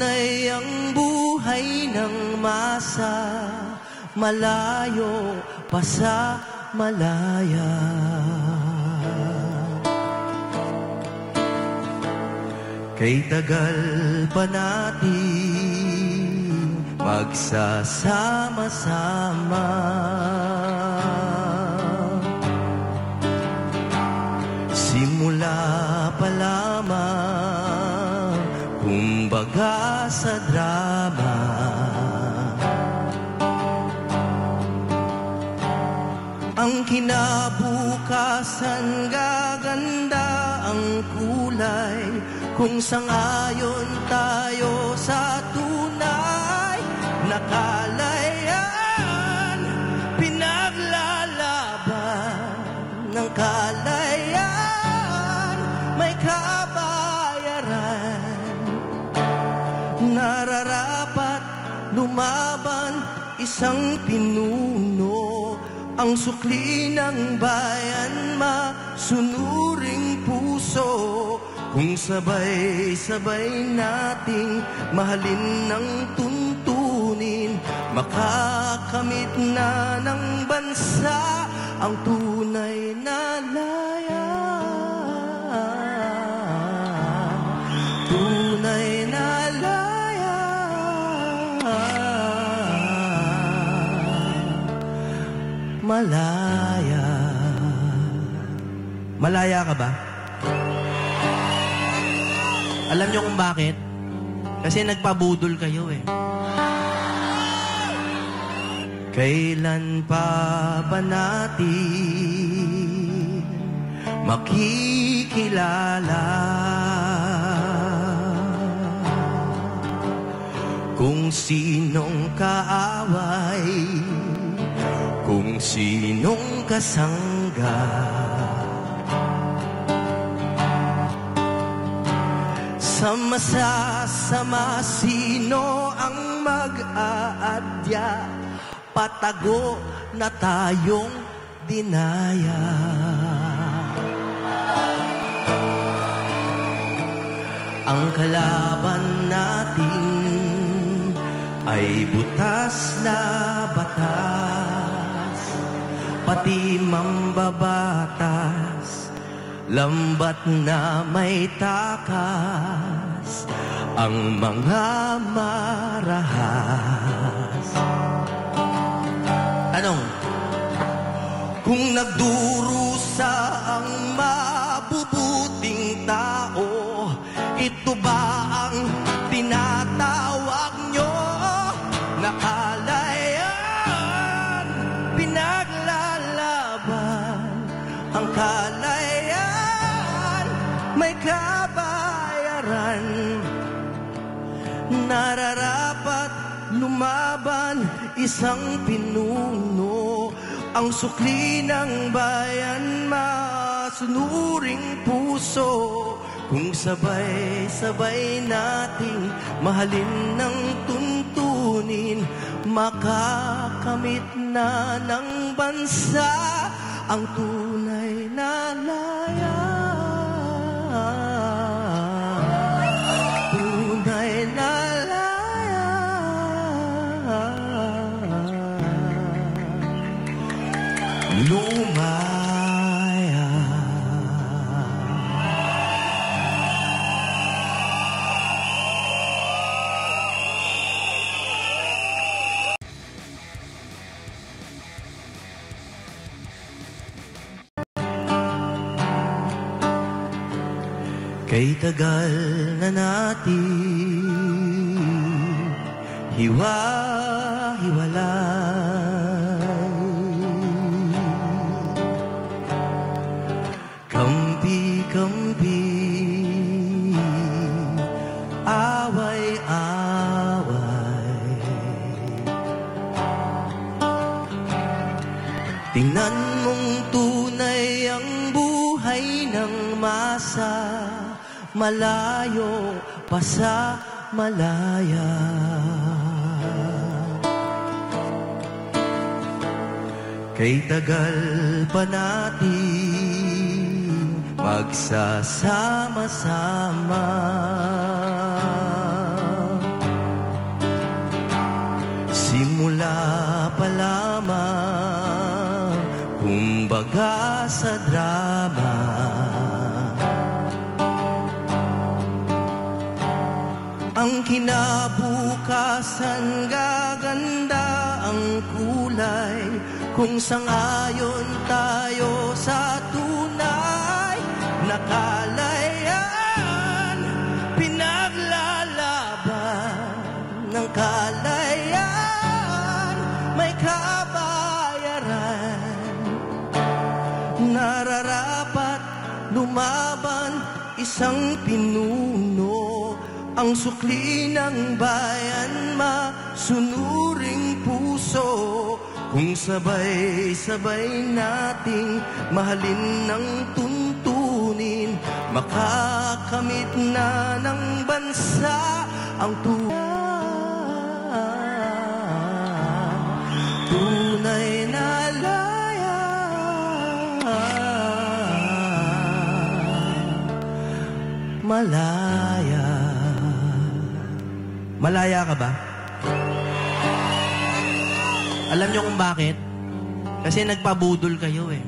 tunay ang buhay ng masa, malayo pa sa malaya. Kay tagal pa natin magsasama-sama. Simula Ang kinabukasan gaganda ang kulay Kung sangayon tayo sa tunay na kalayaan Pinaglalaban ng kalayaan May kabayaran Nararapat lumaban isang pinuno ang sukli ng bayan masunuring puso Kung sabay-sabay nating mahalin ng tuntunin Makakamit na ng bansa ang tunay na laya malaya. Malaya ka ba? Alam niyo kung bakit? Kasi nagpabudol kayo eh. Kailan pa ba natin makikilala? Kung sinong kaaway sinong kasangga Sa masasama sino ang mag-aadya Patago na tayong dinaya Ang kalaban natin ay butas na batas pati mambabatas Lambat na may takas Ang mga marahas Anong? Kung nagdurusa ang mabubuting tao Ito ba ang tinatawag? nararapat lumaban isang pinuno ang sukli ng bayan masunuring puso kung sabay-sabay nating mahalin ng tuntunin makakamit na ng bansa ang tunay na layan lumaya. Kay tagal na natin hiwa-hiwalay malayo pa sa malaya. Kay tagal pa natin magsasama-sama. Kinabukasan gaganda ang kulay Kung sangayon tayo sa tunay na kalayaan Pinaglalaban ng kalayaan May kabayaran Nararapat lumaban isang pinuno ang sukli ng bayan masunuring puso Kung sabay-sabay nating mahalin ng tuntunin Makakamit na ng bansa ang tunay Tunay na laya Malaya Malaya ka ba? Alam niyo kung bakit? Kasi nagpabudol kayo eh.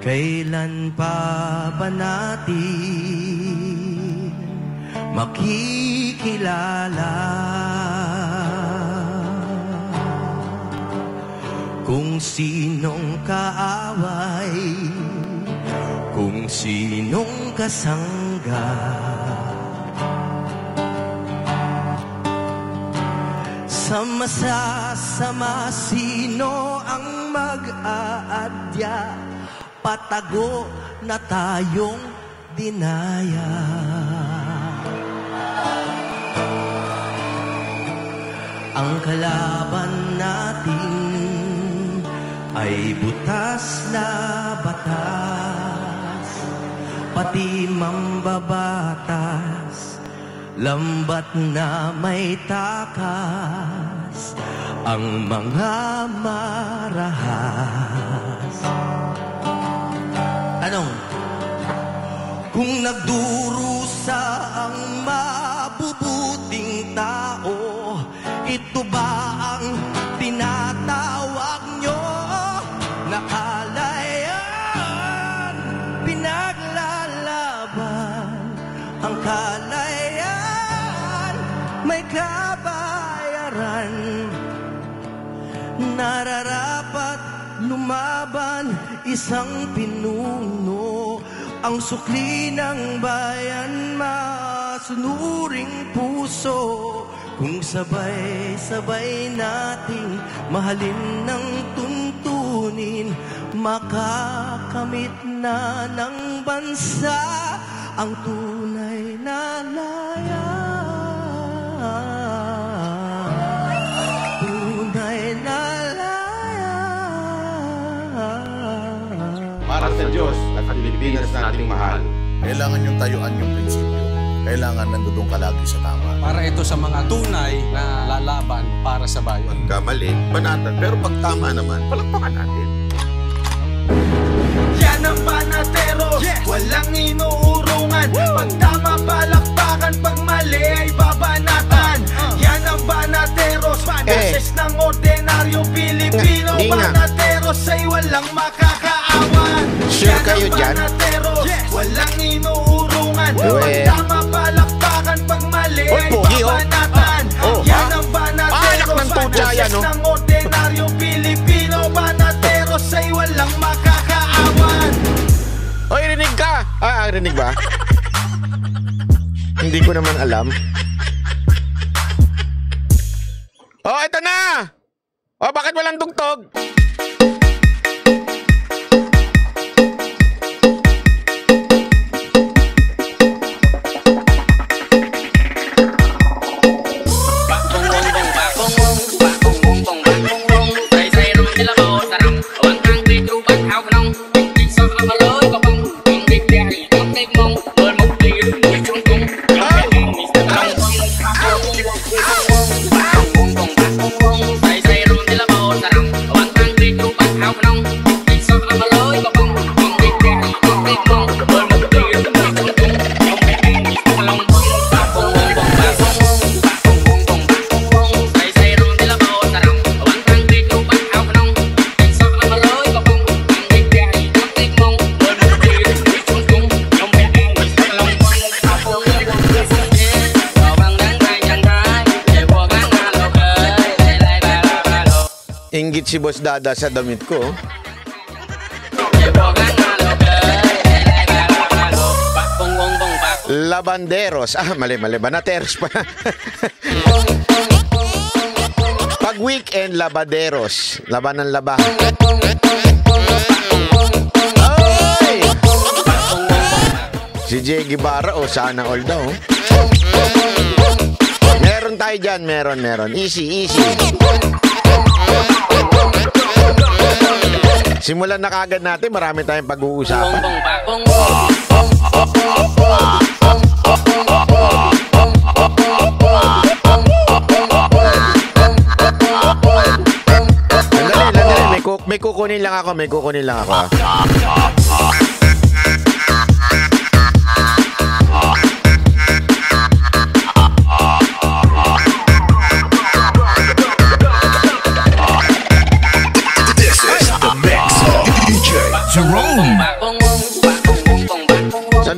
Kailan pa ba natin makikilala kung sinong kaaway, kung sinong kasangga? Sa masasama, sino ang mag-aadya? Patago na tayong dinaya. Ang kalaban natin ay butas na batas, pati mambabatas Lambat na may takas ang mga marahas. Anong? Kung nagdurusa ang mabubuting tao, ito ba ang tinatawag? nararapat lumaban isang pinuno ang sukli ng bayan masunuring puso kung sabay-sabay nating mahalin ng tuntunin makakamit na ng bansa ang tunay na layan ng Diyos at Pilipinas nating mahal. Kailangan yung tayuan yung prinsipyo. Kailangan nandudong ka sa tama. Para ito sa mga tunay na lalaban para sa bayan. Pagka panatan. Pero pagtama naman, palakpakan natin. Yan ang panatero, yes! walang inuurungan. Woo! Pag tama, palakpakan. Pag mali, ay babanatan. Uh, uh. Yan ang panateros, boses eh. ng ordinaryo Pilipino. Panateros sa'y walang makakalaman kayo dyan? Walang inuurungan Uwe. Tama palakpakan pag mali Uy, pogi oh. Oh. Yan ang banatero ah, Anak ng tutya yan ng ordinaryong Pilipino Banatero sa'y walang makakaawan Hoy, rinig ka! Ah, ah rinig ba? Hindi ko naman alam. Oh, ito na! Oh, bakit walang tugtog? si Boss Dada sa damit ko. Labanderos. Ah, mali, mali. Banateros pa. Pag weekend, labaderos. Laban ng laba. Ay! Si Jay Guevara, o oh, sana all daw. Meron tayo dyan, meron, meron. Easy, easy. Simulan na kagad natin. Marami tayong pag-uusapan. Bong, bong, bong, bong, bong, bong, May kukunin lang ako, may kukunin lang ako.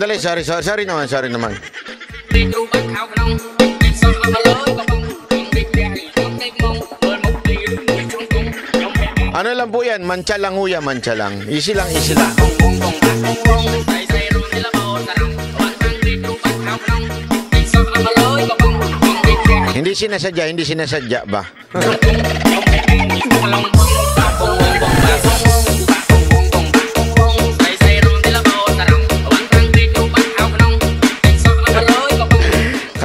madali. Sorry, sorry, sorry naman, sorry naman. Ano lang po yan? Mancha lang ho mancha lang. Easy lang, easy lang. Hindi sinasadya, hindi sinasadya ba?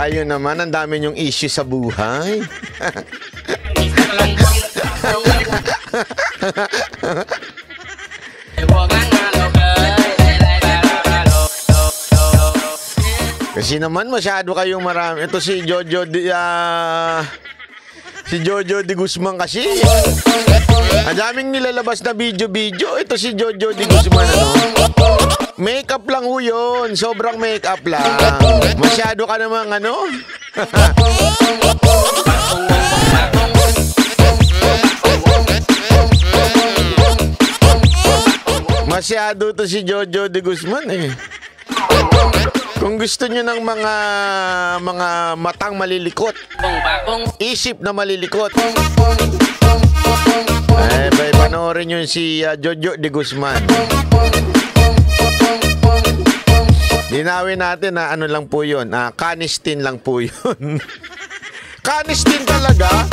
Kayo naman, ang dami niyong issue sa buhay. Kasi naman masyado kayong marami. Ito si Jojo di, uh, si Jojo Di Guzman kasi. Ang daming nilalabas na video-video. Ito si Jojo Di Guzman ano. Makeup lang ho yun. Sobrang makeup lang. Masyado ka namang ano? Masyado to si Jojo de Guzman eh. Kung gusto nyo ng mga mga matang malilikot, isip na malilikot, eh, bay, panoorin nyo si uh, Jojo de Guzman. Linawin natin na ano lang po yun. Uh, canistin lang po yun. kanistin talaga?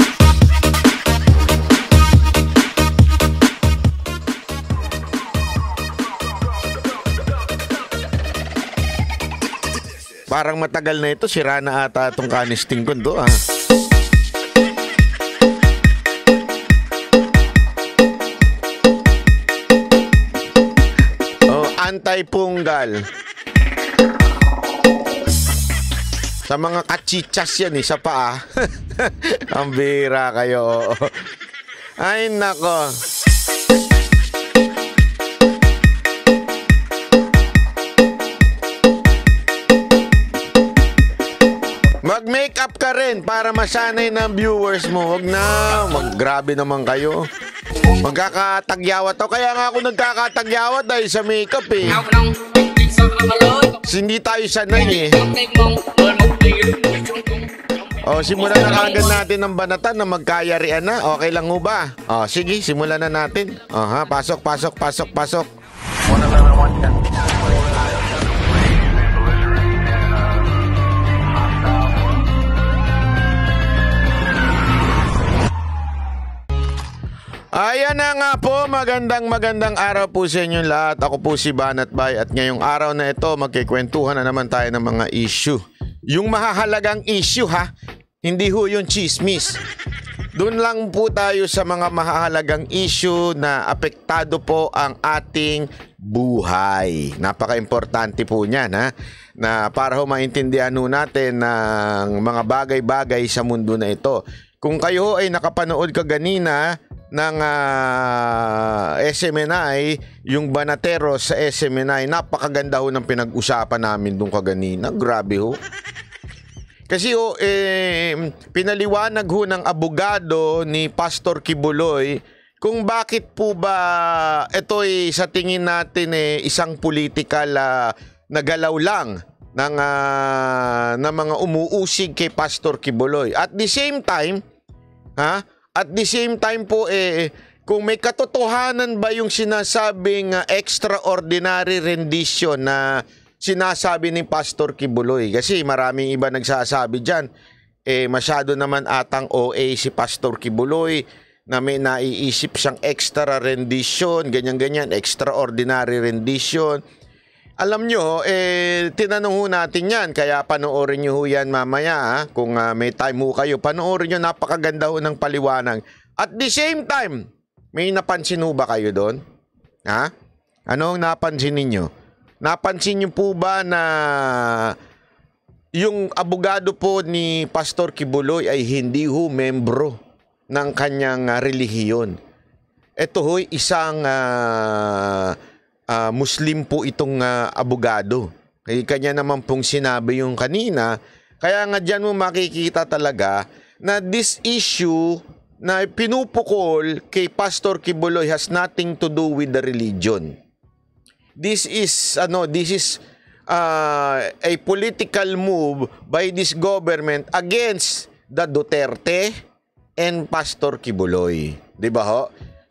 Parang matagal na ito, sira na ata itong canisting ko do, ah. Oh, anti-punggal. Sa mga kachichas yan eh, sa paa. Ang bira kayo. Ay, nako. Mag-makeup ka rin para masanay ng viewers mo. Huwag na, maggrabe naman kayo. Magkakatagyawat to. Kaya nga ako nagkakatagyawat dahil sa makeup eh. Kasi hindi tayo sanay eh oh, simulan na agad natin ng banatan na magkayarian na. Okay lang ho ba? oh, sige, simulan na natin. Aha, oh, ha, pasok, pasok, pasok, pasok. Ayan na nga po, magandang magandang araw po sa inyo lahat. Ako po si Banat Bay at ngayong araw na ito magkikwentuhan na naman tayo ng mga issue yung mahahalagang issue ha, hindi ho yung chismis. Doon lang po tayo sa mga mahahalagang issue na apektado po ang ating buhay. Napaka-importante po niyan ha. Na para ho maintindihan ho natin ng mga bagay-bagay sa mundo na ito. Kung kayo ay nakapanood ka ganina ng uh, ah, SMNI, yung Banatero sa SMNI, napakaganda ho ng pinag-usapan namin doon kaganina. Grabe ho. Kasi ho, eh, pinaliwanag ho ng abogado ni Pastor Kibuloy kung bakit po ba ito'y sa tingin natin eh, isang political uh, ah, galaw lang ng, uh, ng mga umuusig kay Pastor Kibuloy. At the same time, ha, at the same time po, eh, kung may katotohanan ba yung sinasabing uh, extraordinary rendition na sinasabi ni Pastor Kibuloy? Kasi maraming iba nagsasabi diyan eh, masyado naman atang OA si Pastor Kibuloy na may naiisip siyang extra rendition, ganyan-ganyan, extraordinary rendition alam nyo, eh, tinanong ho natin yan. Kaya panoorin nyo ho yan mamaya. Ha? Ah. Kung uh, may time ho kayo, panoorin nyo. Napakaganda ho ng paliwanag. At the same time, may napansin ho ba kayo doon? Ha? Anong ang napansin ninyo? Napansin nyo po ba na yung abogado po ni Pastor Kibuloy ay hindi ho membro ng kanyang relihiyon? Ito ho isang... Uh, uh, Muslim po itong uh, abogado. Kaya eh, kanya naman pong sinabi yung kanina. Kaya nga dyan mo makikita talaga na this issue na pinupukol kay Pastor Kibuloy has nothing to do with the religion. This is ano, this is uh, a political move by this government against the Duterte and Pastor Kibuloy. 'Di ba ho?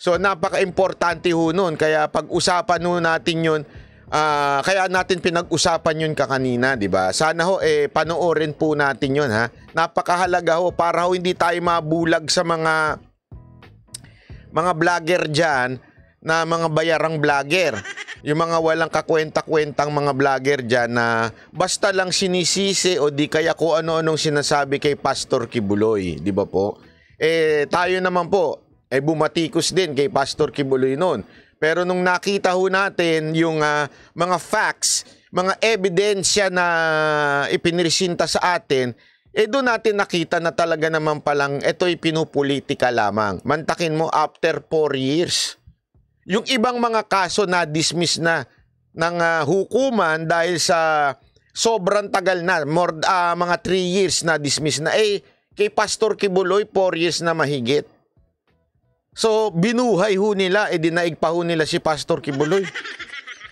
So napaka-importante ho nun. Kaya pag-usapan ho natin yun, uh, kaya natin pinag-usapan yun kakanina, di ba? Sana ho, eh, panoorin po natin yun, ha? Napakahalaga ho, para ho hindi tayo mabulag sa mga mga vlogger dyan na mga bayarang vlogger. Yung mga walang kakwenta-kwentang mga vlogger dyan na basta lang sinisisi o di kaya kung ano-anong sinasabi kay Pastor Kibuloy, di ba po? Eh, tayo naman po, eh bumatikos din kay Pastor Kibuloy noon. Pero nung nakita ho natin yung uh, mga facts, mga ebidensya na ipinirisinta sa atin, eh doon natin nakita na talaga naman palang ito'y pinupolitika lamang. Mantakin mo after 4 years. Yung ibang mga kaso na dismiss na ng uh, hukuman dahil sa sobrang tagal na, more, uh, mga 3 years na dismiss na. Eh, kay Pastor Kibuloy, 4 years na mahigit. So, binuhay ho nila, eh dinaig pa ho nila si Pastor Kibuloy.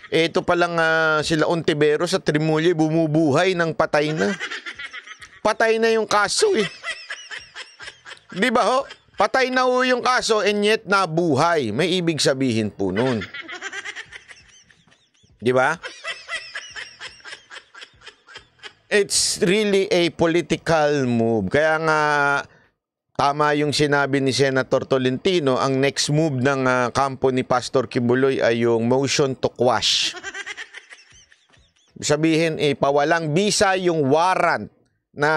Eh, ito palang uh, sila Ontivero sa Trimulye, bumubuhay ng patay na. Patay na yung kaso eh. Di ba ho? Patay na ho yung kaso and yet nabuhay. May ibig sabihin po noon. Di ba? It's really a political move. Kaya nga Tama yung sinabi ni Senator Tolentino, ang next move ng uh, kampo ni Pastor Kibuloy ay yung motion to quash. Sabihin, eh, pawalang bisa yung warrant na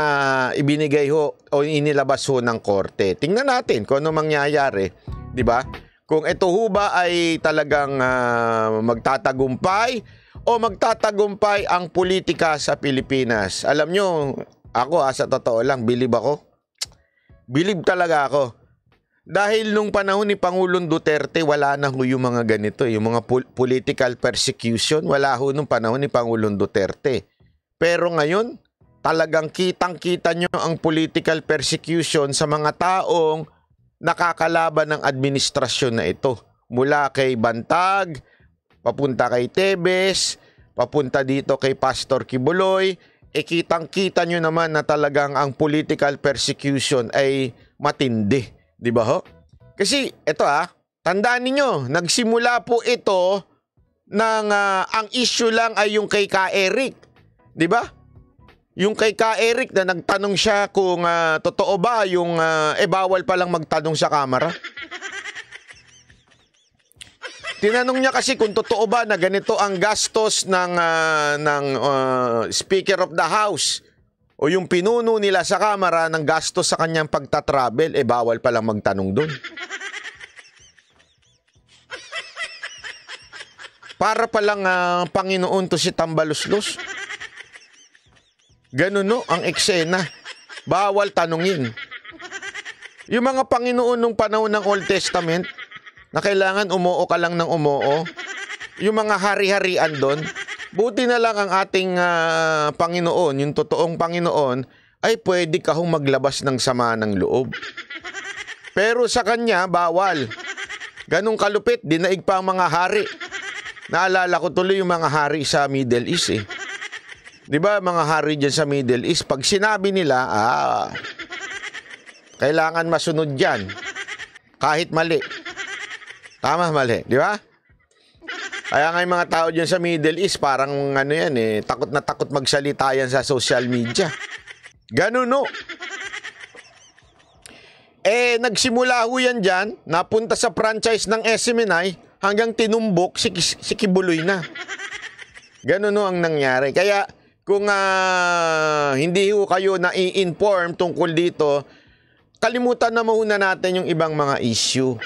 ibinigay ho o inilabas ho ng korte. Tingnan natin kung ano mangyayari, di ba? Kung ito ho ba ay talagang uh, magtatagumpay o magtatagumpay ang politika sa Pilipinas. Alam nyo, ako asa ah, totoo lang, bilib ako Bilib talaga ako. Dahil nung panahon ni Pangulong Duterte, wala na ho yung mga ganito. Eh. Yung mga pol- political persecution, wala ho nung panahon ni Pangulong Duterte. Pero ngayon, talagang kitang-kita nyo ang political persecution sa mga taong nakakalaban ng administrasyon na ito. Mula kay Bantag, papunta kay Tebes, papunta dito kay Pastor Kibuloy, ikitang-kita eh, nyo naman na talagang ang political persecution ay matindi. Di ba ho? Kasi ito ah, tandaan niyo nagsimula po ito ng uh, ah, ang issue lang ay yung kay Ka Eric. Di ba? Yung kay Ka Eric na nagtanong siya kung uh, totoo ba yung uh, e eh, bawal palang magtanong sa kamera. Tinanong niya kasi kung totoo ba na ganito ang gastos ng uh, ng uh, Speaker of the House o yung pinuno nila sa Kamara ng gastos sa kanyang pagta-travel, eh bawal palang magtanong doon. Para palang uh, Panginoon to si Tambaluslos. Ganun no, ang eksena. Bawal tanungin. Yung mga Panginoon nung panahon ng Old Testament, na kailangan umoo ka lang ng umoo. Yung mga hari-harian doon, buti na lang ang ating uh, Panginoon, yung totoong Panginoon, ay pwede ka hong maglabas ng sama ng loob. Pero sa kanya, bawal. Ganong kalupit, dinaig pa ang mga hari. Naalala ko tuloy yung mga hari sa Middle East eh. 'Di ba mga hari diyan sa Middle East, pag sinabi nila, ah, kailangan masunod 'yan kahit mali. Tama, mali. Di ba? Kaya nga yung mga tao dyan sa Middle East, parang ano yan eh, takot na takot magsalita yan sa social media. Ganun no. Eh, nagsimula ho yan dyan, napunta sa franchise ng SMNI, hanggang tinumbok, si, si Kibuloy na. Ganun no ang nangyari. Kaya, kung uh, hindi ho kayo nai-inform tungkol dito, kalimutan na muna natin yung ibang mga issue.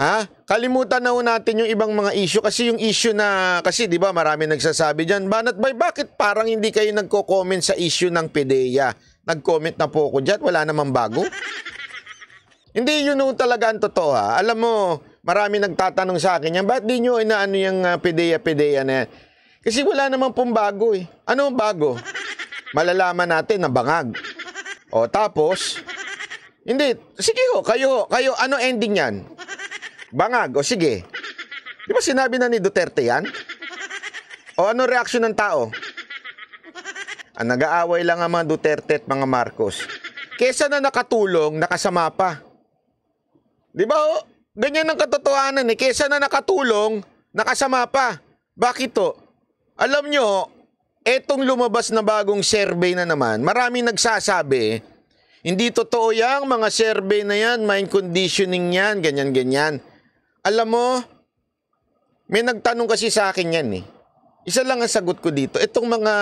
Ha? Kalimutan na natin yung ibang mga issue kasi yung issue na kasi 'di ba marami nagsasabi diyan, banat bay bakit parang hindi kayo nagko-comment sa issue ng PDEA? Nag-comment na po ako diyan, wala namang bago. hindi yun ho talaga ang totoo ha. Alam mo, marami nagtatanong sa akin yan, bakit di nyo inaano yung uh, ah, PDEA-PDEA na yan? Kasi wala namang pong bago eh. Ano bago? Malalaman natin na bangag. O tapos, hindi, sige ho, kayo, kayo, ano ending yan? Bangag, o sige. Di ba sinabi na ni Duterte yan? O ano reaksyon ng tao? Ang ah, nag-aaway lang ang mga Duterte at mga Marcos. Kesa na nakatulong, nakasama pa. Di ba o? Ganyan ang katotohanan eh. Kesa na nakatulong, nakasama pa. Bakit to? Alam nyo, etong lumabas na bagong survey na naman, maraming nagsasabi, hindi totoo yang mga survey na yan, mind conditioning yan, ganyan-ganyan. Alam mo, may nagtanong kasi sa akin yan eh. Isa lang ang sagot ko dito. Itong mga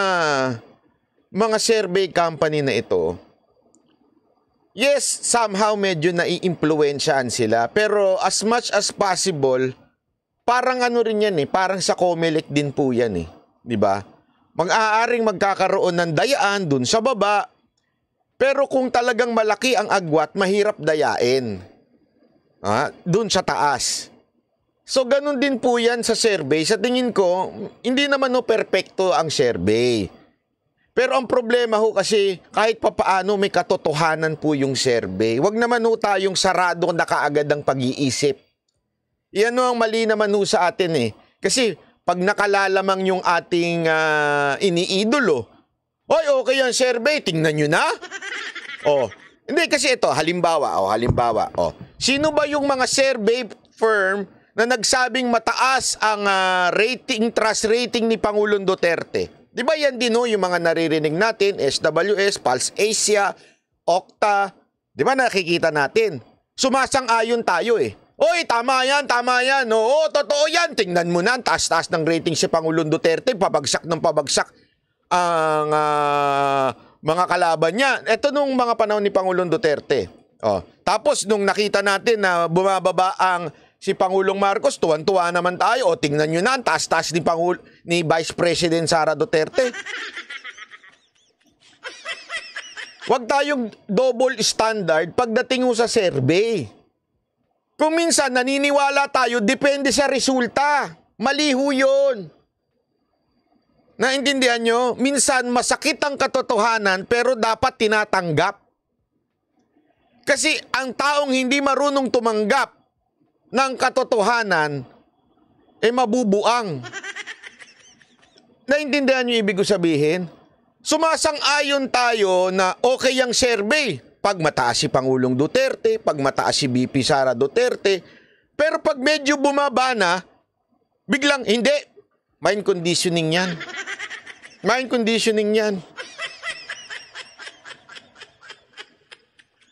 mga survey company na ito, yes, somehow medyo naiimpluwensyaan sila. Pero as much as possible, parang ano rin yan eh, parang sa Comelec din po yan eh. ba? Diba? Mag-aaring magkakaroon ng dayaan dun sa baba. Pero kung talagang malaki ang agwat, mahirap dayain ah, doon sa taas. So ganun din po yan sa survey. Sa tingin ko, hindi naman no perpekto ang survey. Pero ang problema ho kasi kahit papaano may katotohanan po yung survey. Huwag naman ho tayong sarado na kaagad ang pag-iisip. Iyan ho ang mali naman ho sa atin eh. Kasi pag nakalalamang yung ating uh, iniidolo, Hoy, okay yung survey, tingnan nyo na. oh, hindi kasi ito, halimbawa, oh, halimbawa, oh. Sino ba yung mga survey firm na nagsabing mataas ang uh, rating, trust rating ni Pangulong Duterte? Di ba yan din no, yung mga naririnig natin, SWS, Pulse Asia, Okta, di ba nakikita natin? Sumasang-ayon tayo eh. Oy, tama yan, tama yan. Oo, totoo yan. Tingnan mo na, taas-taas ng rating si Pangulong Duterte, pabagsak ng pabagsak ang uh, mga kalaban niya. Ito nung mga panahon ni Pangulong Duterte. Oh. Tapos nung nakita natin na bumababa ang si Pangulong Marcos, tuwan-tuwa naman tayo. O tingnan nyo na, taas-taas ni, Pangul ni Vice President Sara Duterte. Huwag tayong double standard pagdating mo sa survey. Kung minsan naniniwala tayo, depende sa resulta. Mali ho yun. Naintindihan nyo? Minsan masakit ang katotohanan pero dapat tinatanggap. Kasi ang taong hindi marunong tumanggap ng katotohanan, eh mabubuang. Naintindihan niyo ibig ko sabihin? Sumasang-ayon tayo na okay ang survey. Pag mataas si Pangulong Duterte, pag mataas si BP Sara Duterte. Pero pag medyo bumaba na, biglang, hindi, mind conditioning yan. Mind conditioning yan.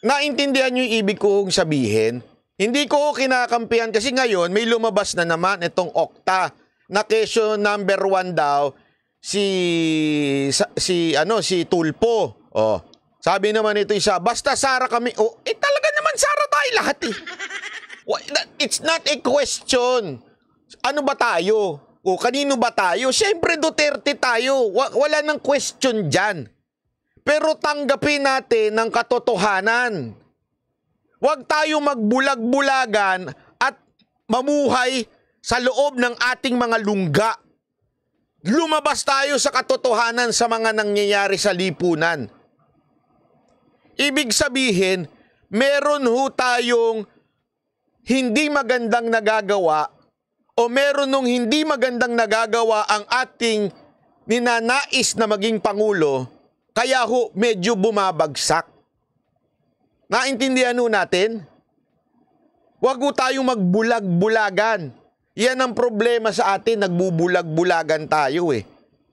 naintindihan niyo yung ibig kong sabihin? Hindi ko kinakampihan kasi ngayon may lumabas na naman itong Okta na kesyo number one daw si si ano si Tulpo. Oh. Sabi naman ito isa, basta Sara kami. Oh, eh talaga naman Sara tayo lahat eh. It's not a question. Ano ba tayo? O oh, kanino ba tayo? Siyempre Duterte tayo. Wala nang question diyan. Pero tanggapin natin ang katotohanan. Huwag tayong magbulag-bulagan at mamuhay sa loob ng ating mga lungga. Lumabas tayo sa katotohanan sa mga nangyayari sa lipunan. Ibig sabihin, meron ho tayong hindi magandang nagagawa o meron nung hindi magandang nagagawa ang ating ninanais na maging Pangulo kaya ho, medyo bumabagsak. Naintindihan ho natin? Huwag ho tayong magbulag-bulagan. Yan ang problema sa atin, nagbubulag-bulagan tayo eh.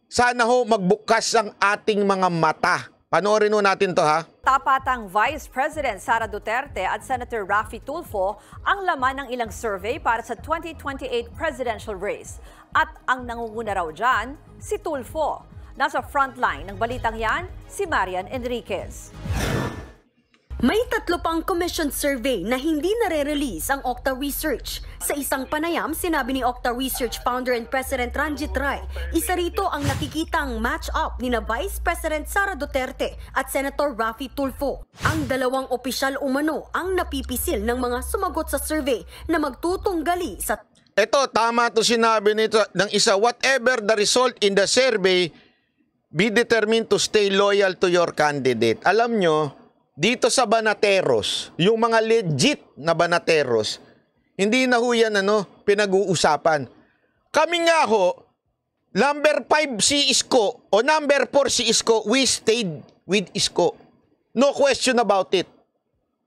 Sana ho magbukas ang ating mga mata. Panoorin ho natin to ha. Tapatang Vice President Sara Duterte at Senator Rafi Tulfo ang laman ng ilang survey para sa 2028 presidential race. At ang nangunguna raw dyan, si Tulfo. Nasa frontline ng balitang yan, si Marian Enriquez. May tatlo pang commission survey na hindi nare-release ang Okta Research. Sa isang panayam, sinabi ni Okta Research founder and President Ranjit Rai, isa rito ang nakikitang match-up ni na Vice President Sara Duterte at Senator Rafi Tulfo. Ang dalawang opisyal umano ang napipisil ng mga sumagot sa survey na magtutunggali sa... Ito, tama to sinabi nito ng isa, whatever the result in the survey, be determined to stay loyal to your candidate. Alam nyo, dito sa banateros, yung mga legit na banateros, hindi na ho yan ano, pinag-uusapan. Kami nga ho, number 5 si Isko o number 4 si Isko, we stayed with Isko. No question about it.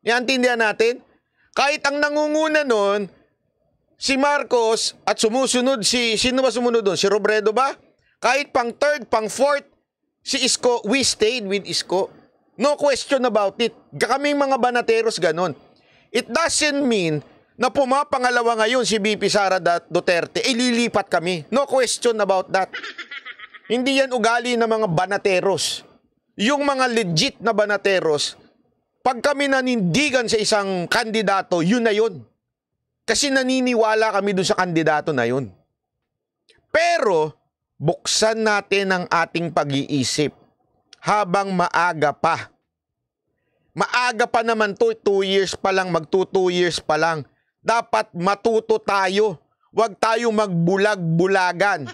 Iantindihan natin? Kahit ang nangunguna noon, si Marcos at sumusunod si, sino ba sumunod doon? Si Robredo ba? Kahit pang third, pang fourth, Si Isko, we stayed with Isko. No question about it. Kaming mga banateros ganun. It doesn't mean na pumapangalawa ngayon si BP Sara Duterte, ililipat eh, kami. No question about that. Hindi yan ugali ng mga banateros. Yung mga legit na banateros, pag kami nanindigan sa isang kandidato, yun na yun. Kasi naniniwala kami dun sa kandidato na yun. Pero, buksan natin ang ating pag-iisip habang maaga pa. Maaga pa naman to, 2 years pa lang, magto 2 years pa lang. Dapat matuto tayo. Huwag tayong magbulag-bulagan.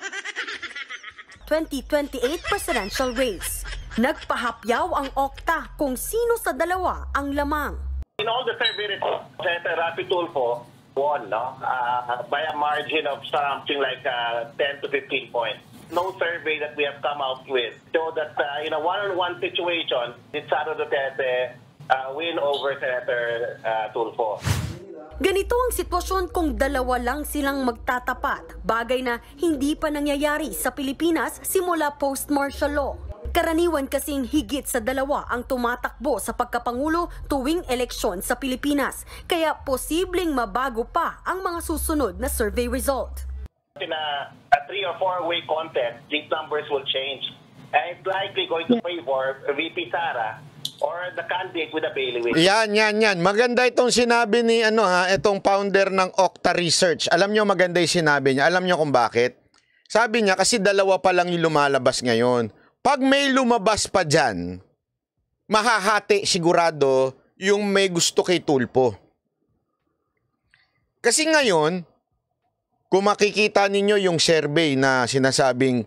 2028 presidential race. Nagpahapyaw ang okta kung sino sa dalawa ang lamang. In all the survey reports, Senator Rafi Tulfo won no? uh, by a margin of something like uh, ah, 10 to 15 points no survey that we have come out with show that uh, in a one-on-one situation, it's Saro Duterte uh, win over Senator uh, Tulfo. Ganito ang sitwasyon kung dalawa lang silang magtatapat, bagay na hindi pa nangyayari sa Pilipinas simula post-martial law. Karaniwan kasing higit sa dalawa ang tumatakbo sa pagkapangulo tuwing eleksyon sa Pilipinas, kaya posibleng mabago pa ang mga susunod na survey result in a, a three or four week contest, these numbers will change. And it's likely going to favor VP Sara or the candidate with a bailiwick. Yan, yan, yan. Maganda itong sinabi ni ano ha, itong founder ng Okta Research. Alam niyo maganda 'yung sinabi niya. Alam niyo kung bakit? Sabi niya kasi dalawa pa lang 'yung lumalabas ngayon. Pag may lumabas pa diyan, mahahati sigurado 'yung may gusto kay Tulpo. Kasi ngayon, kung makikita ninyo yung survey na sinasabing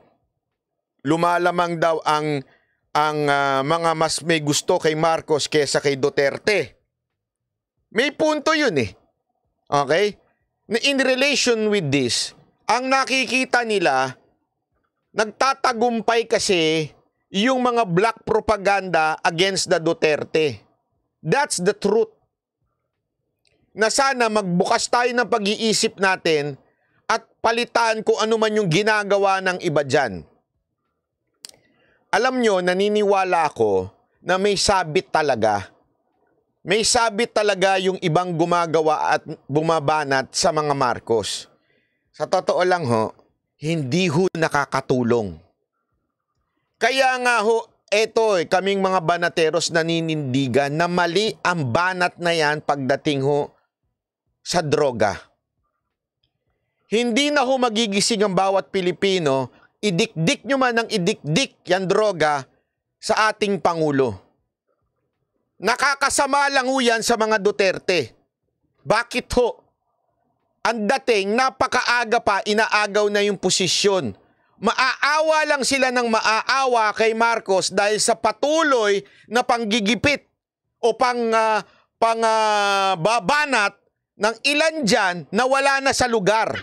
lumalamang daw ang ang uh, mga mas may gusto kay Marcos kaysa kay Duterte. May punto 'yun eh. Okay? In relation with this, ang nakikita nila nagtatagumpay kasi yung mga black propaganda against the Duterte. That's the truth. Na sana magbukas tayo ng pag-iisip natin at palitan kung ano man yung ginagawa ng iba dyan. Alam nyo, naniniwala ako na may sabit talaga. May sabit talaga yung ibang gumagawa at bumabanat sa mga Marcos. Sa totoo lang ho, hindi ho nakakatulong. Kaya nga ho, eto eh, kaming mga banateros naninindigan na mali ang banat na yan pagdating ho sa droga. Hindi na ho magigising ang bawat Pilipino, idikdik nyo man ang idikdik yan droga sa ating Pangulo. Nakakasama lang ho yan sa mga Duterte. Bakit ho? Ang dating, napakaaga pa, inaagaw na yung posisyon. Maaawa lang sila ng maaawa kay Marcos dahil sa patuloy na panggigipit o pang, uh, pang uh, babanat ng ilan dyan na wala na sa lugar.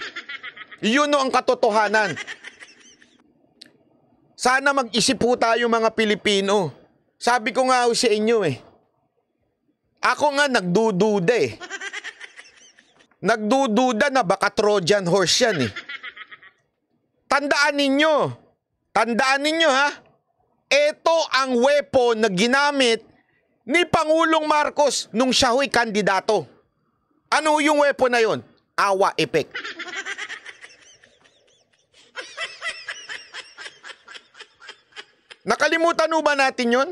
Yun no ang katotohanan. Sana mag-isip po tayo mga Pilipino. Sabi ko nga sa inyo eh. Ako nga nagdududa eh. Nagdududa na baka Trojan horse yan eh. Tandaan ninyo. Tandaan ninyo ha. Ito ang weapon na ginamit ni Pangulong Marcos nung siya ho'y kandidato. Ano yung weapon na yon? Awa effect. Nakalimutan ho ba natin yon?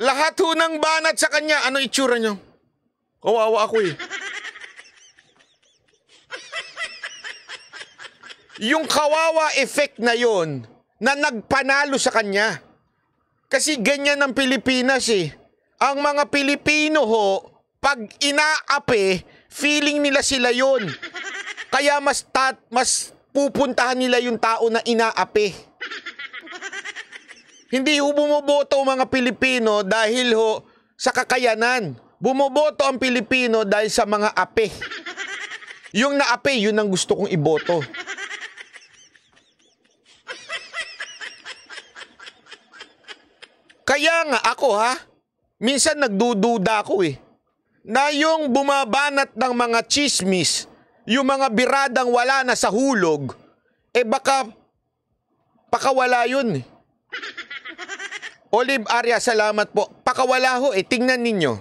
Lahat ho ng banat sa kanya, ano itsura nyo? Kawawa ako eh. Yung kawawa effect na yon na nagpanalo sa kanya. Kasi ganyan ang Pilipinas eh. Ang mga Pilipino ho, pag inaape, Feeling nila sila yon. Kaya mas tat, mas pupuntahan nila yung tao na inaape Hindi ho bumoboto mga Pilipino dahil ho sa kakayanan. Bumoboto ang Pilipino dahil sa mga ape. Yung naape, yun ang gusto kong iboto. Kaya nga ako ha, minsan nagdududa ako eh na yung bumabanat ng mga chismis, yung mga biradang wala na sa hulog, eh baka, pakawala yun. Eh. Olive Arya, salamat po. Pakawala ho, eh tingnan ninyo.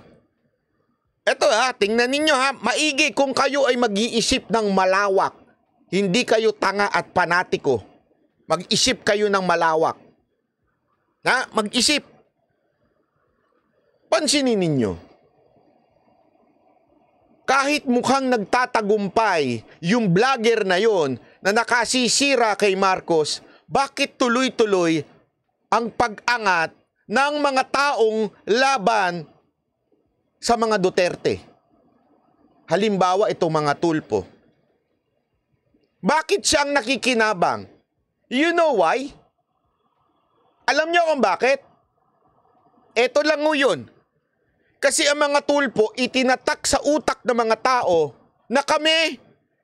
Eto ha, tingnan ninyo ha, maigi kung kayo ay mag-iisip ng malawak. Hindi kayo tanga at panatiko. Mag-isip kayo ng malawak. Na, mag-isip. Pansinin ninyo kahit mukhang nagtatagumpay yung vlogger na yon na nakasisira kay Marcos, bakit tuloy-tuloy ang pag-angat ng mga taong laban sa mga Duterte? Halimbawa, itong mga tulpo. Bakit siyang nakikinabang? You know why? Alam niyo kung bakit? Ito lang ho yun. Kasi ang mga tulpo itinatak sa utak ng mga tao na kami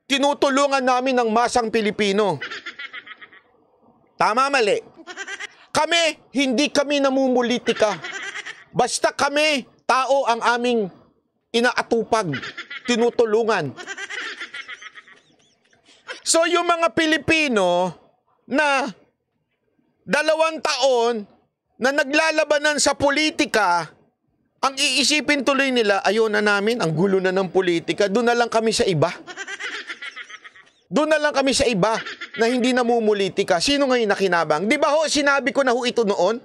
tinutulungan namin ng masang Pilipino. Tama mali. Kami, hindi kami namumulitika. Basta kami, tao ang aming inaatupag, tinutulungan. So yung mga Pilipino na dalawang taon na naglalabanan sa politika, ang iisipin tuloy nila, ayun na namin, ang gulo na ng politika, doon na lang kami sa iba. Doon na lang kami sa iba na hindi namumulitika. Sino ngayon nakinabang? Di ba ho, sinabi ko na ho ito noon?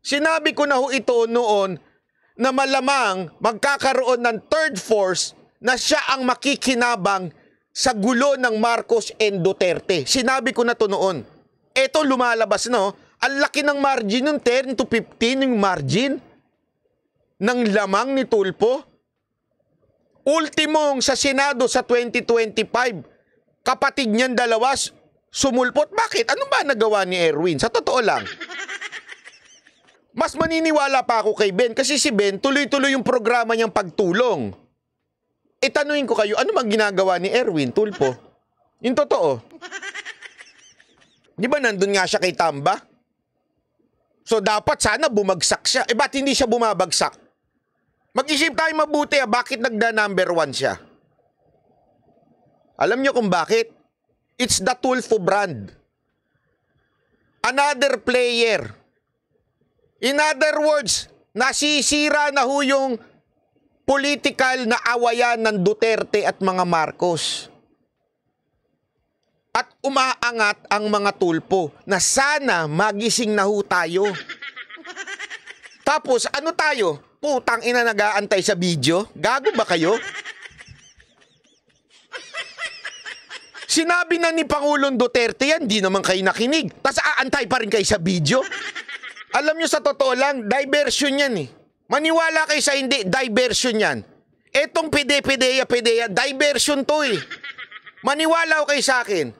Sinabi ko na ho ito noon na malamang magkakaroon ng third force na siya ang makikinabang sa gulo ng Marcos and Duterte. Sinabi ko na to noon. Ito lumalabas no, oh. ang laki ng margin ng 10 to 15 yung margin ng lamang ni Tulpo? Ultimong sa Senado sa 2025, kapatid niyan dalawa sumulpot. Bakit? Ano ba nagawa ni Erwin? Sa totoo lang. Mas maniniwala pa ako kay Ben kasi si Ben tuloy-tuloy yung programa niyang pagtulong. Itanuin e, ko kayo, ano mang ginagawa ni Erwin Tulpo? Yung totoo. Di ba nandun nga siya kay Tamba? So dapat sana bumagsak siya. Eh ba't hindi siya bumabagsak? Mag-isip tayo mabuti ha, ah. bakit nagda number one siya? Alam nyo kung bakit? It's the Tulfo brand. Another player. In other words, nasisira na ho yung political na awayan ng Duterte at mga Marcos. At umaangat ang mga tulpo na sana magising na ho tayo. Tapos ano tayo? Putang ina nag-aantay sa video. Gago ba kayo? Sinabi na ni Pangulong Duterte yan, di naman kayo nakinig. Tapos aantay pa rin kayo sa video. Alam nyo sa totoo lang, diversion yan eh. Maniwala kayo sa hindi, diversion yan. Etong pide-pideya, pideya, diversion to eh. Maniwala ko kayo sa akin.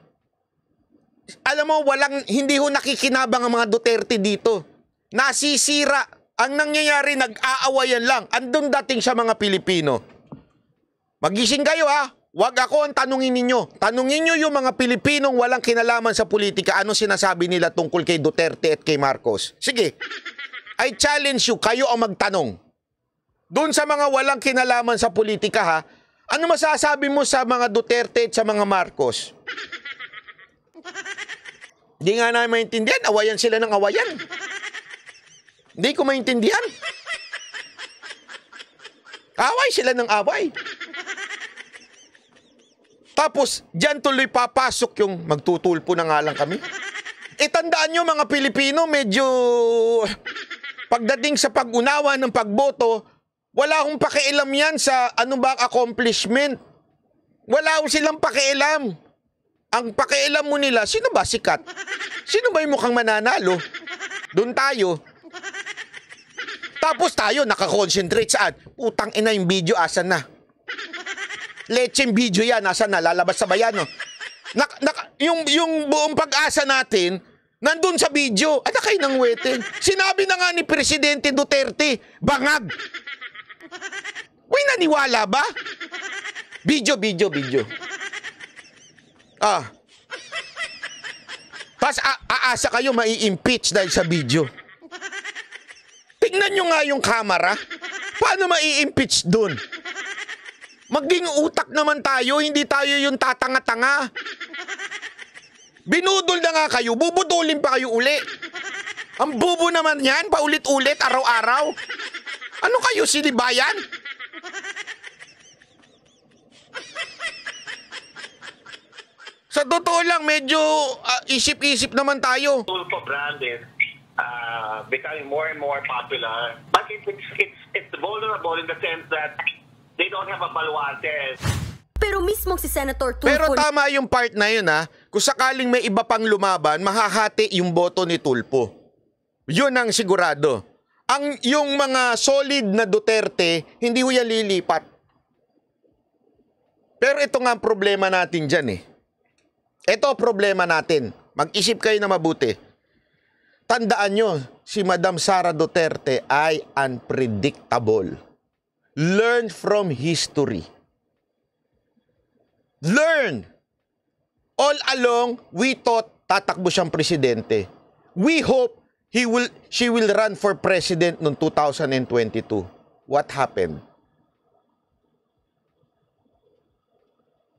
Alam mo, walang, hindi ho nakikinabang ang mga Duterte dito. Nasisira ang nangyayari, nag-aawayan lang. Andun dating sa mga Pilipino. Magising kayo ha. Huwag ako ang tanungin ninyo. Tanungin nyo yung mga Pilipinong walang kinalaman sa politika. Ano sinasabi nila tungkol kay Duterte at kay Marcos? Sige. I challenge you, kayo ang magtanong. Doon sa mga walang kinalaman sa politika ha, ano masasabi mo sa mga Duterte at sa mga Marcos? Hindi nga namin maintindihan, awayan sila ng awayan. Hindi ko maintindihan. Away sila ng away. Tapos, dyan tuloy papasok yung magtutulpo na nga lang kami. Itandaan nyo mga Pilipino, medyo pagdating sa pag-unawa ng pagboto, wala akong pakialam yan sa ano ba accomplishment. Wala akong silang pakialam. Ang pakialam mo nila, sino ba sikat? Sino ba yung mukhang mananalo? Doon tayo, tapos tayo, nakakonsentrate saan? Putang ina yung video, asan na? Lecheng video yan, asan na? Lalabas sa bayan, no? Nak, nak, yung, yung buong pag-asa natin, nandun sa video. Ano kayo nang wetin? Sinabi na nga ni Presidente Duterte, bangag. Uy, naniwala ba? Video, video, video. Ah. Tapos aasa kayo mai-impeach dahil sa video. Tingnan nyo nga yung camera. Paano mai-impeach dun? Maging utak naman tayo, hindi tayo yung tatanga-tanga. Binudol na nga kayo, bubutulin pa kayo uli. Ang bubo naman yan, paulit-ulit, araw-araw. Ano kayo, silibayan? Sa totoo lang, medyo uh, isip-isip naman tayo. Tulpo branded uh, becoming more and more popular. But it, it's, it's, it's vulnerable in the sense that they don't have a baluarte. Pero mismo si Senator Tulfo... Pero tama yung part na yun ha. Kung sakaling may iba pang lumaban, mahahati yung boto ni Tulpo. Yun ang sigurado. Ang yung mga solid na Duterte, hindi ho yan lilipat. Pero ito nga ang problema natin dyan eh. Ito problema natin. Mag-isip kayo na mabuti. Tandaan nyo, si Madam Sara Duterte ay unpredictable. Learn from history. Learn! All along, we thought tatakbo siyang presidente. We hope he will, she will run for president noong 2022. What happened?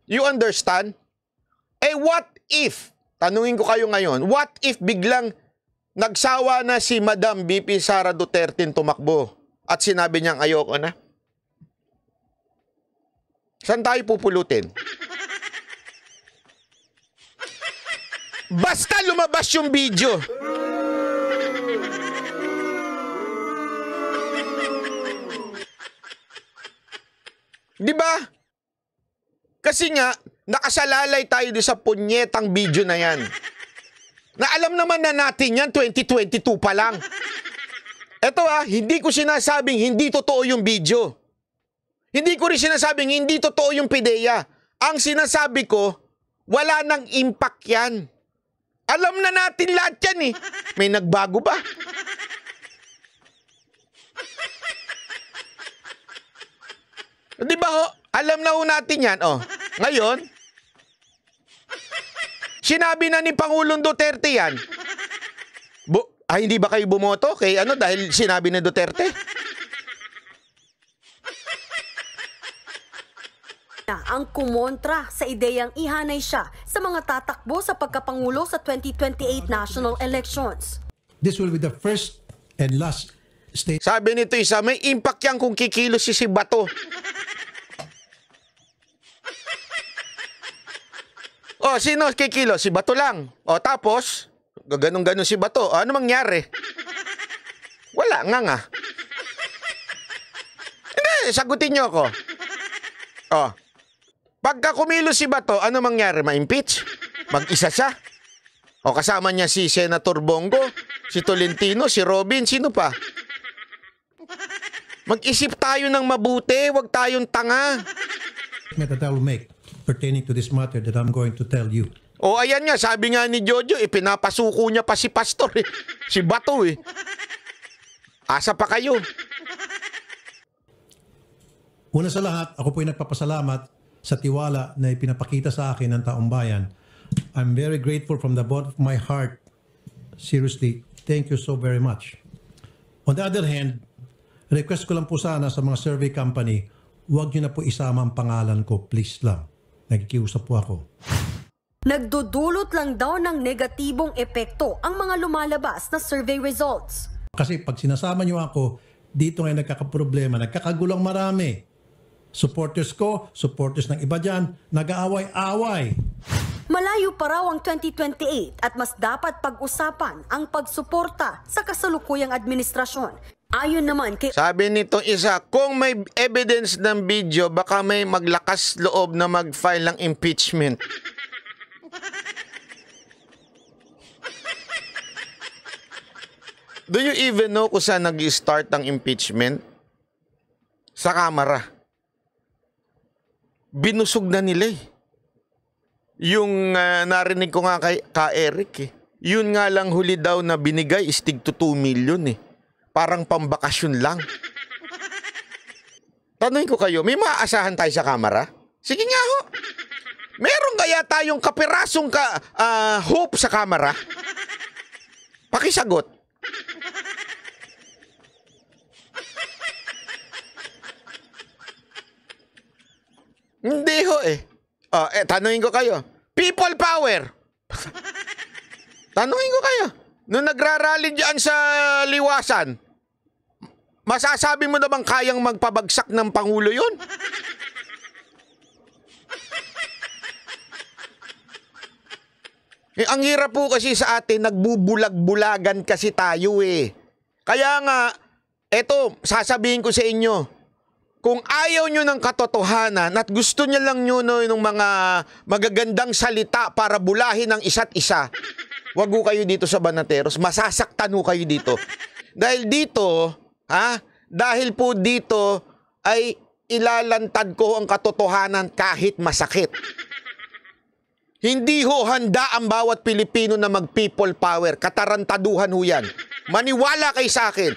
You understand? Eh what if, tanungin ko kayo ngayon, what if biglang Nagsawa na si Madam BP Sara Duterte tumakbo at sinabi niyang ayoko na. Saan tayo pupulutin? Basta lumabas yung video. Di ba? Kasi nga, nakasalalay tayo sa punyetang video na yan. Na alam naman na natin yan, 2022 pa lang. Eto ah, hindi ko sinasabing hindi totoo yung video. Hindi ko rin sinasabing hindi totoo yung PIDEA. Ang sinasabi ko, wala nang impact yan. Alam na natin lahat yan eh. May nagbago ba? Di ba ho? Alam na ho natin yan. Oh. Ngayon, Sinabi na ni Pangulong Duterte yan. Bu ay, ah, hindi ba kayo bumoto? Kay ano, dahil sinabi ni Duterte? ang kumontra sa ideyang ihanay siya sa mga tatakbo sa pagkapangulo sa 2028 national elections. This will be the first and last state. Sabi nito isa, may impact yan kung kikilos si si Bato. Oh, sino kikilo? Si Bato lang. O, oh, tapos, ganun-ganun si Bato. O, ano mangyari? Wala nga nga. Hindi, sagutin niyo ako. Oh. Pagka kumilo si Bato, ano mangyari? Ma-impeach? Mag-isa siya? O kasama niya si Senator Bongo, si Tolentino, si Robin, sino pa? Mag-isip tayo ng mabuti, huwag tayong tanga. That I will make pertaining to this matter that I'm going to tell you. O oh, ayan nga, sabi nga ni Jojo, ipinapasuko eh, niya pa si Pastor eh. Si Bato eh. Asa pa kayo? Una sa lahat, ako po ay nagpapasalamat sa tiwala na ipinapakita sa akin ng taong bayan. I'm very grateful from the bottom of my heart. Seriously, thank you so very much. On the other hand, request ko lang po sana sa mga survey company, huwag niyo na po isama ang pangalan ko, please lang. Nagkiusap po ako. Nagdudulot lang daw ng negatibong epekto ang mga lumalabas na survey results. Kasi pag sinasama niyo ako, dito ngayon nagkakaproblema, nagkakagulong marami. Supporters ko, supporters ng iba dyan, nag-aaway-away. Malayo pa raw ang 2028 at mas dapat pag-usapan ang pagsuporta sa kasalukuyang administrasyon Ayon naman kay... Sabi nito isa, kung may evidence ng video, baka may maglakas loob na mag-file ng impeachment. Do you even know kung saan nag-start ang impeachment? Sa kamera. Binusog na nila eh. Yung uh, narinig ko nga kay, ka Eric eh. Yun nga lang huli daw na binigay is tig 2 million eh parang pambakasyon lang. Tanungin ko kayo, may maaasahan tayo sa kamera? Sige nga ho. Meron kaya tayong kapirasong ka, uh, hope sa kamera? Pakisagot. Hindi ho eh. Oh, eh, tanungin ko kayo. People power! tanungin ko kayo. Nung nagrarally dyan sa liwasan, masasabi mo naman kayang magpabagsak ng Pangulo yun? Eh, ang hirap po kasi sa atin, nagbubulag-bulagan kasi tayo eh. Kaya nga, eto, sasabihin ko sa inyo, kung ayaw nyo ng katotohanan at gusto nyo lang nyo no, ng mga magagandang salita para bulahin ang isa't isa, Wag kayo dito sa Banateros. Masasaktan kayo dito. Dahil dito, ha? Dahil po dito ay ilalantad ko ang katotohanan kahit masakit. Hindi ho handa ang bawat Pilipino na mag-people power. Katarantaduhan ho yan. Maniwala kay sa akin.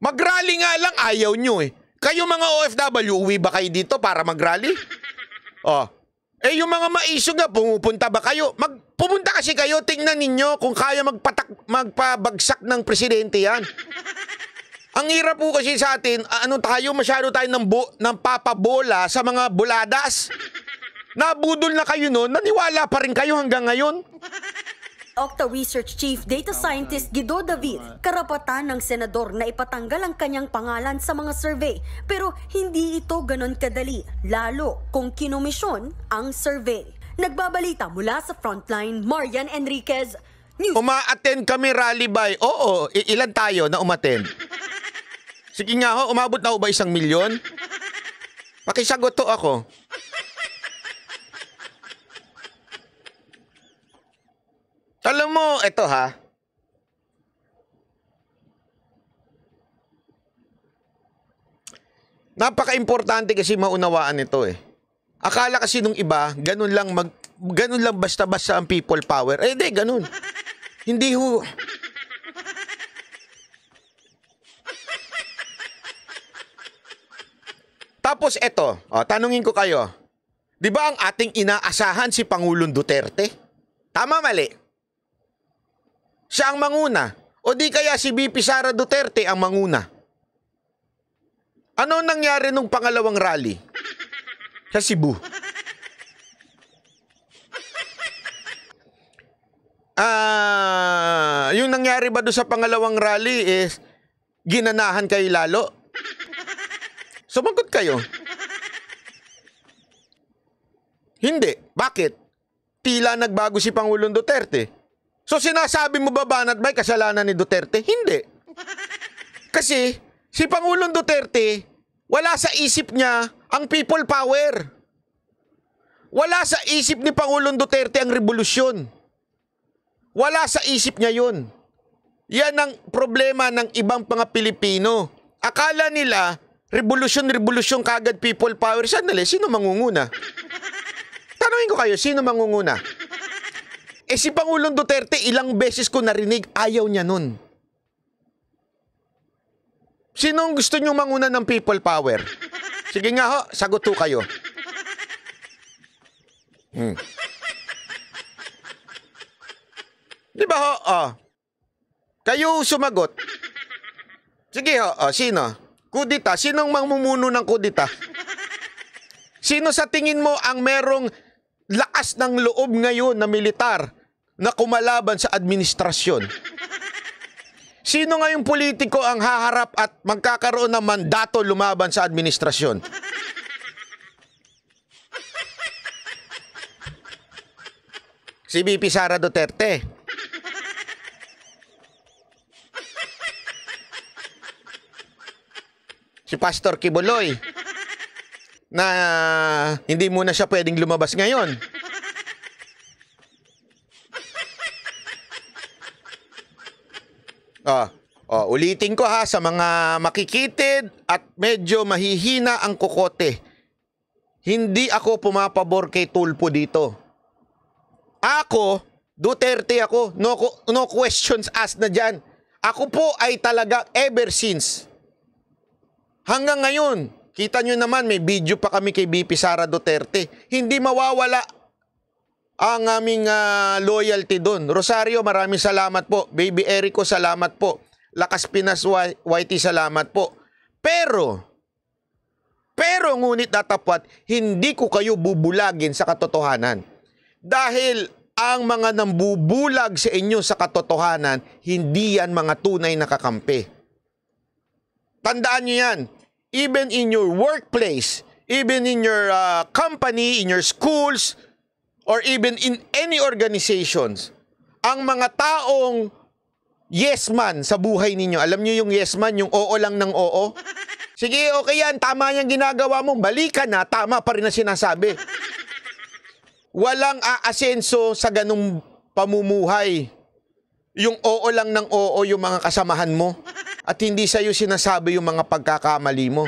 Magrally nga lang ayaw nyo eh. Kayo mga OFW, uwi ba kayo dito para magrally? Oh. Eh yung mga maisyo nga, pumupunta ba kayo? Mag Pumunta kasi kayo, tingnan ninyo kung kaya magpatak, magpabagsak ng presidente yan. Ang hirap po kasi sa atin, ano tayo, masyado tayo ng, bu- ng papabola sa mga buladas. Nabudol na kayo noon, naniwala pa rin kayo hanggang ngayon. Octa Research Chief Data Scientist Guido David, karapatan ng senador na ipatanggal ang kanyang pangalan sa mga survey. Pero hindi ito ganon kadali, lalo kung kinomisyon ang survey. Nagbabalita mula sa frontline, Marian Enriquez, News... Umaattend kami rally by. Oo, ilan tayo na umattend? Sige nga ho, umabot na ho ba isang milyon? Pakisagot to ako. Alam mo, eto ha. Napaka-importante kasi maunawaan ito eh. Akala kasi nung iba, ganun lang mag ganun lang basta-basta ang people power. Eh, di, ganun. Hindi ho. Tapos eto, oh, tanungin ko kayo. 'Di ba ang ating inaasahan si Pangulong Duterte? Tama mali? Siya ang manguna o di kaya si BP Sara Duterte ang manguna? Ano nangyari nung pangalawang rally? sa Cebu. Ah, yung nangyari ba do sa pangalawang rally is ginanahan kayo lalo? Sumagot kayo. Hindi. Bakit? Tila nagbago si Pangulong Duterte. So sinasabi mo ba banat ba'y kasalanan ni Duterte? Hindi. Kasi si Pangulong Duterte, wala sa isip niya ang people power. Wala sa isip ni Pangulong Duterte ang revolusyon. Wala sa isip niya yun. Yan ang problema ng ibang mga Pilipino. Akala nila, revolusyon, revolusyon kagad people power. Sandali, sino mangunguna? Tanungin ko kayo, sino mangunguna? Eh si Pangulong Duterte, ilang beses ko narinig, ayaw niya nun. Sinong gusto niyong manguna ng people power? Sige nga ho, sagot kayo. Hmm. Di ba ho? Oh. Kayo sumagot. Sige ho, oh, sino? Kudita. Sinong mamumuno ng kudita? Sino sa tingin mo ang merong lakas ng loob ngayon na militar na kumalaban sa administrasyon? Sino ngayong politiko ang haharap at magkakaroon ng mandato lumaban sa administrasyon? Si BP Sara Duterte. Si Pastor Kibuloy na hindi muna siya pwedeng lumabas ngayon. Ah. oh, ulitin ko ha sa mga makikitid at medyo mahihina ang kokote. Hindi ako pumapabor kay Tulpo dito. Ako, Duterte ako. No, no questions asked na dyan. Ako po ay talaga ever since. Hanggang ngayon, kita nyo naman may video pa kami kay BP Sara Duterte. Hindi mawawala ang aming uh, loyalty doon. Rosario, maraming salamat po. Baby Erico, salamat po. Lakas Pinas YT, salamat po. Pero, pero ngunit natapwat, hindi ko kayo bubulagin sa katotohanan. Dahil ang mga nambubulag sa inyo sa katotohanan, hindi yan mga tunay na kakampi. Tandaan nyo yan. Even in your workplace, even in your uh, company, in your schools, or even in any organizations, ang mga taong yes man sa buhay ninyo, alam nyo yung yes man, yung oo lang ng oo? Sige, okay yan, tama yung ginagawa mo, balikan ka na, tama pa rin na sinasabi. Walang aasenso sa ganung pamumuhay. Yung oo lang ng oo yung mga kasamahan mo at hindi sa'yo sinasabi yung mga pagkakamali mo.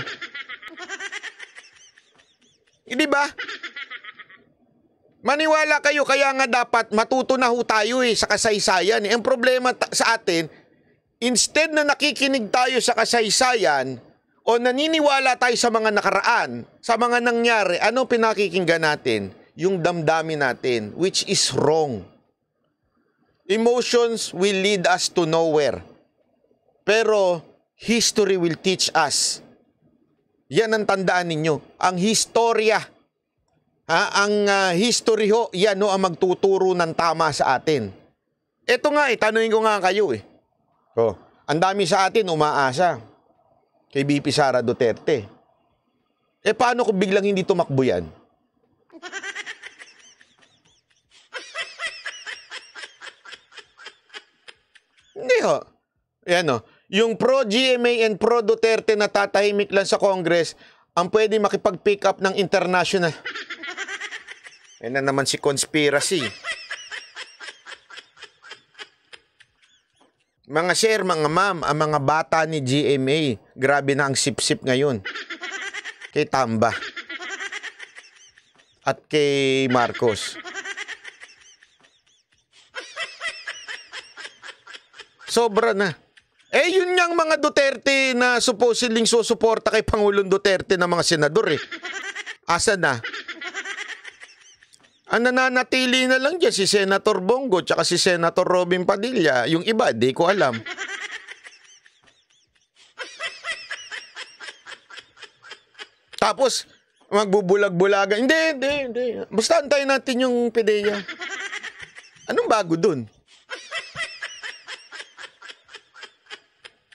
Hindi eh, ba? Maniwala kayo, kaya nga dapat matuto na ho tayo eh, sa kasaysayan. Eh. Ang problema sa atin, instead na nakikinig tayo sa kasaysayan o naniniwala tayo sa mga nakaraan, sa mga nangyari, ano pinakikinggan natin? Yung damdamin natin, which is wrong. Emotions will lead us to nowhere. Pero history will teach us. Yan ang tandaan ninyo. Ang historia Ha, ang uh, history ho, yan no, ang magtuturo ng tama sa atin. Ito nga, itanungin ko nga kayo eh. Oh, ang dami sa atin umaasa kay BP Sara Duterte. Eh paano kung biglang hindi tumakbo yan? hindi ho. Yan o. Yung pro-GMA and pro-Duterte na tatahimik lang sa Congress, ang pwede makipag-pick up ng international... Yan na naman si conspiracy. Mga sir, mga ma'am, ang mga bata ni GMA, grabe na ang sip-sip ngayon. Kay Tamba. At kay Marcos. Sobra na. Eh, yun nga mga Duterte na supposedly susuporta kay Pangulong Duterte ng mga senador eh. Asa na? ang nananatili na lang dyan si Senator Bongo tsaka si Senator Robin Padilla. Yung iba, di ko alam. Tapos, magbubulag bulagan Hindi, hindi, hindi. Basta antayin natin yung PDEA. Anong bago dun?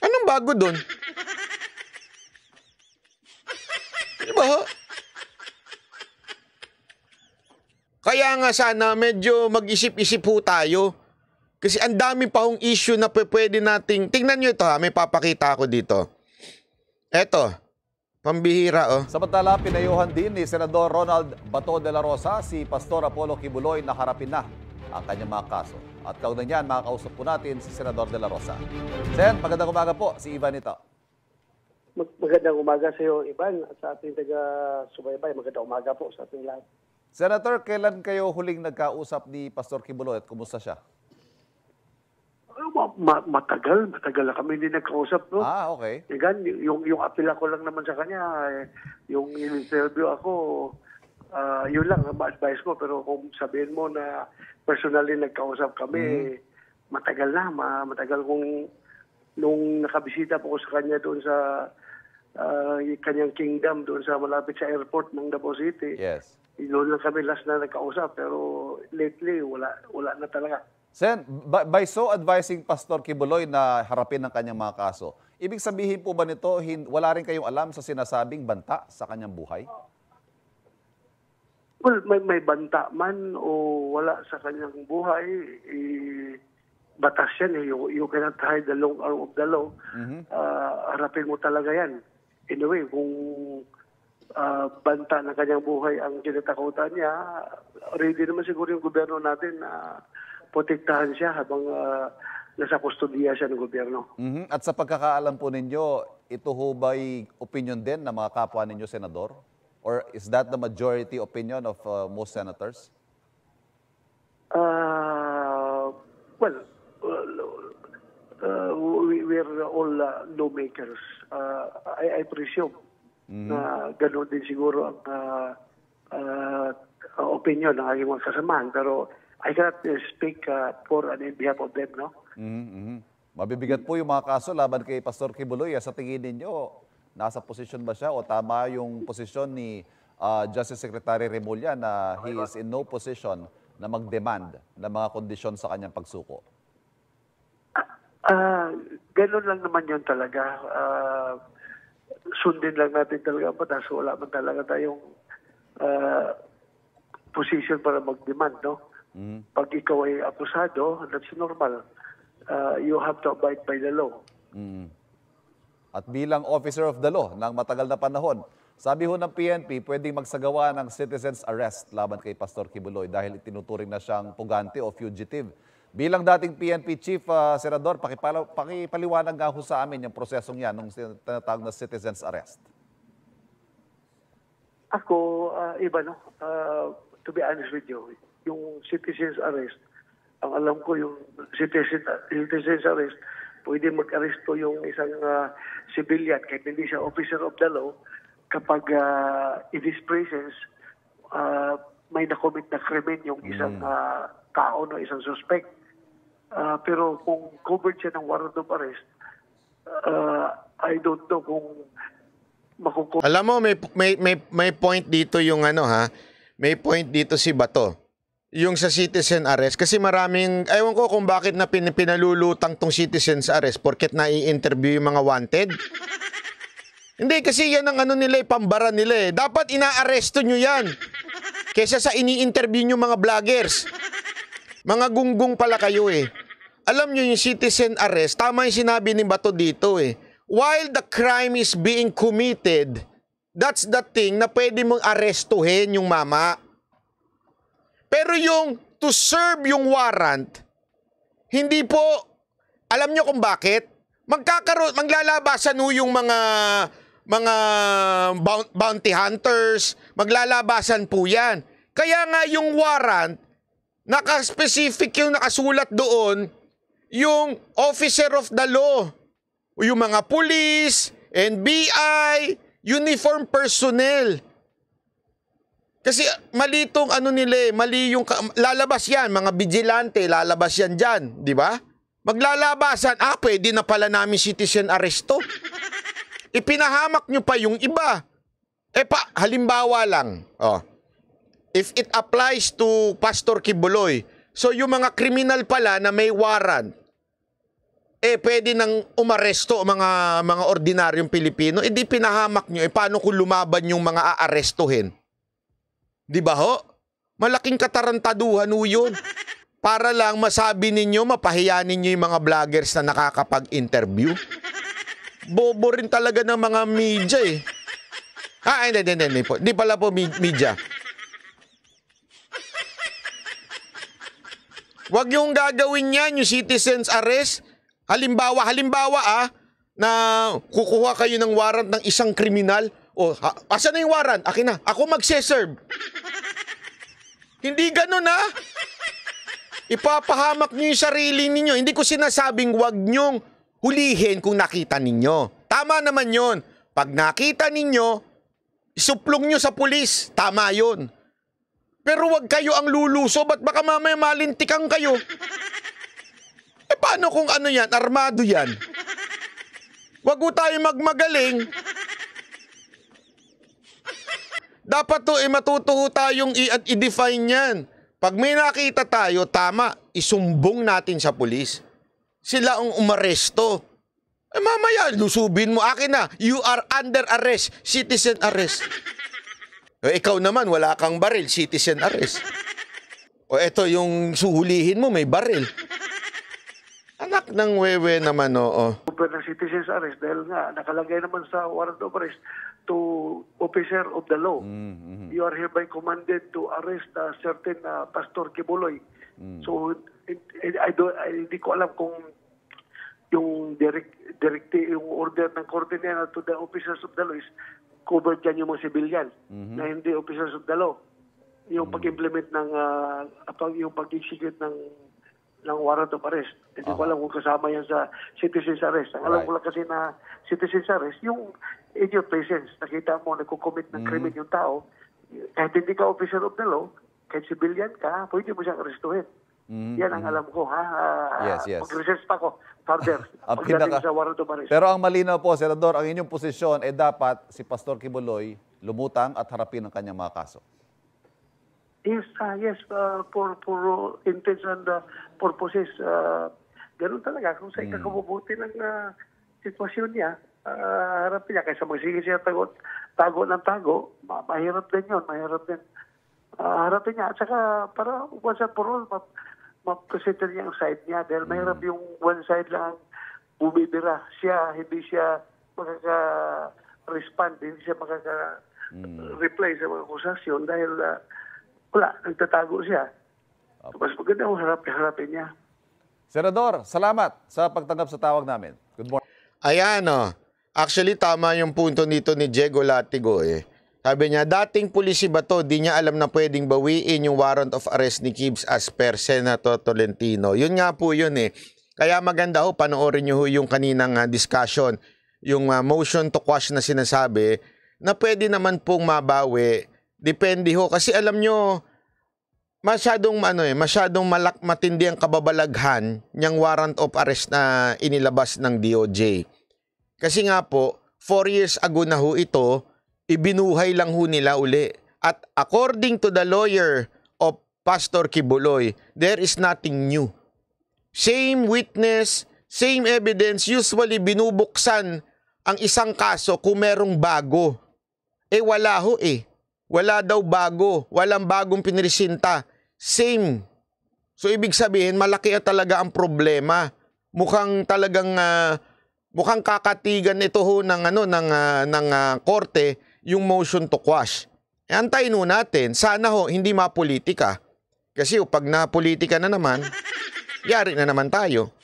Anong bago dun? Diba ho? Kaya nga sana medyo mag-isip-isip po tayo. Kasi ang dami pa hong issue na pwede nating... Tingnan nyo ito ha, may papakita ako dito. Eto, pambihira oh. Samantala, pinayuhan din ni Senador Ronald Bato de la Rosa si Pastor Apollo Kibuloy na harapin na ang kanyang mga kaso. At kaunan niyan, makakausap po natin si Senador de la Rosa. Sen, magandang umaga po. Si Ivan ito. Magandang umaga sa iyo, Ivan, at sa ating taga-subaybay. Magandang umaga po sa ating lahat. Senator, kailan kayo huling nagkausap ni Pastor Kibulo at kumusta siya? Ah, ma matagal, matagal na kami hindi nagkausap, no? Ah, okay. Yan, yung, yung apila ko lang naman sa kanya, eh, yung interview ako, uh, yun lang ang advice ko. Pero kung sabihin mo na personally nagkausap kami, mm. matagal na, ma matagal kong nung nakabisita po ko sa kanya doon sa uh, kanyang kingdom, doon sa malapit sa airport ng Davao City. Yes yun lang kami last na nagkausap pero lately wala wala na talaga. Sen, by, by so advising Pastor Kibuloy na harapin ang kanyang mga kaso, ibig sabihin po ba nito hin, wala rin kayong alam sa sinasabing banta sa kanyang buhay? Well, may, may banta man o wala sa kanyang buhay, eh, batas yan. Eh. You, you cannot hide the long arm of the law. Mm-hmm. Uh, harapin mo talaga yan. In a way, kung uh, banta ng kanyang buhay ang kinatakutan niya, ready naman siguro yung gobyerno natin na uh, protektahan siya habang uh, nasa kustodiya siya ng gobyerno. Mm-hmm. At sa pagkakaalam po ninyo, ito ho ba'y opinion din ng mga kapwa ninyo, Senador? Or is that the majority opinion of uh, most senators? Uh, well, uh, we, we're all uh, lawmakers. Uh, I, I presume Mm. Na ganoon din siguro ang uh, uh, opinion ng aking mga kasamahan. Pero I cannot eh, speak uh, for and in behalf of them, no? Mm-hmm. Mabibigat po yung mga kaso laban kay Pastor Kibuloy. Sa tingin ninyo, nasa posisyon ba siya o tama yung posisyon ni uh, Justice Secretary Remulla na he is in no position na mag-demand ng mga kondisyon sa kanyang pagsuko? Uh, ganun lang naman yun talaga. Uh, sundin lang natin talaga ang batas. Wala man talaga tayong uh, position para mag-demand, no? Mm. Pag ikaw ay akusado, that's normal. Uh, you have to abide by the law. Mm. At bilang officer of the law ng matagal na panahon, sabi ho ng PNP, pwedeng magsagawa ng citizen's arrest laban kay Pastor Kibuloy dahil itinuturing na siyang pugante o fugitive. Bilang dating PNP Chief uh, Senador, pakipala, pakipaliwanag nga ho sa amin yung prosesong yan nung tinatawag na citizen's arrest. Ako, uh, iba no. Uh, to be honest with you, yung citizen's arrest, ang alam ko yung citizen, citizen's arrest, pwede mag-aresto yung isang uh, civilian kahit hindi siya officer of the law kapag uh, in his presence, uh, may nakomit na krimen yung isang mm. uh, tao, no, isang suspect. Ah, pero kung covered siya ng warrant of arrest, uh, I don't know kung makukuha. Alam mo, may, may, may, may point dito yung ano ha, may point dito si Bato. Yung sa citizen arrest, kasi maraming, ewan ko kung bakit na pin, pinalulutang tong citizen's arrest, porket nai-interview yung mga wanted. Hindi, kasi yan ang ano nila, eh, pambara nila eh. Dapat inaaresto nyo yan. Kesa sa ini-interview nyo mga vloggers. Mga gunggong pala kayo eh. Alam nyo yung citizen arrest, tama yung sinabi ni Bato dito eh. While the crime is being committed, that's the thing na pwede mong arestuhin yung mama. Pero yung to serve yung warrant, hindi po, alam nyo kung bakit? Magkakaroon, maglalabasan ho yung mga mga bounty hunters, maglalabasan po yan. Kaya nga yung warrant, naka-specific yung nakasulat doon yung officer of the law, yung mga pulis, NBI, uniform personnel. Kasi mali itong ano nila eh, mali yung, lalabas yan, mga vigilante, lalabas yan dyan, di ba? Maglalabasan, ah, pwede na pala namin citizen aresto. Ipinahamak nyo pa yung iba. E pa, halimbawa lang, oh, if it applies to Pastor Kibuloy, so yung mga criminal pala na may warrant, eh pwede nang umaresto mga mga ordinaryong Pilipino, hindi eh, pinahamak niyo eh paano kung lumaban yung mga aarestuhin? Di ba ho? Malaking katarantaduhan ho yun. Para lang masabi ninyo, mapahiya niyo yung mga vloggers na nakakapag-interview. Bobo rin talaga ng mga media eh. Ah, hindi, hindi, hindi po. Hindi pala po media. Wag yung gagawin niyan yung citizen's arrest Halimbawa, halimbawa ah, na kukuha kayo ng warrant ng isang kriminal, o oh, asan na yung warrant? Akin na, ako magse-serve. Hindi ganun ah. Ipapahamak niyo yung sarili ninyo. Hindi ko sinasabing wag niyong hulihin kung nakita ninyo. Tama naman yon. Pag nakita ninyo, isuplong niyo sa pulis. Tama yon. Pero wag kayo ang luluso, ba't baka mamaya malintikan kayo? Eh paano kung ano yan? Armado yan. Huwag po tayo magmagaling. Dapat to eh matuto tayong i-define yan. Pag may nakita tayo, tama, isumbong natin sa pulis. Sila ang umaresto. Eh mamaya, lusubin mo akin na. You are under arrest, citizen arrest. O eh, ikaw naman, wala kang baril, citizen arrest. O eto yung suhulihin mo, may baril. Anak ng Wewe naman, oo. Open ng citizen's arrest dahil nga nakalagay naman sa warrant of arrest to officer of the law. Mm-hmm. You are hereby commanded to arrest a certain uh, Pastor Kibuloy. Mm. So, it, it, I don't, I, hindi ko alam kung yung direct, direct yung order ng korte niya to the officers of the law is covered yan yung mga civilian mm-hmm. na hindi officers of the law. Yung mm-hmm. pag-implement ng, uh, yung pag-execute ng ng warrant of arrest. Hindi ko alam kung kasama yan sa citizen's arrest. Ang alam Alright. ko lang kasi na citizen's arrest, yung in your presence, nakita mo, nagko-commit ng mm. krimen yung tao, kahit hindi ka officer of the law, kahit civilian ka, pwede mo siyang arestuhin. Mm-hmm. Yan ang alam ko, ha? Ah, Yes, yes. Mag-research pa ko, further. Ang pinaka- sa warrant of arrest. Pero ang malinaw po, Senador, ang inyong posisyon ay eh, dapat si Pastor Kibuloy lumutang at harapin ang kanyang mga kaso. Yes, uh, yes, uh, ah, for for intents and uh, ah, purposes, uh, ganun talaga. Kung sa mm. ikakabubuti ng uh, sitwasyon niya, uh, harapin niya. Kaysa magsige siya tago, tago ng tago, ma- mahirap din yun, mahirap din. Uh, harapin niya. At saka para once and for all, map- mapresenter niya ang side niya. Dahil mahirap mm. yung one side lang bumibira. Siya, hindi siya makaka-respond, hindi siya makaka-reply mm. sa mga akusasyon dahil uh, wala, nagtatago siya. So, mas maganda kung harap-harapin niya. Senador, salamat sa pagtanggap sa tawag namin. Good morning. Ayan o. Oh. Actually, tama yung punto nito ni Diego Latigo eh. Sabi niya, dating pulisi ba to, di niya alam na pwedeng bawiin yung warrant of arrest ni Gibbs as per Senator Tolentino. Yun nga po yun eh. Kaya maganda ho, panoorin niyo ho yung kaninang ah, discussion, yung ah, motion to quash na sinasabi na pwede naman pong mabawi Depende ho. Kasi alam nyo, masyadong ano eh, masyadong malak matindi ang kababalaghan ng warrant of arrest na inilabas ng DOJ. Kasi nga po, 4 years ago na ho ito, ibinuhay lang ho nila uli. At according to the lawyer of Pastor Kibuloy, there is nothing new. Same witness, same evidence, usually binubuksan ang isang kaso kung merong bago. Eh wala ho eh. Wala daw bago. Walang bagong pinresinta. Same. So ibig sabihin, malaki talaga ang problema. Mukhang talagang uh, mukhang kakatigan ito ho ng ano ng uh, ng uh, korte yung motion to quash. E, antayin ho natin. Sana ho hindi mapolitika. Kasi oh, pag napolitika na naman, yari na naman tayo.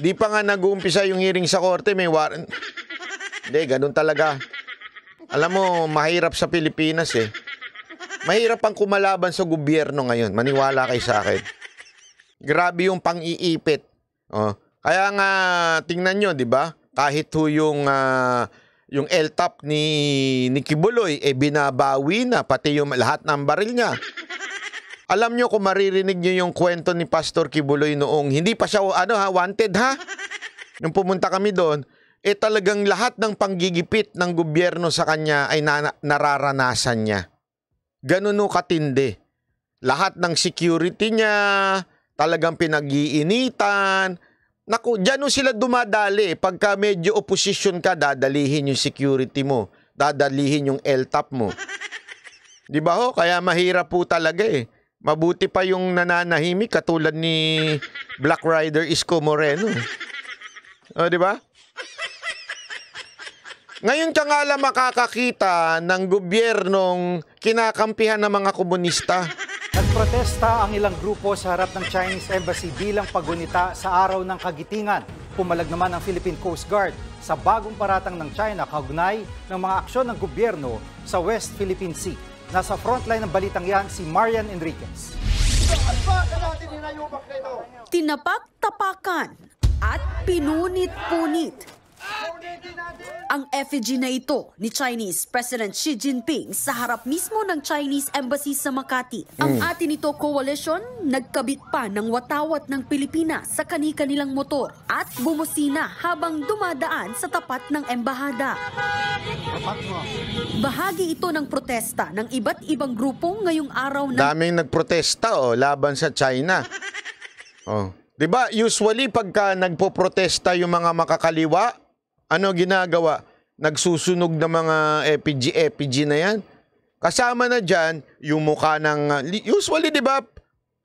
Di pa nga nag-uumpisa yung hearing sa korte, may warrant. Hindi, ganun talaga. Alam mo, mahirap sa Pilipinas eh. Mahirap ang kumalaban sa gobyerno ngayon. Maniwala kay sa akin. Grabe yung pang-iipit. Oh. Kaya nga, tingnan nyo, di ba? Kahit ho yung, uh, yung LTAP ni, ni Kibuloy, eh binabawi na, pati yung lahat ng baril niya. Alam nyo kung maririnig nyo yung kwento ni Pastor Kibuloy noong hindi pa siya ano ha, wanted ha? Nung pumunta kami doon, eh talagang lahat ng panggigipit ng gobyerno sa kanya ay na- nararanasan niya. Ganun no katindi. Lahat ng security niya, talagang pinag-iinitan. Naku, dyan sila dumadali. Pagka medyo opposition ka, dadalihin yung security mo. Dadalihin yung LTAP mo. Di ba ho? Kaya mahirap po talaga eh. Mabuti pa yung nananahimik katulad ni Black Rider Isko Moreno. O, di ba? Ngayon ka nga lang makakakita ng gobyernong kinakampihan ng mga komunista. Nagprotesta ang ilang grupo sa harap ng Chinese Embassy bilang pagunita sa araw ng kagitingan. Pumalag naman ang Philippine Coast Guard sa bagong paratang ng China kaugnay ng mga aksyon ng gobyerno sa West Philippine Sea. Nasa frontline ng balitang yan si Marian Enriquez. Tinapak-tapakan at pinunit-punit ang effigy na ito ni Chinese President Xi Jinping sa harap mismo ng Chinese Embassy sa Makati. Ang mm. atin ito coalition nagkabit pa ng watawat ng Pilipinas sa kani-kanilang motor at bumusina habang dumadaan sa tapat ng embahada. Bahagi ito ng protesta ng iba't ibang grupo ngayong araw na... Daming nagprotesta oh, laban sa China. Oh. 'Di ba usually pagka nagpo-protesta yung mga makakaliwa, ano ginagawa? Nagsusunog ng mga EPG, EPG na yan. Kasama na dyan yung mukha ng, usually di ba,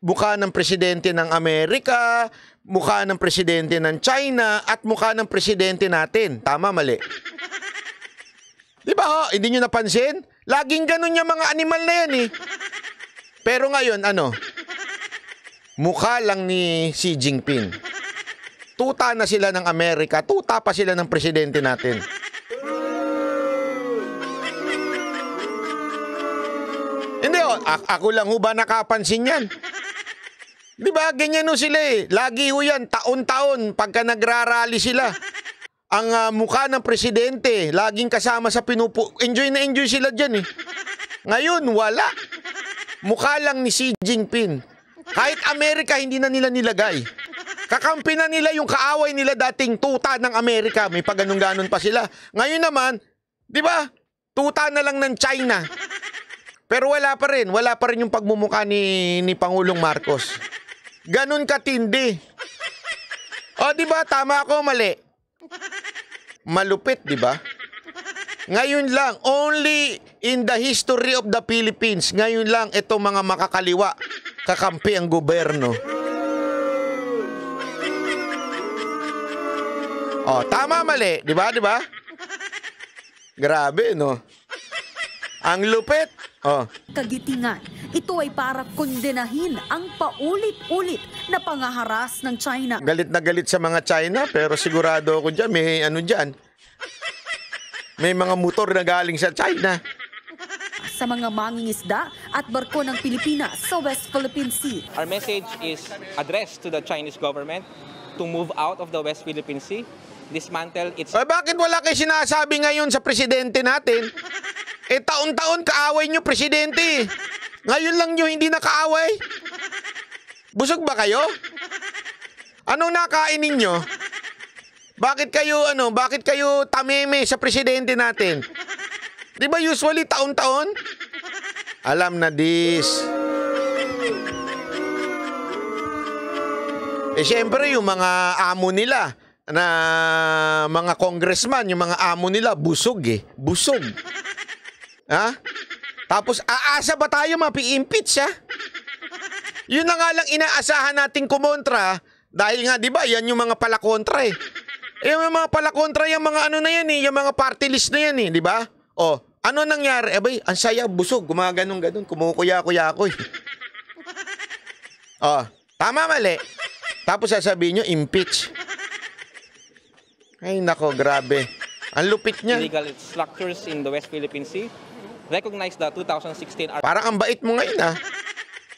mukha ng presidente ng Amerika, mukha ng presidente ng China, at mukha ng presidente natin. Tama, mali. Di ba ho? Hindi nyo napansin? Laging ganun yung mga animal na yan eh. Pero ngayon, ano? Mukha lang ni Xi Jinping. Tuta na sila ng Amerika, tuta pa sila ng presidente natin. Hindi, oh, ako lang ho ba nakapansin yan? Di ba, ganyan ho sila eh. Lagi ho yan, taon-taon, pagka nagrarally sila. Ang uh, mukha ng presidente, laging kasama sa pinupo. Enjoy na enjoy sila dyan eh. Ngayon, wala. Mukha lang ni Xi Jinping. Kahit Amerika, hindi na nila nilagay. Kakampi na nila yung kaaway nila dating tuta ng Amerika. May pagganong-ganon pa sila. Ngayon naman, di ba? Tuta na lang ng China. Pero wala pa rin. Wala pa rin yung pagmumuka ni, ni Pangulong Marcos. Ganon katindi. O, di ba? Tama ako, mali. Malupit, di ba? Ngayon lang, only in the history of the Philippines, ngayon lang ito mga makakaliwa, kakampi ang gobyerno. Oh, tama mali, 'di ba? 'Di ba? Grabe, no. Ang lupit. Oh. Kagitingan. Ito ay para kondenahin ang paulit-ulit na pangaharas ng China. Galit na galit sa mga China, pero sigurado ako diyan may ano diyan. May mga motor na galing sa China sa mga mangingisda at barko ng Pilipinas sa West Philippine Sea. Our message is addressed to the Chinese government to move out of the West Philippine Sea dismantle its... Eh, bakit wala kayo sinasabi ngayon sa presidente natin? Eh, taon-taon kaaway nyo, presidente. Ngayon lang nyo hindi nakaaway? Busog ba kayo? Anong nakain ninyo? Bakit kayo, ano, bakit kayo tameme sa presidente natin? Di ba usually taon-taon? Alam na this. Eh, syempre, yung mga amo nila, na mga congressman, yung mga amo nila, busog eh. Busog. ha? Tapos aasa ba tayo mapi-impeach ha? Yun na nga lang inaasahan nating kumontra dahil nga 'di ba, yan yung mga pala kontra eh. eh. Yung mga pala kontra yung mga ano na yan eh, yung mga party list na yan eh, 'di ba? Oh, ano nangyari? Eh bay, ang saya busog, gumaganong ganun, kumukuya-kuya ako eh. Oh, tama mali. Tapos sasabihin nyo, impeach. Ay nako, grabe. Ang lupit niya. Illegal structures in the West Philippine Sea. Recognized the 2016 Parang ang bait mo ngayon ah.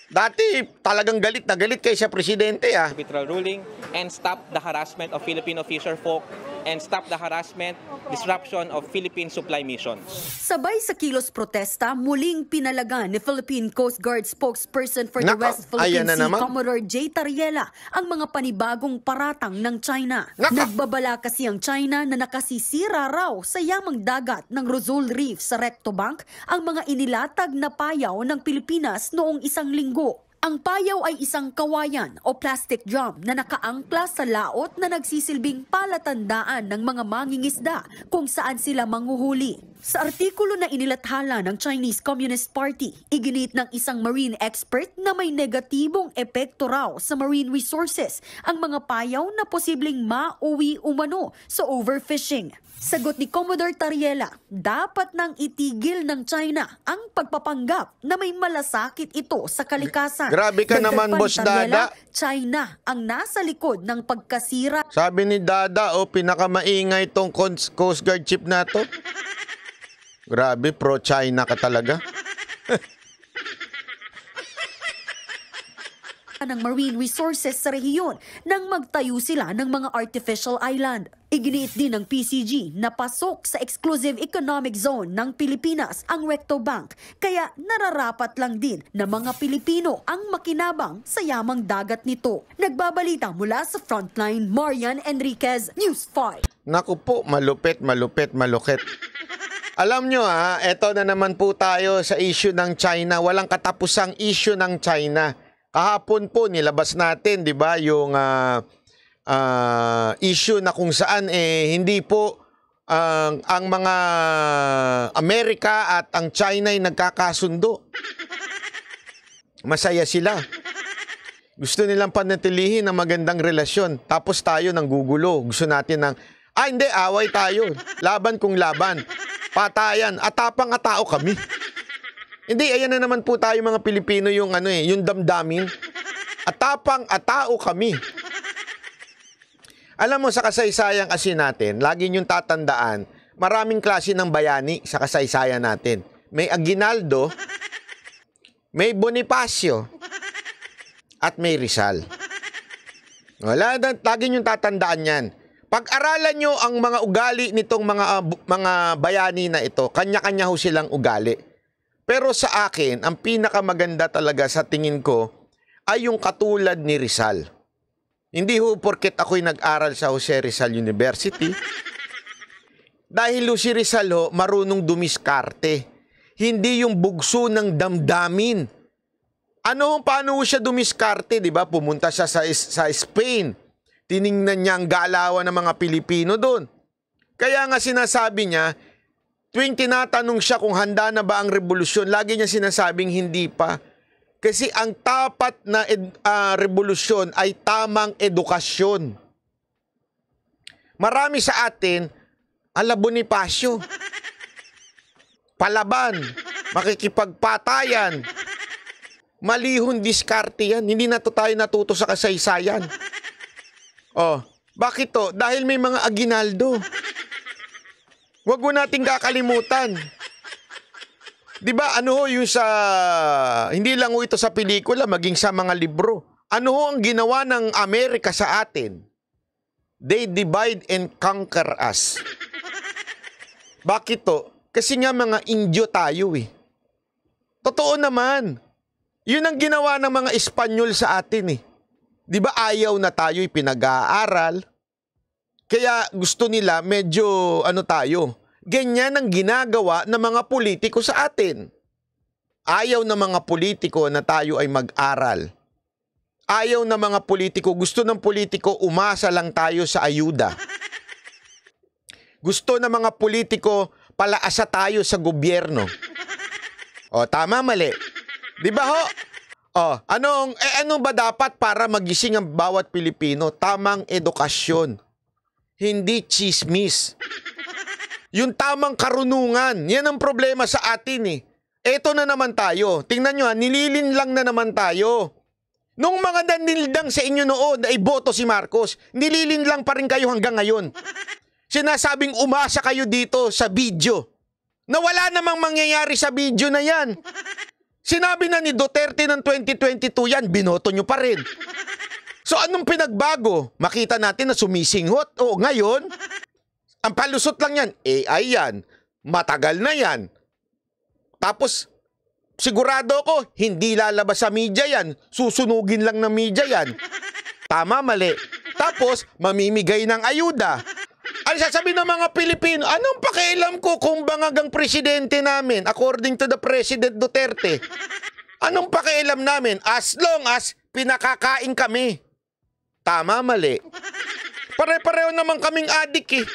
Dati talagang galit na galit kay sa presidente ah. Arbitral ruling and stop the harassment of Filipino fisher folk and stop the harassment, disruption of Philippine supply missions. Sabay sa kilos protesta, muling pinalaga ni Philippine Coast Guard spokesperson for Naka, the West Philippine Sea, naman. Commodore J. Tariela, ang mga panibagong paratang ng China. Naka. Nagbabala kasi ang China na nakasisira raw sa yamang dagat ng Rosal Reef sa Recto Bank ang mga inilatag na payaw ng Pilipinas noong isang linggo. Ang payaw ay isang kawayan o plastic drum na nakaangkla sa laot na nagsisilbing palatandaan ng mga mangingisda kung saan sila manguhuli. Sa artikulo na inilathala ng Chinese Communist Party, iginit ng isang marine expert na may negatibong epekto raw sa marine resources ang mga payaw na posibleng mauwi umano sa overfishing. Sagot ni Commodore Tariela, dapat nang itigil ng China ang pagpapanggap na may malasakit ito sa kalikasan. Grabe ka Dagdag naman, Boss Dada. China ang nasa likod ng pagkasira. Sabi ni Dada, o oh, pinakamaingay tong Coast Guard ship na to. Grabe, pro-China ka talaga. ng marine resources sa rehiyon nang magtayo sila ng mga artificial island. Iginiit din ng PCG na pasok sa exclusive economic zone ng Pilipinas ang Recto Bank kaya nararapat lang din na mga Pilipino ang makinabang sa yamang dagat nito. Nagbabalita mula sa Frontline, Marian Enriquez, News 5. Naku po, malupit, malupit, malukit. Alam nyo ha, ah, eto na naman po tayo sa issue ng China. Walang katapusang issue ng China. Kahapon po nilabas natin, 'di ba, yung uh, uh, issue na kung saan eh hindi po uh, ang mga Amerika at ang China ay nagkakasundo. Masaya sila. Gusto nilang panatilihin ang magandang relasyon. Tapos tayo nang gugulo. Gusto natin ng, ah hindi, away tayo. Laban kung laban. Patayan. Atapang atao kami. Hindi, ayan na naman po tayo mga Pilipino yung ano eh, yung damdamin. Atapang atao kami. Alam mo, sa kasaysayan kasi natin, lagi yung tatandaan, maraming klase ng bayani sa kasaysayan natin. May Aguinaldo, may Bonifacio, at may Rizal. Wala, lagi yung tatandaan yan. Pag-aralan nyo ang mga ugali nitong mga, uh, mga bayani na ito, kanya-kanya ho silang ugali. Pero sa akin, ang pinakamaganda talaga sa tingin ko ay yung katulad ni Rizal. Hindi ho porket ako'y nag-aral sa Jose Rizal University. Dahil ho si Rizal ho, marunong dumiskarte. Hindi yung bugso ng damdamin. Ano, paano ho siya dumiskarte, di ba? Pumunta siya sa, sa Spain. Tiningnan niya ang galawan ng mga Pilipino doon. Kaya nga sinasabi niya, Tuwing tinatanong siya kung handa na ba ang revolusyon, lagi niya sinasabing hindi pa. Kasi ang tapat na ed, uh, revolusyon ay tamang edukasyon. Marami sa atin, ala Bonifacio, palaban, makikipagpatayan, malihon diskarte yan. Hindi na to tayo natuto sa kasaysayan. Oh, bakit to? Dahil may mga aginaldo. Huwag mo nating kakalimutan. 'Di ba? Ano ho yung sa hindi lang ho ito sa pelikula, maging sa mga libro. Ano ho ang ginawa ng Amerika sa atin? They divide and conquer us. Bakit to? Kasi nga mga Indio tayo eh. Totoo naman. Yun ang ginawa ng mga Espanyol sa atin eh. 'Di ba ayaw na tayo ipinag-aaral? Kaya gusto nila medyo ano tayo. Ganyan ang ginagawa ng mga politiko sa atin. Ayaw ng mga politiko na tayo ay mag-aral. Ayaw ng mga politiko, gusto ng politiko umasa lang tayo sa ayuda. Gusto ng mga politiko palaasa tayo sa gobyerno. O tama mali. 'Di ba ho? O, anong eh anong ba dapat para magising ang bawat Pilipino? Tamang edukasyon hindi chismis. Yung tamang karunungan, yan ang problema sa atin eh. Eto na naman tayo. Tingnan nyo ha, nililin lang na naman tayo. Nung mga nanildang sa inyo noon ay boto si Marcos, nililin lang pa rin kayo hanggang ngayon. Sinasabing umasa kayo dito sa video. Na wala namang mangyayari sa video na yan. Sinabi na ni Duterte ng 2022 yan, binoto nyo pa rin. So anong pinagbago? Makita natin na sumisinghot. O ngayon, ang palusot lang yan, AI yan, matagal na yan. Tapos, sigurado ko, hindi lalabas sa media yan. Susunugin lang ng media yan. Tama, mali. Tapos, mamimigay ng ayuda. Ano sasabihin ng mga Pilipino? Anong pakialam ko kung bangag ang presidente namin according to the President Duterte? Anong pakialam namin as long as pinakakain kami? Tama, mali. Pare-pareho naman kaming adik eh.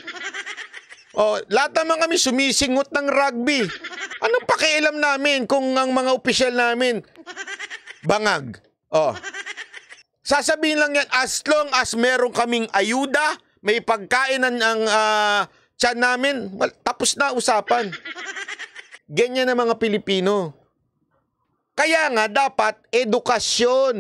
Oh, lahat naman kami sumisingot ng rugby. Anong pakialam namin kung ang mga opisyal namin bangag? Oh. Sasabihin lang yan, as long as meron kaming ayuda, may pagkain ang uh, tiyan namin, well, tapos na usapan. Ganyan ang mga Pilipino. Kaya nga dapat edukasyon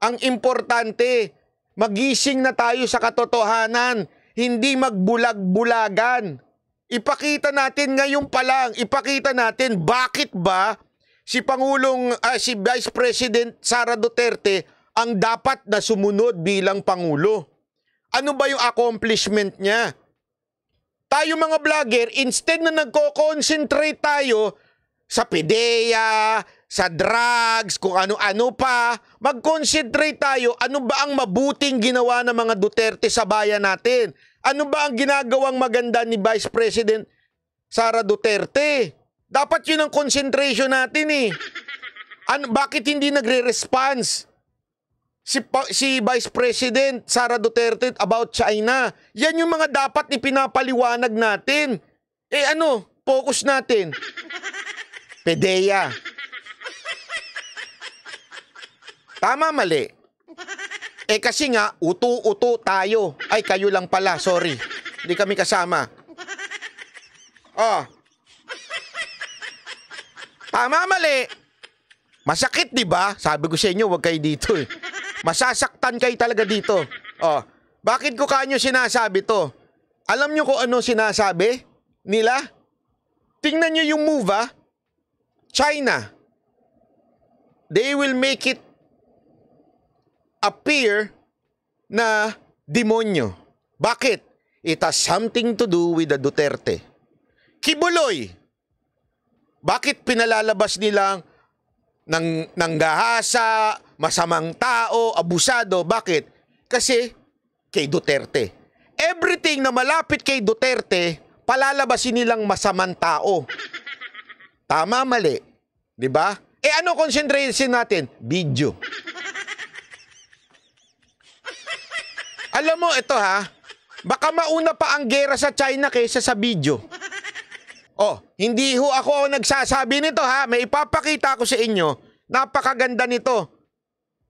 ang importante Magising na tayo sa katotohanan, hindi magbulag-bulagan. Ipakita natin ngayon pa lang, ipakita natin bakit ba si Pangulong uh, si Vice President Sara Duterte ang dapat na sumunod bilang pangulo. Ano ba yung accomplishment niya? Tayo mga vlogger, instead na nagko-concentrate tayo sa PDEA, sa drugs, kung ano-ano pa. Mag-concentrate tayo, ano ba ang mabuting ginawa ng mga Duterte sa bayan natin? Ano ba ang ginagawang maganda ni Vice President Sara Duterte? Dapat yun ang concentration natin eh. Ano, bakit hindi nagre-response? Si, si Vice President Sara Duterte about China. Yan yung mga dapat ipinapaliwanag natin. Eh ano, focus natin. PDEA. Tama, mali. Eh kasi nga, utu-utu tayo. Ay, kayo lang pala, sorry. Hindi kami kasama. Oh. Tama, mali. Masakit, di ba? Sabi ko sa inyo, huwag kayo dito eh. Masasaktan kayo talaga dito. Oh. Bakit ko kanyo sinasabi to? Alam niyo ko ano sinasabi nila? Tingnan nyo yung move ah. China. They will make it appear na demonyo. Bakit? It has something to do with the Duterte. Kibuloy! Bakit pinalalabas nilang nang, nanggahasa, masamang tao, abusado? Bakit? Kasi kay Duterte. Everything na malapit kay Duterte, palalabasin nilang masamang tao. Tama, mali. 'Di ba? Eh ano concentration natin? Video. Alam mo, ito ha, baka mauna pa ang gera sa China kaysa sa video. Oh, hindi ho ako ang nagsasabi nito ha. May ipapakita ko sa inyo. Napakaganda nito.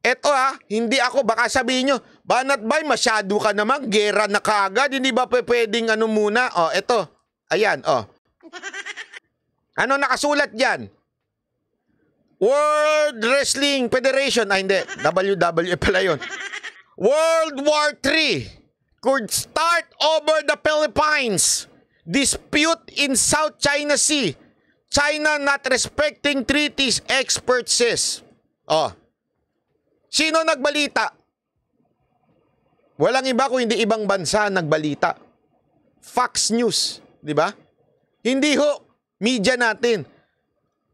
Ito ha, hindi ako baka sabihin nyo, Banat Bay, masyado ka naman, gera na kaagad, hindi ba pwedeng ano muna? Oh, ito, Ayan, oh. Ano nakasulat yan? World Wrestling Federation. Ay, hindi. WWE pala yun. World War III could start over the Philippines. Dispute in South China Sea. China not respecting treaties, experts says. Oh. Sino nagbalita? Walang iba kung hindi ibang bansa nagbalita. Fox News, di ba? Hindi ho, media natin.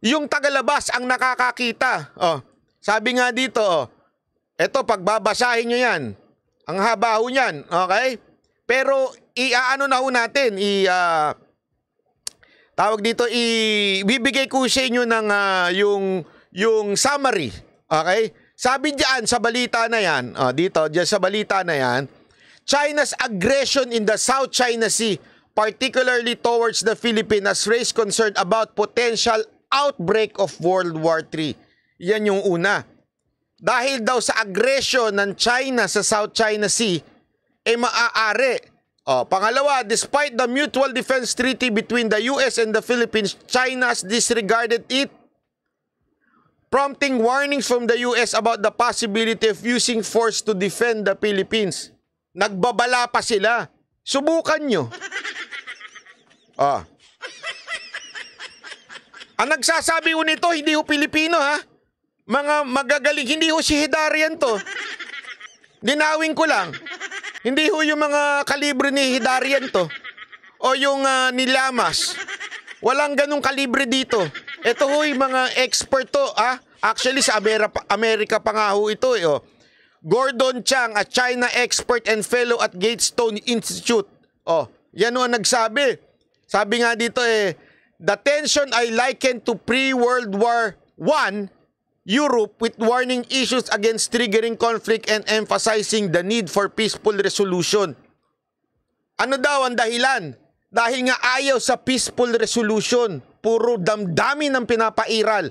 Yung tagalabas ang nakakakita. Oh, sabi nga dito, oh, ito, pagbabasahin nyo yan. Ang haba ho niyan, okay? Pero iaano na ho natin, i uh, tawag dito ibibigay ko sa inyo ng uh, yung yung summary, okay? Sabi diyan sa balita na yan, oh, dito diyan sa balita na yan, China's aggression in the South China Sea, particularly towards the Philippines, has raised concern about potential outbreak of World War III. Yan yung una. Dahil daw sa agresyon ng China sa South China Sea, eh maaari. O, pangalawa, despite the mutual defense treaty between the US and the Philippines, China has disregarded it, prompting warnings from the US about the possibility of using force to defend the Philippines. Nagbabala pa sila. Subukan nyo. Ah. Ang nagsasabi ko nito, hindi ho Pilipino ha. Mga magagaling, hindi ho si Hidarian to. Dinawin ko lang. Hindi ho yung mga kalibre ni Hidarian to. O yung uh, Lamas. Walang ganong kalibre dito. Ito ho yung mga expert to, ah. Actually, sa Amerika, pa nga ho ito, eh, oh. Gordon Chang, a China expert and fellow at Gatestone Institute. Oh, yan ang nagsabi. Sabi nga dito eh, the tension I liken to pre-World War 1 Europe with warning issues against triggering conflict and emphasizing the need for peaceful resolution. Ano daw ang dahilan? Dahil nga ayaw sa peaceful resolution, puro damdamin ang pinapairal.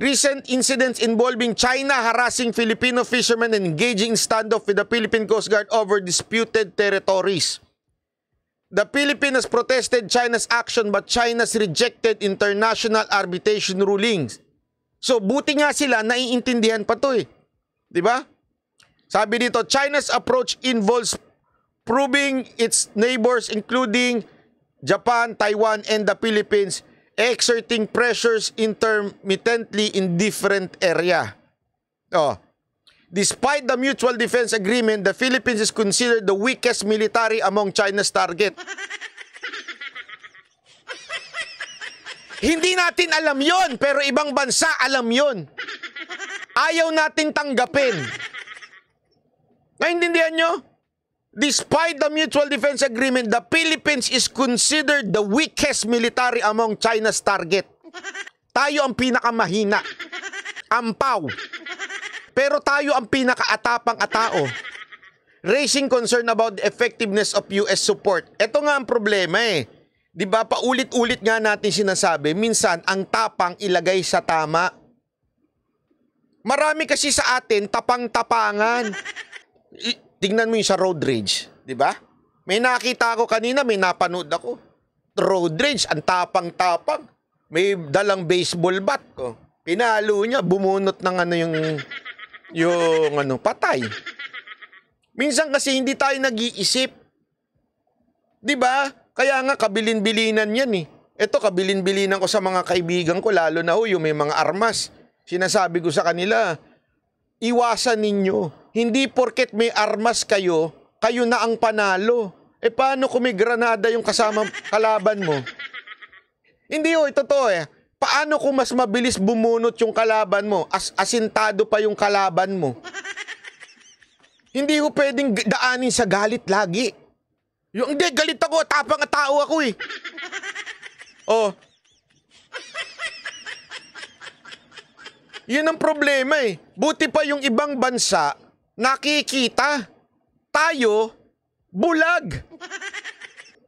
Recent incidents involving China harassing Filipino fishermen and engaging in standoff with the Philippine Coast Guard over disputed territories. The Philippines protested China's action but China's rejected international arbitration rulings. So buti nga sila naiintindihan pa to eh. 'Di ba? Sabi dito, China's approach involves proving its neighbors including Japan, Taiwan, and the Philippines exerting pressures intermittently in different area. Oh. Despite the mutual defense agreement, the Philippines is considered the weakest military among China's target. Hindi natin alam yon pero ibang bansa alam yon. Ayaw natin tanggapin. Naintindihan nyo? Despite the Mutual Defense Agreement, the Philippines is considered the weakest military among China's target. Tayo ang pinakamahina. Ampaw. Pero tayo ang pinakaatapang atao. Raising concern about the effectiveness of US support. Ito nga ang problema eh 'Di ba? Paulit-ulit nga natin sinasabi, minsan ang tapang ilagay sa tama. Marami kasi sa atin tapang-tapangan. tingnan mo 'yung sa road rage, 'di ba? May nakita ako kanina, may napanood ako. Road rage, ang tapang-tapang. May dalang baseball bat ko. Oh. Pinalo niya, bumunot ng ano yung yung ano, patay. Minsan kasi hindi tayo nag-iisip. 'Di ba? Kaya nga kabilin-bilinan yan eh. Ito kabilin-bilinan ko sa mga kaibigan ko lalo na yung may mga armas. Sinasabi ko sa kanila, iwasan ninyo. Hindi porket may armas kayo, kayo na ang panalo. E paano kung may granada yung kasama kalaban mo? Hindi o, ito to eh. Paano kung mas mabilis bumunot yung kalaban mo? As asintado pa yung kalaban mo. Hindi ho pwedeng daanin sa galit lagi. Yung, hindi, galit ako. Tapang na tao ako eh. oh. Yun ang problema eh. Buti pa yung ibang bansa, nakikita. Tayo, bulag.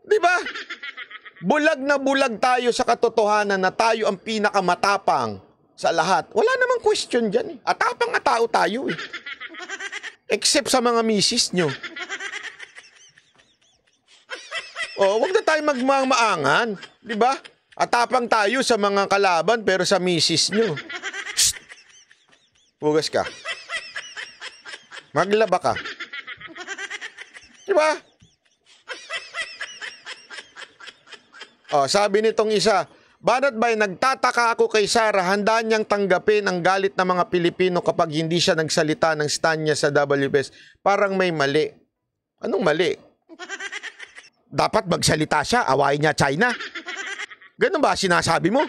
Di ba? Bulag na bulag tayo sa katotohanan na tayo ang pinakamatapang sa lahat. Wala namang question diyan eh. Atapang na tao tayo eh. Except sa mga misis nyo. Oh, wag na tayo magmamaangan, 'di ba? Atapang tayo sa mga kalaban pero sa misis nyo. Shh! ka. Maglaba ka. Di ba? Oh, sabi nitong isa, Banat ba'y nagtataka ako kay Sarah, handa niyang tanggapin ang galit ng mga Pilipino kapag hindi siya nagsalita ng stand niya sa WPS. Parang may mali. Anong mali? Dapat magsalita siya, awayin niya China. Ganun ba sinasabi mo?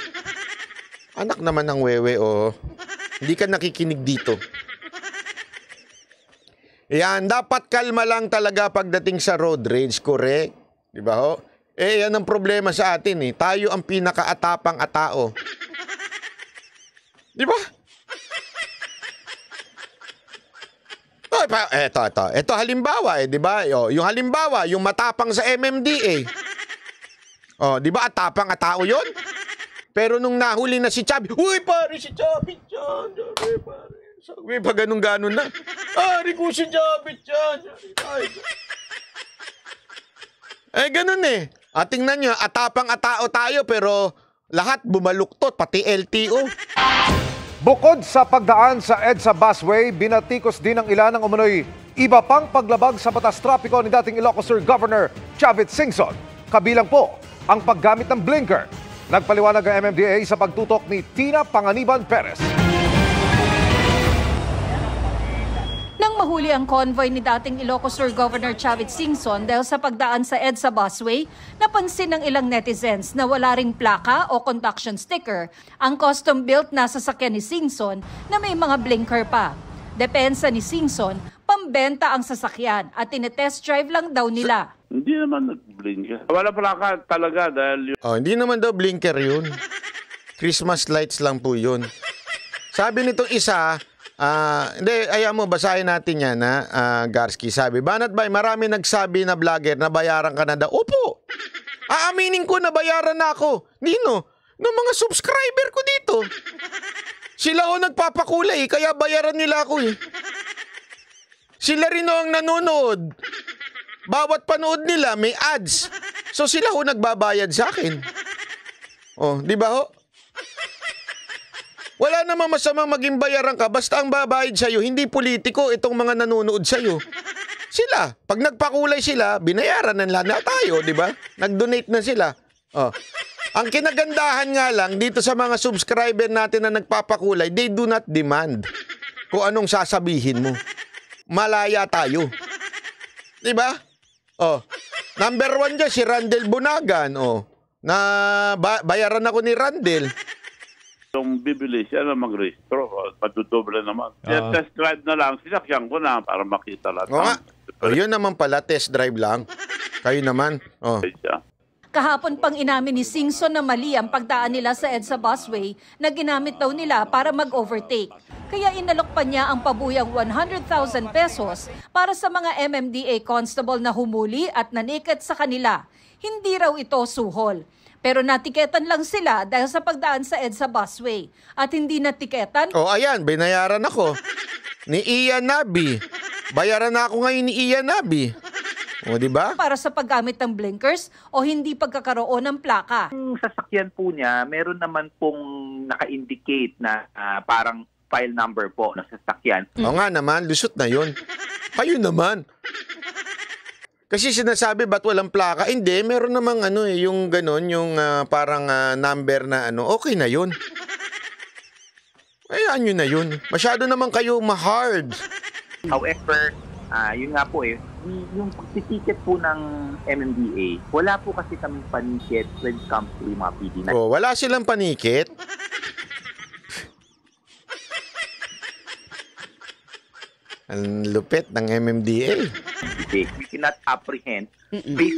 Anak naman ng wewe, oh. Hindi ka nakikinig dito. Yan, dapat kalma lang talaga pagdating sa road rage, correct? Di ba ho? Eh, yan ang problema sa atin eh. Tayo ang pinakaatapang atao. Di ba? pa, eto, eto. Ito halimbawa eh, di ba? O, oh, yung halimbawa, yung matapang sa MMDA. Eh. Oh, di ba? Atapang at tao yun? Pero nung nahuli na si Chubby, Uy, pare, si Chubby, Chubby, Chubby pare. Sabi pa ganun-ganun na. Pare ko si Chubby, Chubby, Chubby. Eh, ganun eh. Ating ah, tingnan nyo, atapang ah, tao tayo pero lahat bumaluktot, pati LTO. Bukod sa pagdaan sa EDSA busway, binatikos din ng ilan ng umunoy iba pang paglabag sa batas trapiko ni dating Ilocos Sur Governor Chavit Singson. Kabilang po ang paggamit ng blinker. Nagpaliwanag ang MMDA sa pagtutok ni Tina Panganiban Perez. Nang mahuli ang convoy ni dating Ilocos Sur Governor Chavit Singson dahil sa pagdaan sa EDSA busway, napansin ng ilang netizens na wala ring plaka o conduction sticker ang custom-built na sasakyan ni Singson na may mga blinker pa. Depensa ni Singson, pambenta ang sasakyan at tinetest drive lang daw nila. Hindi naman nag-blinker. Wala plaka talaga dahil... Yun. Oh, hindi naman daw blinker yun. Christmas lights lang po yun. Sabi nitong isa, Uh, hindi, ayaw mo, basahin natin yan, ha? Uh, ah, Garski sabi, Banat Bay, marami nagsabi na vlogger na bayaran ka na daw. Opo! Aaminin ko na bayaran na ako. Nino, ng mga subscriber ko dito. Sila ho nagpapakulay, kaya bayaran nila ako eh. Sila rin ho ang nanonood. Bawat panood nila may ads. So sila ho nagbabayad sa akin. Oh, di ba ho? Wala namang masamang maging bayaran ka basta ang babayad sa'yo, hindi politiko itong mga nanonood sa'yo. Sila, pag nagpakulay sila, binayaran na nila tayo, di ba? Nag-donate na sila. Oh. Ang kinagandahan nga lang dito sa mga subscriber natin na nagpapakulay, they do not demand kung anong sasabihin mo. Malaya tayo. Di ba? Oh. Number one dyan, si Randel Bunagan. Oh. Na ba- bayaran ako ni Randel. Yung bibili siya na mag-restro, madudobla naman. Ah. Kaya test drive na lang, sinakyan ko na para makita lang. Oo nga. O, oh, yun naman pala, test drive lang. Kayo naman. Oh. Kahapon pang inamin ni Singson na mali ang pagdaan nila sa EDSA busway na ginamit daw nila para mag-overtake. Kaya inalok pa niya ang pabuyang 100,000 pesos para sa mga MMDA constable na humuli at nanikat sa kanila. Hindi raw ito suhol. Pero natiketan lang sila dahil sa pagdaan sa EDSA busway. At hindi natiketan. Oh, ayan, binayaran ako. ni Ian Nabi. Bayaran na ako ngayon ni Ian Nabi. O, oh, di ba? Para sa paggamit ng blinkers o hindi pagkakaroon ng plaka. Yung sasakyan po niya, meron naman pong naka-indicate na uh, parang file number po ng sasakyan. Mm. O nga naman, lusot na yon. Kayo naman. Kasi sinasabi ba't walang plaka? Hindi, meron namang ano eh, yung ganun, yung uh, parang uh, number na ano, okay na yun. Kayaan eh, yun na yun. Masyado naman kayo ma-hard. However, uh, yun nga po eh, yung pagtitiket po ng MMDA, wala po kasi kaming panikit when it comes to mga PD. Oh, wala silang panikit? Ang lupit ng MMDL. We cannot apprehend. Based,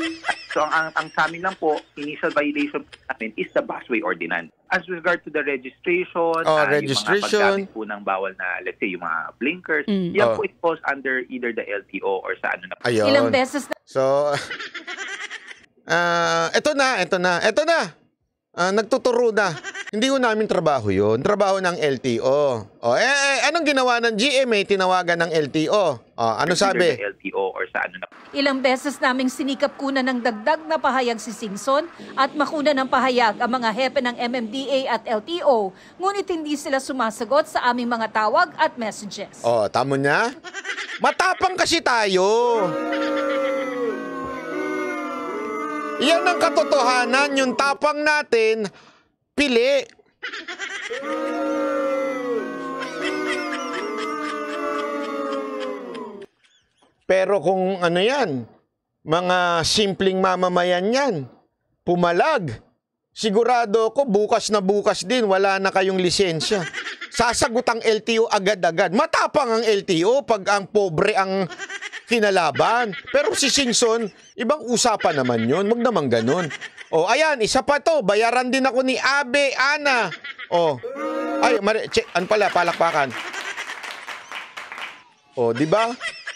so ang, ang, ang sa amin lang po, initial violation namin is the busway ordinance. As regard to the registration, oh, uh, ah, registration. yung mga paggamit po ng bawal na, let's say, yung mga blinkers, mm. yan oh. po it falls under either the LTO or sa ano na. Ayun. Ilang beses na. So, uh, ah, ito na, ito na, ito na. Uh, nagtuturo na. Hindi ko namin trabaho yon Trabaho ng LTO. O, oh, eh, eh, anong ginawa ng GMA? Tinawagan ng LTO. O, oh, ano sabi? LTO or sa ano na... Ilang beses naming sinikap kuna ng dagdag na pahayag si Singson at makuna ng pahayag ang mga hepe ng MMDA at LTO, ngunit hindi sila sumasagot sa aming mga tawag at messages. O, oh, tamo niya? Matapang kasi tayo! Iyan ang katotohanan, yung tapang natin, pili. Pero kung ano yan, mga simpleng mamamayan yan, pumalag, sigurado ko bukas na bukas din, wala na kayong lisensya. Sasagot ang LTO agad-agad. Matapang ang LTO pag ang pobre ang kinalaban. Pero si Singson, ibang usapan naman yon. Huwag naman ganun. O, oh, ayan, isa pa to. Bayaran din ako ni Abe Ana. O, oh. ay, mari, check, ano pala, palakpakan. O, oh, di ba?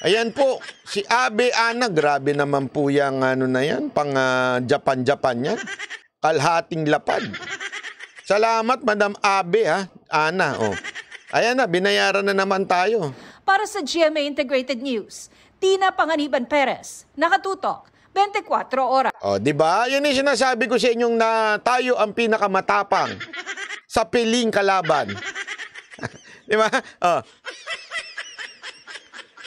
Ayan po, si Abe Ana, grabe naman po yung ano na yan, pang uh, Japan-Japan yan. Kalhating lapad. Salamat, Madam Abe, ha? Ana, oh. Ayan na, binayaran na naman tayo. Para sa GMA Integrated News, Tina Panganiban Perez, nakatutok 24 oras. O, oh, di ba? Yun yung sinasabi ko sa inyong na tayo ang pinakamatapang sa piling kalaban. di ba? Oh.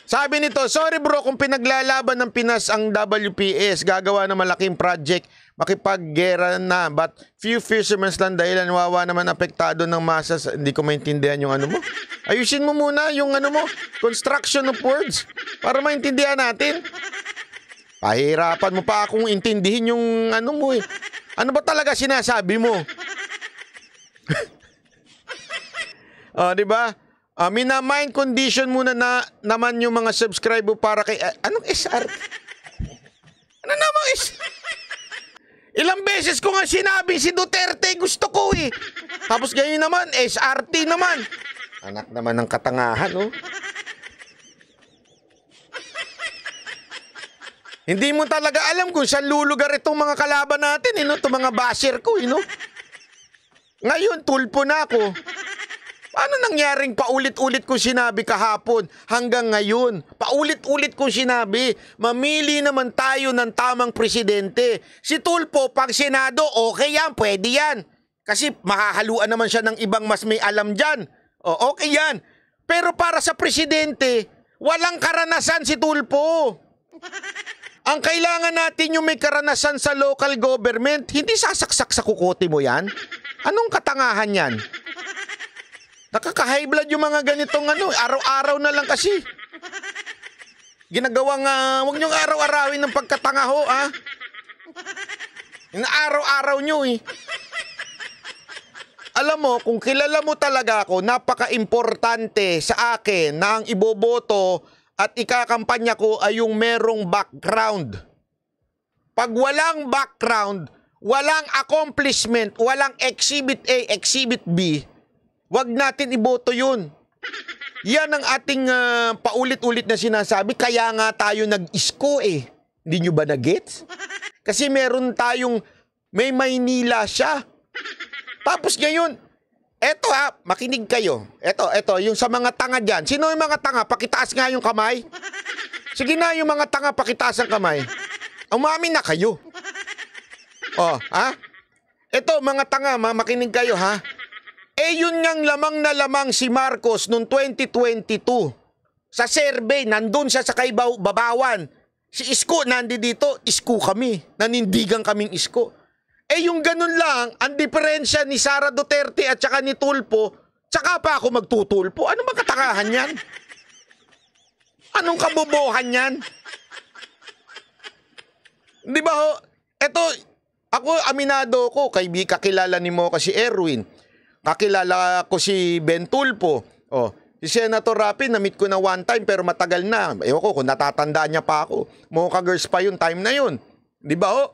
Sabi nito, sorry bro kung pinaglalaban ng Pinas ang WPS, gagawa ng malaking project makipaggera na. But few fishermen lang dahil wawa naman apektado ng masa. Hindi ko maintindihan yung ano mo. Ayusin mo muna yung ano mo, construction of words para maintindihan natin. Pahirapan mo pa akong intindihin yung ano mo eh. Ano ba talaga sinasabi mo? oh, di ba? Uh, minamind condition muna na naman yung mga subscriber para kay... Uh, anong SR? Ano naman SR? Ilang beses ko nga sinabi si Duterte gusto ko eh. Tapos ganyan naman, SRT naman. Anak naman ng katangahan, oh. Hindi mo talaga alam kung saan lulugar itong mga kalaban natin, eh, no? itong mga basher ko. Eh, no? Ngayon, tulpo na ako. Ano nangyaring paulit-ulit kong sinabi kahapon hanggang ngayon? Paulit-ulit kong sinabi, mamili naman tayo ng tamang presidente. Si Tulpo, pag Senado, okay yan, pwede yan. Kasi mahahaluan naman siya ng ibang mas may alam dyan. O, okay yan. Pero para sa presidente, walang karanasan si Tulpo. Ang kailangan natin yung may karanasan sa local government, hindi sasaksak sa kukote mo yan. Anong katangahan yan? Nakaka-high blood yung mga ganitong ano. Araw-araw na lang kasi. Ginagawang, uh, huwag niyong araw-arawin ng pagkatanga ho, ha? Ah. Inaaraw-araw niyo, eh. Alam mo, kung kilala mo talaga ako, napaka-importante sa akin na ang iboboto at ikakampanya ko ay yung merong background. Pag walang background, walang accomplishment, walang exhibit A, exhibit B, Huwag natin iboto yun. Yan ang ating uh, paulit-ulit na sinasabi. Kaya nga tayo nag-isko eh. Hindi nyo ba nag-gets? Kasi meron tayong, may Maynila siya. Tapos ngayon, eto ha, ah, makinig kayo. Eto, eto, yung sa mga tanga dyan. Sino yung mga tanga? Pakitaas nga yung kamay. Sige na, yung mga tanga, pakitaas ang kamay. Umamin na kayo. Oh, ha? Eto, mga tanga, makinig kayo ha. Eh yun ngang lamang na lamang si Marcos noong 2022. Sa survey, nandun siya sa Kaibaw, Babawan. Si Isko, nandi dito, Isko kami. Nanindigan kaming Isko. Eh yung ganun lang, ang diferensya ni Sara Duterte at saka ni Tulpo, tsaka pa ako magtutulpo. Ano bang katakahan yan? Anong kabobohan yan? Di ba ho? Ito, ako aminado ko, kay kakilala ni mo kasi Erwin Kakilala ko si Ben Tulpo. Oh, si Senator Rapi, na-meet ko na one time pero matagal na. Ewan ko kung natatandaan niya pa ako. Mocha girls pa yun, time na yun. Di ba oh?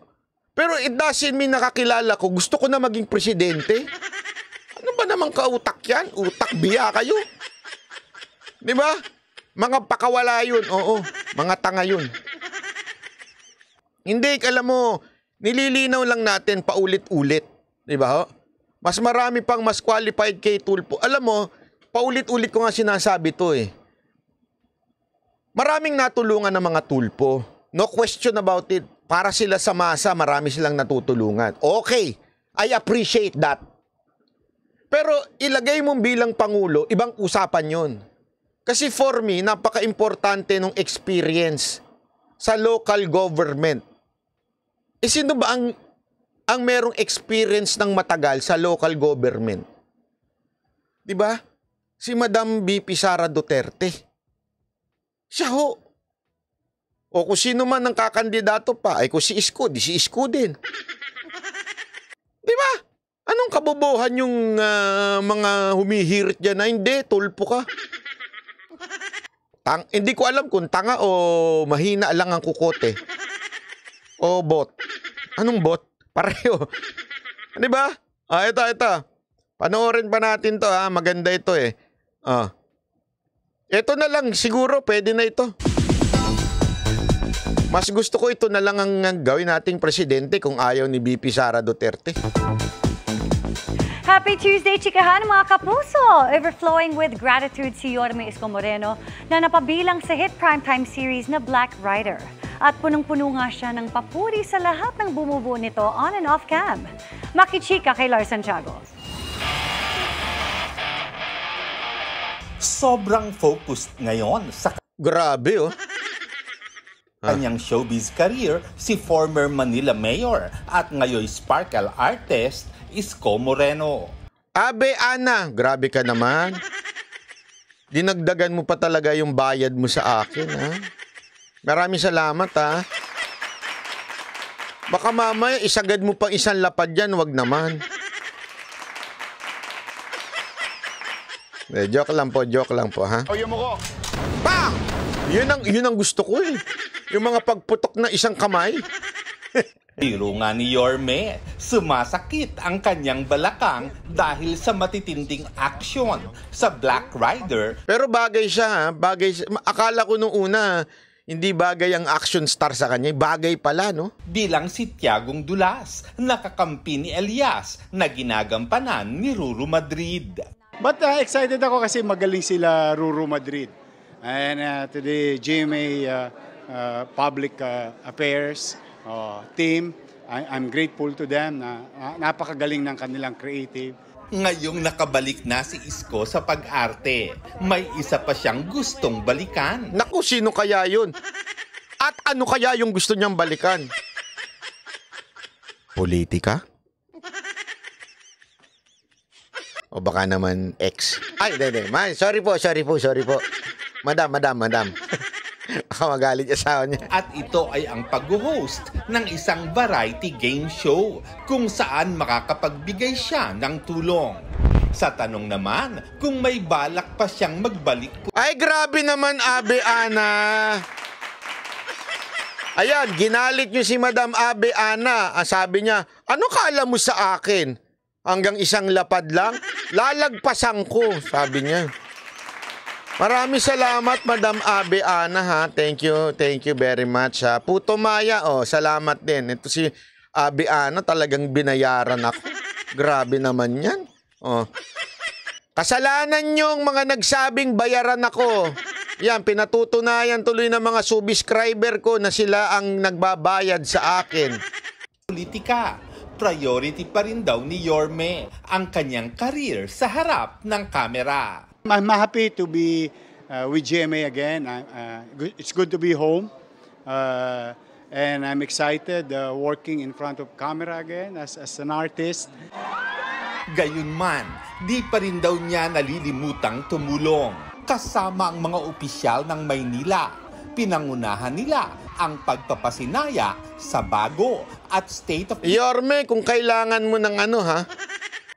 Pero it doesn't mean nakakilala ko. Gusto ko na maging presidente. Ano ba namang kautak yan? Utak biya kayo? Di ba? Mga pakawala yun. Oo, mga tanga yun. Hindi, alam mo, nililinaw lang natin paulit-ulit. Di ba ho? Oh? Mas marami pang mas qualified kay Tulpo. Alam mo, paulit-ulit ko nga sinasabi to eh. Maraming natulungan ng mga tulpo. No question about it. Para sila sa masa, marami silang natutulungan. Okay, I appreciate that. Pero ilagay mong bilang Pangulo, ibang usapan yon. Kasi for me, napaka-importante ng experience sa local government. E sino ba ang ang merong experience ng matagal sa local government. 'Di ba? Si Madam BP Sara Duterte. Siya ho. O kung sino man ang kakandidato pa, ay kung si Isko, di si Isko din. Di ba? Anong kabobohan yung uh, mga humihirit dyan na ah, hindi, tulpo ka. Tang hindi ko alam kung tanga o mahina lang ang kukote. O bot. Anong bot? Pareho. Di ba? Ah, ito, ito. Panoorin pa natin to ha. Ah? Maganda ito eh. Ah. Ito na lang. Siguro pwede na ito. Mas gusto ko ito na lang ang, gawin nating presidente kung ayaw ni BP Sara Duterte. Happy Tuesday, chikahan mga kapuso! Overflowing with gratitude si Yorme Isko Moreno na napabilang sa hit primetime series na Black Rider at punong-puno nga siya ng papuri sa lahat ng bumubuo nito on and off cam. Makichika kay Lars Santiago. Sobrang focused ngayon sa... Grabe oh! kanyang showbiz career si former Manila Mayor at ngayon sparkle artist Isko Moreno. Abe Ana, grabe ka naman. Dinagdagan mo pa talaga yung bayad mo sa akin, ha? Maraming salamat ha. Baka mamaya isagad mo pang isang lapad diyan, wag naman. Eh, joke lang po, joke lang po ha. O, yung muko. Bang! Yun ang, yun ang gusto ko eh. Yung mga pagputok na isang kamay. Biro nga ni Yorme, sumasakit ang kanyang balakang dahil sa matitinding action sa Black Rider. Pero bagay siya, ha? bagay siya. Akala ko nung una, hindi bagay ang action star sa kanya, eh, bagay pala, no? Bilang si Tiagong Dulas, nakakampi ni Elias na ginagampanan ni Ruru Madrid. But uh, excited ako kasi magaling sila Ruru Madrid. And uh, today, GMA uh, uh, Public uh, Affairs uh, team, I- I'm grateful to them na uh, napakagaling ng kanilang creative Ngayong nakabalik na si Isko sa pag-arte, may isa pa siyang gustong balikan. Naku, sino kaya yun? At ano kaya yung gusto niyang balikan? Politika? O baka naman ex. Ay, hindi, hindi. Sorry po, sorry po, sorry po. Madam, madam, madam. Baka magalit asawa niya. At ito ay ang pag-host ng isang variety game show kung saan makakapagbigay siya ng tulong. Sa tanong naman kung may balak pa siyang magbalik. Ay grabe naman Abe Ana. Ayan, ginalit niyo si Madam Abe Ana. Ang ah, sabi niya, ano kala mo sa akin? Hanggang isang lapad lang? Lalagpasan ko, sabi niya. Maraming salamat, Madam Abe Ana, ha. Thank you, thank you very much, ha. Puto Maya, oh, salamat din. Ito si Abe Ana, talagang binayaran ako. Grabe naman yan. Oh. Kasalanan yung mga nagsabing bayaran ako. Yan, pinatutunayan tuloy ng mga subscriber ko na sila ang nagbabayad sa akin. Politika, priority pa rin daw ni Yorme ang kanyang karir sa harap ng kamera. I'm happy to be uh, with GMA again. I, uh, it's good to be home. Uh, and I'm excited uh, working in front of camera again as, as an artist. Gayunman, di pa rin daw niya nalilimutang tumulong. Kasama ang mga opisyal ng Maynila, pinangunahan nila ang pagpapasinaya sa bago at state of... Yorme, kung kailangan mo ng ano ha,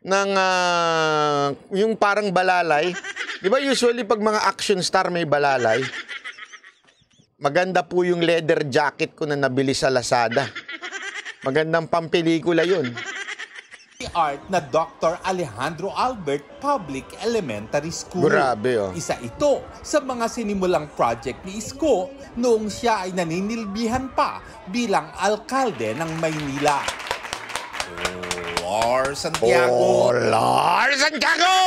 ng uh, yung parang balalay. 'Di ba usually pag mga action star may balalay? Maganda po yung leather jacket ko na nabili sa Lazada. Magandang pampelikula 'yun. Art na Dr. Alejandro Albert Public Elementary School. Grabe, oh. Isa ito sa mga sinimulang project ni Isko noong siya ay naninilbihan pa bilang alkalde ng Maynila. Oh. Polar Santiago. Polar oh, Santiago!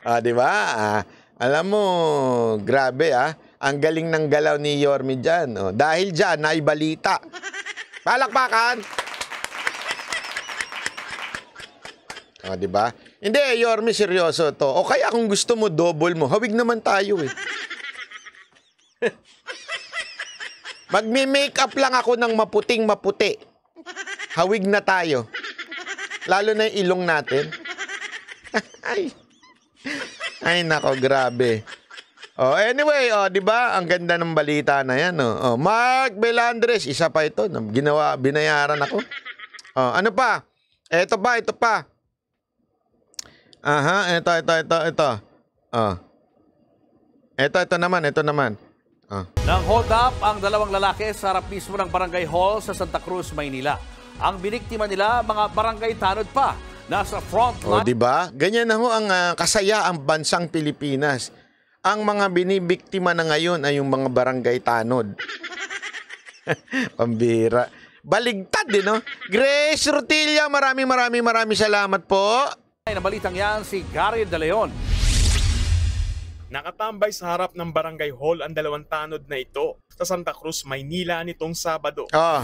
ah, di ba? Ah, alam mo, grabe ah. Ang galing ng galaw ni Yormi dyan. Oh. Dahil dyan, naibalita. Palakpakan! Oh, di ba? Hindi, Yormi, seryoso to. O kaya kung gusto mo, double mo. Hawig naman tayo eh. magme up lang ako ng maputing maputi. Hawig na tayo. Lalo na yung ilong natin. Ay. Ay nako, grabe. Oh, anyway, oh, 'di ba? Ang ganda ng balita na 'yan, oh. oh Mark Belandres, isa pa ito, ginawa binayaran ako. Oh, ano pa? Ito pa, ito pa. Aha, ito, ito, ito, ito. Oh. Ito, ito naman, ito naman. Oh. Nang hold up ang dalawang lalaki sa harap mismo ng Barangay Hall sa Santa Cruz, Maynila. Ang biniktima nila, mga barangay tanod pa. Nasa front line. O, diba? Ganyan na ho ang uh, ah, kasaya ang bansang Pilipinas. Ang mga binibiktima na ngayon ay yung mga barangay tanod. Pambira. Baligtad din, no? Grace Rutilla, maraming maraming maraming salamat po. Ay, nabalitang yan si Gary De Leon. Nakatambay sa harap ng barangay hall ang dalawang tanod na ito sa Santa Cruz, Maynila nitong Sabado. Ah.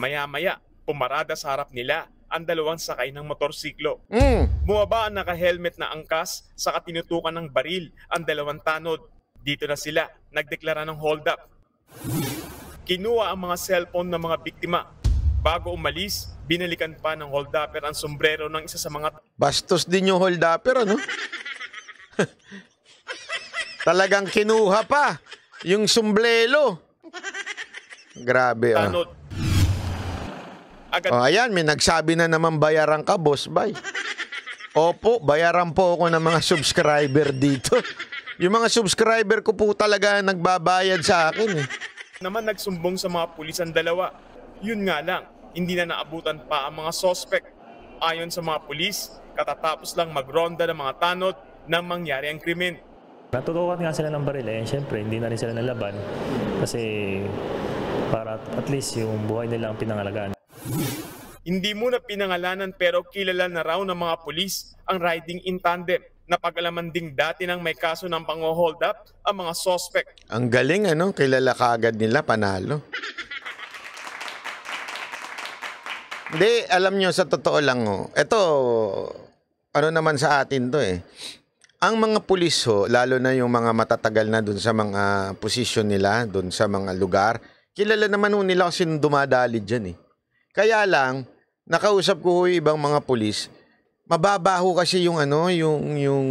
Maya-maya, Pumarada sa harap nila ang dalawang sakay ng motorsiklo. Mm. Bumaba ang naka-helmet na angkas sa katinutukan ng baril ang dalawang tanod. Dito na sila nagdeklara ng hold up. Kinuha ang mga cellphone ng mga biktima. Bago umalis, binalikan pa ng hold ang sombrero ng isa sa mga... Bastos din yung hold ano? Talagang kinuha pa yung sombrero. Grabe ah. Tanod, Agad. O, oh, ayan, may nagsabi na naman bayaran ka, boss, bay. Opo, bayaran po ako ng mga subscriber dito. Yung mga subscriber ko po talaga nagbabayad sa akin. Eh. Naman nagsumbong sa mga pulis ang dalawa. Yun nga lang, hindi na naabutan pa ang mga sospek. Ayon sa mga pulis, katatapos lang magronda ng mga tanod nang mangyari ang krimen. Natutukan nga sila ng baril eh, Siyempre, hindi na rin sila nalaban kasi para at least yung buhay nila ang pinangalagaan. Hindi muna pinangalanan pero kilala na raw ng mga pulis ang riding in tandem. Napagalaman ding dati nang may kaso ng pango-hold up ang mga suspect. Ang galing ano, kilala kaagad nila panalo. Hindi, alam nyo, sa totoo lang, oh. ito, ano naman sa atin to eh. Ang mga pulis ho, lalo na yung mga matatagal na dun sa mga posisyon nila, dun sa mga lugar, kilala naman ho nila kasi dumadali dyan eh. Kaya lang, nakausap ko yung ibang mga pulis, mababaho kasi yung ano, yung yung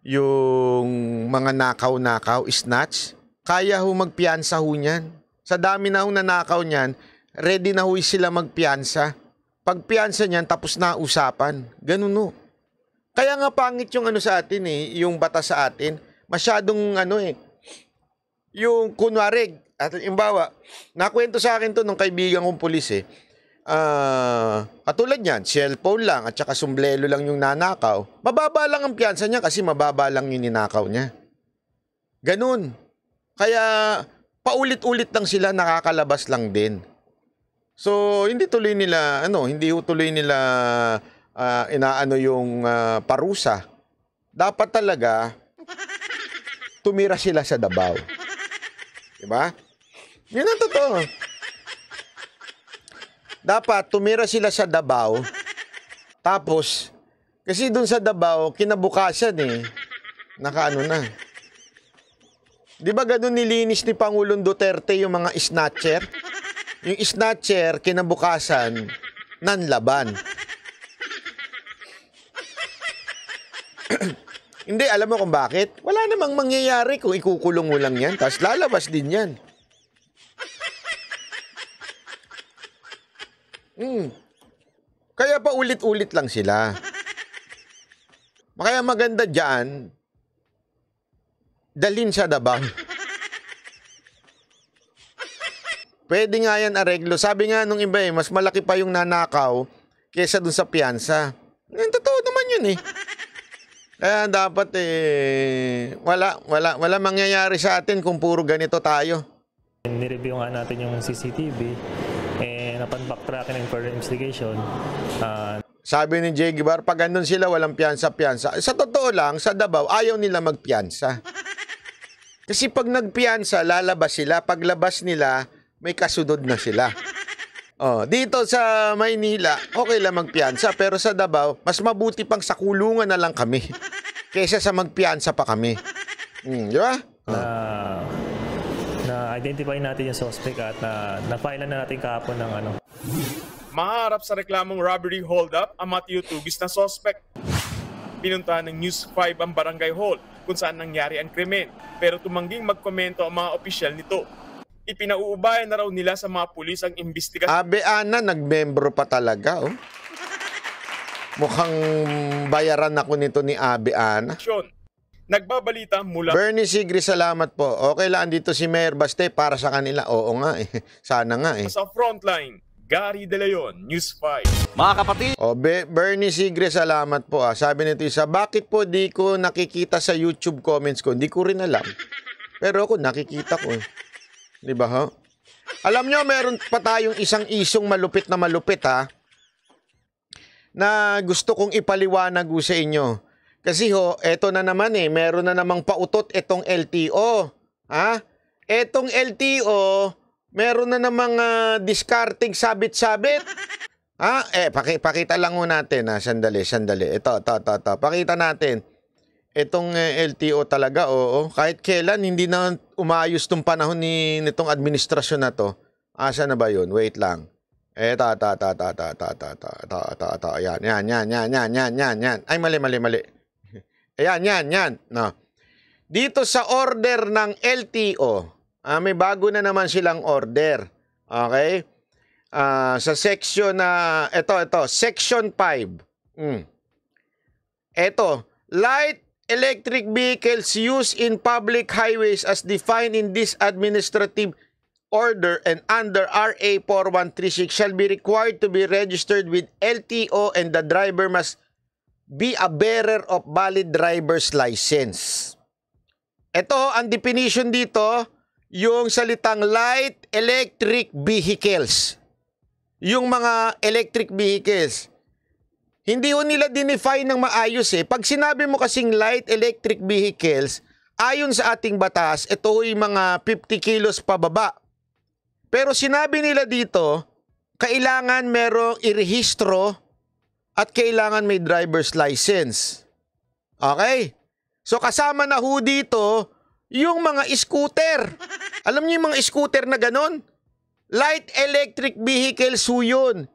yung mga nakaw-nakaw, snatch. Kaya ho magpiyansa ho niyan. Sa dami na ho nanakaw niyan, ready na ho sila magpiyansa. Pag niyan, tapos na usapan. Ganun ho. Kaya nga pangit yung ano sa atin eh, yung bata sa atin. Masyadong ano eh, yung kunwari, at imbawa, nakwento sa akin to nung kaibigan kong pulis eh, uh, katulad niyan, cellphone lang at saka sumblelo lang yung nanakaw, mababa lang ang piyansa niya kasi mababa lang yung ninakaw niya. Ganun. Kaya paulit-ulit lang sila, nakakalabas lang din. So, hindi tuloy nila, ano, hindi tuloy nila uh, inaano yung uh, parusa. Dapat talaga tumira sila sa Dabao. ba? Diba? Yun ang totoo. Dapat tumira sila sa Dabao. Tapos, kasi doon sa Dabao, kinabukasan eh. Nakaano na. Di ba ganun nilinis ni Pangulong Duterte yung mga snatcher? Yung snatcher, kinabukasan, nanlaban. Hindi, alam mo kung bakit? Wala namang mangyayari kung ikukulong mo lang yan, tapos lalabas din yan. Mm. Kaya pa ulit-ulit lang sila. Kaya maganda dyan, dalin siya sa dabang. Pwede nga yan areglo. Sabi nga nung iba eh, mas malaki pa yung nanakaw kesa dun sa piyansa. Yung totoo naman yun eh. Kaya dapat eh, wala, wala, wala mangyayari sa atin kung puro ganito tayo. Nireview nga natin yung CCTV upon backtracking ng further investigation, uh, sabi ni Jay Gibar, pag andun sila, walang piyansa-piyansa. Sa totoo lang, sa Davao, ayaw nila magpiyansa. Kasi pag nagpiyansa, lalabas sila. Paglabas nila, may kasunod na sila. Oh, dito sa Maynila, okay lang magpiyansa. Pero sa Davao, mas mabuti pang sa kulungan na lang kami. Kesa sa magpiyansa pa kami. Mm, di ba? Uh, na-identify natin yung suspect at uh, na-file na natin kahapon ng ano. Maharap sa reklamong robbery hold-up ang Matthew Tugis na suspect. Pinuntahan ng News 5 ang barangay hall kung saan nangyari ang krimen pero tumangging magkomento ang mga opisyal nito. Ipinauubayan na raw nila sa mga pulis ang imbestigasyon. Abe Ana, nagmembro pa talaga oh. Mukhang bayaran ako nito ni Abe Ana. Nagbabalita mula... Bernie Sigri, salamat po. Okay lang dito si Mayor Baste para sa kanila. Oo nga eh. Sana nga eh. Sa frontline, Gary De Leon, News 5. Mga kapatid! O, Be Bernie Sigre, salamat po. Ah. Sabi nito isa, bakit po di ko nakikita sa YouTube comments ko? Hindi ko rin alam. Pero ako, nakikita ko. Eh. Di ba ha? Alam nyo, meron pa tayong isang isong malupit na malupit ha na gusto kong ipaliwanag ko sa inyo. Kasi ho, eto na naman eh, meron na namang pautot itong LTO. Ha? Etong LTO, meron na namang uh, discarding sabit-sabit. Ha? Eh, paki pakita lang ho natin. Ha? Ah, sandali, sandali. Ito, ito, ito, ito. Pakita natin. Itong uh, eh, LTO talaga, oo. Kahit kailan, hindi na umayos tong panahon ni nitong administrasyon na to. Asa na ba yun? Wait lang. Eh, ta, ta, ta, ta, ta, ta, ta, ta, ta, ta, ta, yan, yan, yan, yan, yan, yan, yan, yan. Ay, mali, mali, mali. Ayan, yan, yan. No. Dito sa order ng LTO, ah, may bago na naman silang order. Okay? Ah, sa section na, uh, ito, ito, section 5. Mm. Ito, light electric vehicles used in public highways as defined in this administrative order and under RA 4136 shall be required to be registered with LTO and the driver must be a bearer of valid driver's license. Ito, ang definition dito, yung salitang light electric vehicles. Yung mga electric vehicles. Hindi ho nila dinefine ng maayos eh. Pag sinabi mo kasing light electric vehicles, ayon sa ating batas, ito yung mga 50 kilos pababa. Pero sinabi nila dito, kailangan merong irehistro at kailangan may driver's license. Okay? So kasama na ho dito yung mga scooter. Alam niyo yung mga scooter na ganun? Light electric vehicles ho yun.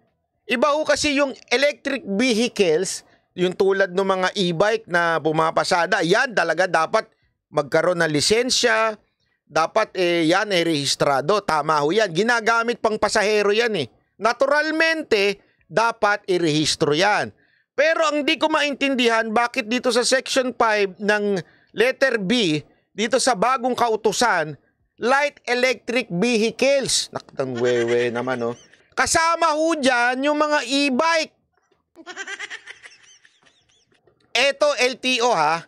Iba ho kasi yung electric vehicles, yung tulad ng mga e-bike na pumapasada, yan talaga dapat magkaroon ng lisensya, dapat eh, yan ay eh, rehistrado, tama ho yan. Ginagamit pang pasahero yan eh. Naturalmente, dapat irehistro yan. Pero ang di ko maintindihan bakit dito sa section 5 ng letter B, dito sa bagong kautusan, light electric vehicles. Naktang wewe naman, no? Oh. Kasama ho dyan yung mga e-bike. Eto, LTO, ha?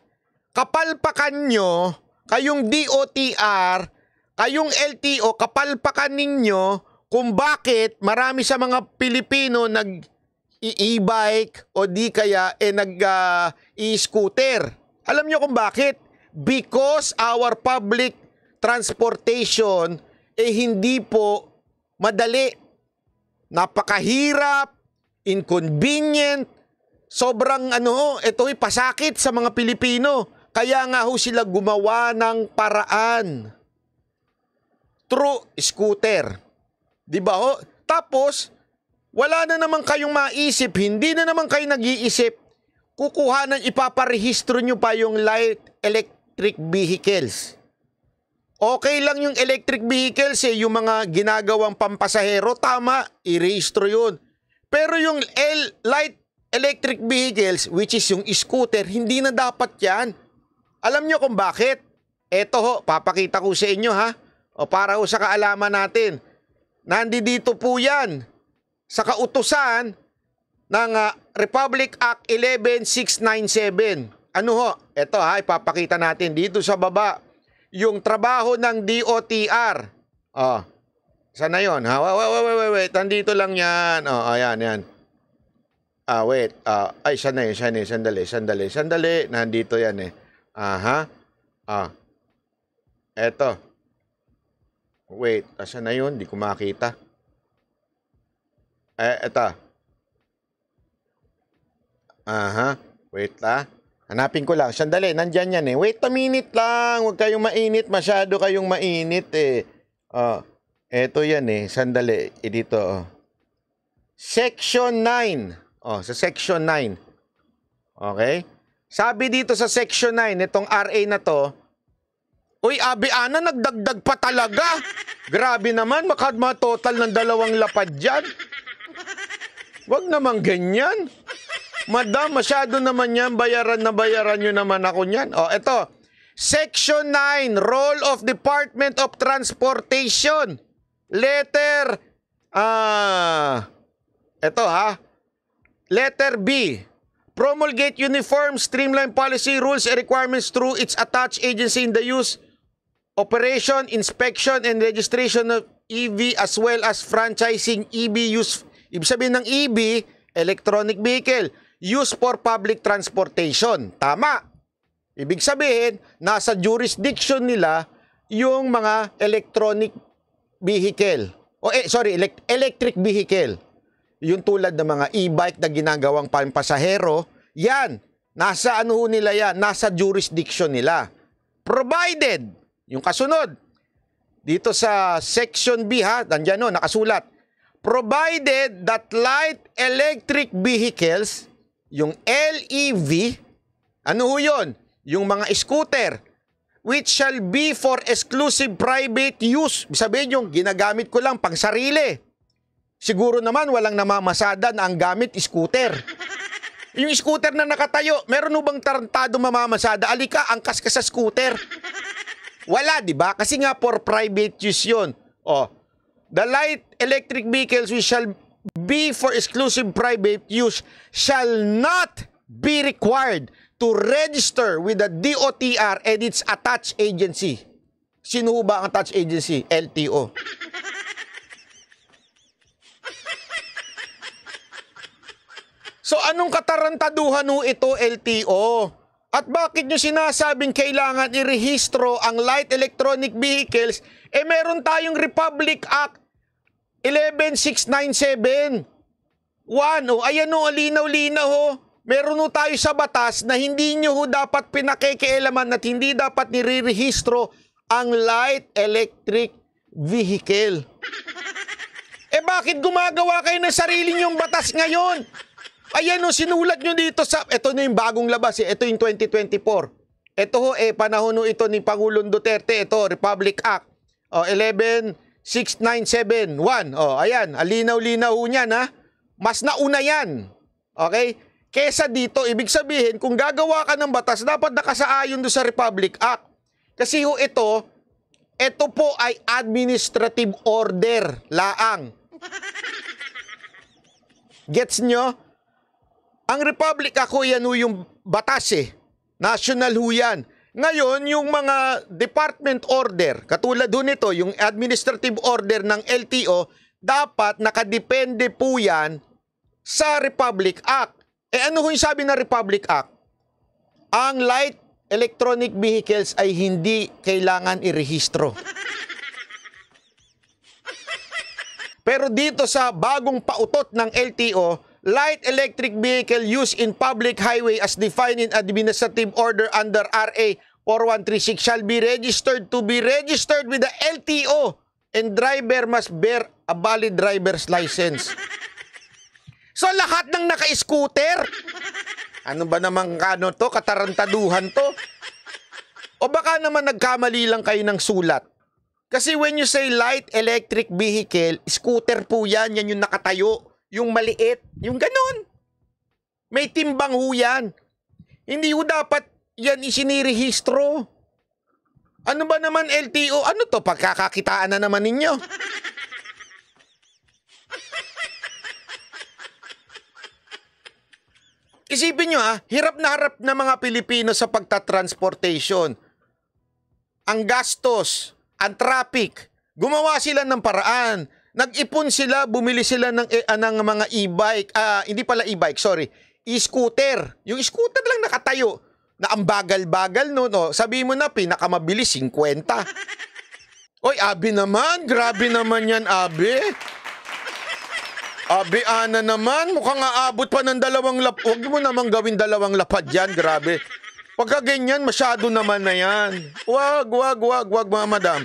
Kapalpakan nyo, kayong DOTR, kayong LTO, kapalpakan ninyo kung bakit marami sa mga Pilipino nag e-bike o di kaya eh nag uh, e-scooter. Alam niyo kung bakit? Because our public transportation eh hindi po madali. Napakahirap, inconvenient, sobrang ano, ito ay pasakit sa mga Pilipino. Kaya nga ho sila gumawa ng paraan through scooter. 'Di ba ho? Tapos wala na naman kayong maisip, hindi na naman kayo nag-iisip. Kukuha ng ipaparehistro nyo pa yung light electric vehicles. Okay lang yung electric vehicles eh, yung mga ginagawang pampasahero, tama, i-rehistro yun. Pero yung L light electric vehicles, which is yung scooter, hindi na dapat yan. Alam nyo kung bakit? Eto ho, papakita ko sa inyo ha. O para ho sa kaalaman natin. Nandito po yan sa kautusan ng uh, Republic Act 11697. Ano ho? Ito ha, ipapakita natin dito sa baba yung trabaho ng DOTR. Oh. Sana 'yon. Ha? Wait, wait, wait, wait, Nandito lang 'yan. Oh, ayan, oh, 'yan. Ah, wait. Ah, ay, siya na 'yan, siya na 'yan. Sandali, sandali, sandali. Nandito 'yan eh. Aha. Ah. Eto. Wait, asan na yun? Hindi ko makita. Eh, eto. Aha. Wait la. Hanapin ko lang. Sandali, nandyan yan eh. Wait a minute lang. Huwag kayong mainit. Masyado kayong mainit eh. Oh, eto yan eh. Sandali. E dito oh. Section 9. Oh, sa section 9. Okay? Sabi dito sa section 9, itong RA na to, Uy, Abi Ana, nagdagdag pa talaga. Grabe naman, makadma-total ng dalawang lapad dyan. Wag naman ganyan. Madam, masyado naman yan. Bayaran na bayaran nyo naman ako niyan. O, oh, eto. Section 9, Role of Department of Transportation. Letter, ah, uh, eto ha. Letter B, promulgate uniform, streamline policy, rules, and requirements through its attached agency in the use operation, inspection, and registration of EV as well as franchising EV use. Ibig sabihin ng EV, electronic vehicle, used for public transportation. Tama. Ibig sabihin, nasa jurisdiction nila yung mga electronic vehicle. O eh, sorry, elect electric vehicle. Yung tulad ng mga e-bike na ginagawang pampasahero, yan, nasa ano nila yan, nasa jurisdiction nila. Provided yung kasunod, dito sa section B ha, nandiyan no, nakasulat. Provided that light electric vehicles, yung LEV, ano ho yun? Yung mga scooter, which shall be for exclusive private use. Sabihin yung ginagamit ko lang pang sarili. Siguro naman walang namamasada na ang gamit scooter. Yung scooter na nakatayo, meron bang tarantado mamamasada? Alika, angkas ka sa scooter. Wala, di ba? Kasi nga for private use yun. Oh, the light electric vehicles which shall be for exclusive private use shall not be required to register with the DOTR and its attached agency. Sino ba ang attached agency? LTO. So anong katarantaduhan no ito LTO? At bakit nyo sinasabing kailangan irehistro ang light electronic vehicles? Eh meron tayong Republic Act 11697. One, oh, ayan o, oh, alinaw linaw ho. Oh. Meron ho oh, tayo sa batas na hindi nyo ho oh, dapat pinakikialaman at hindi dapat nirerehistro ang light electric vehicle. eh bakit gumagawa kayo ng sarili nyong batas ngayon? Ayan o, oh, sinulat nyo dito sa, ito na yung bagong labas, eh. ito yung 2024. Ito ho, eh, panahon ho ito ni Pangulong Duterte, ito, Republic Act. O, 116971. O, ayan, alinaw-linaw ah, ho niyan, ha? Ah. Mas nauna yan. Okay? Kesa dito, ibig sabihin, kung gagawa ka ng batas, dapat nakasaayon do sa Republic Act. Kasi ho ito, ito po ay administrative order laang. Gets nyo? Ang republic ako yan ho yung batas eh. National ho yan. Ngayon, yung mga department order, katulad ho nito, yung administrative order ng LTO, dapat nakadepende po yan sa Republic Act. Eh ano ho yung sabi ng Republic Act? Ang light electronic vehicles ay hindi kailangan irehistro. Pero dito sa bagong pautot ng LTO, light electric vehicle used in public highway as defined in administrative order under RA 4136 shall be registered to be registered with the LTO and driver must bear a valid driver's license. So lahat ng naka-scooter. Ano ba namang ano to? Katarantaduhan to? O baka naman nagkamali lang kayo ng sulat. Kasi when you say light electric vehicle, scooter po yan, yan yung nakatayo yung maliit, yung ganun. May timbang ho yan. Hindi ho dapat yan isinirehistro. Ano ba naman LTO? Ano to? Pagkakakitaan na naman ninyo. Isipin nyo ha, ah, hirap na harap na mga Pilipino sa pagtatransportation. Ang gastos, ang traffic, gumawa sila ng paraan Nag-ipon sila, bumili sila ng, eh, ah, ng mga e-bike. Ah, hindi pala e-bike, sorry. E-scooter. Yung scooter lang nakatayo. Na ang bagal-bagal no, no. Sabi mo na, pinakamabilis, 50. Oy, Abi naman. Grabe naman yan, Abi. Abi, Ana naman. Mukhang aabot pa ng dalawang lap. Huwag mo naman gawin dalawang lapad yan. Grabe. Pagka ganyan, masyado naman na yan. Wag, wag, wag, wag, mga madam.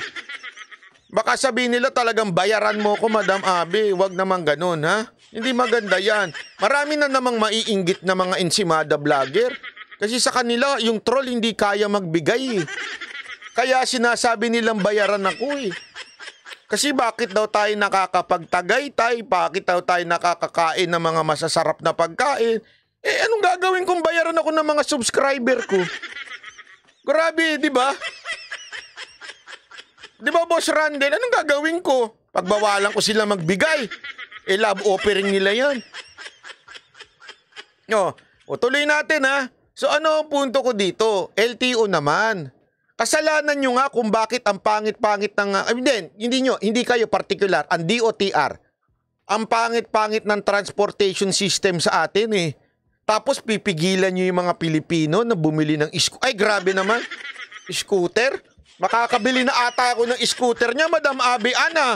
Baka sabihin nila talagang bayaran mo ko, Madam Abe. Huwag naman ganun, ha? Hindi maganda yan. Marami na namang maiinggit na mga insimada vlogger. Kasi sa kanila, yung troll hindi kaya magbigay. Eh. Kaya sinasabi nilang bayaran ako eh. Kasi bakit daw tayo nakakapagtagay tayo? Bakit daw tayo nakakakain ng mga masasarap na pagkain? Eh, anong gagawin kung bayaran ako ng mga subscriber ko? Grabe, di ba? Di ba, Boss Randel, anong gagawin ko? Pagbawalan ko sila magbigay. Eh, love offering nila yan. No, oh, o, tuloy natin ha. So ano ang punto ko dito? LTO naman. Kasalanan nyo nga kung bakit ang pangit-pangit ng... Ah, I mean, hindi nyo, hindi kayo particular. Ang DOTR, ang pangit-pangit ng transportation system sa atin eh. Tapos pipigilan nyo yung mga Pilipino na bumili ng... Ay, grabe naman. Scooter? Makakabili na ata ako ng scooter niya, Madam Abi Ana.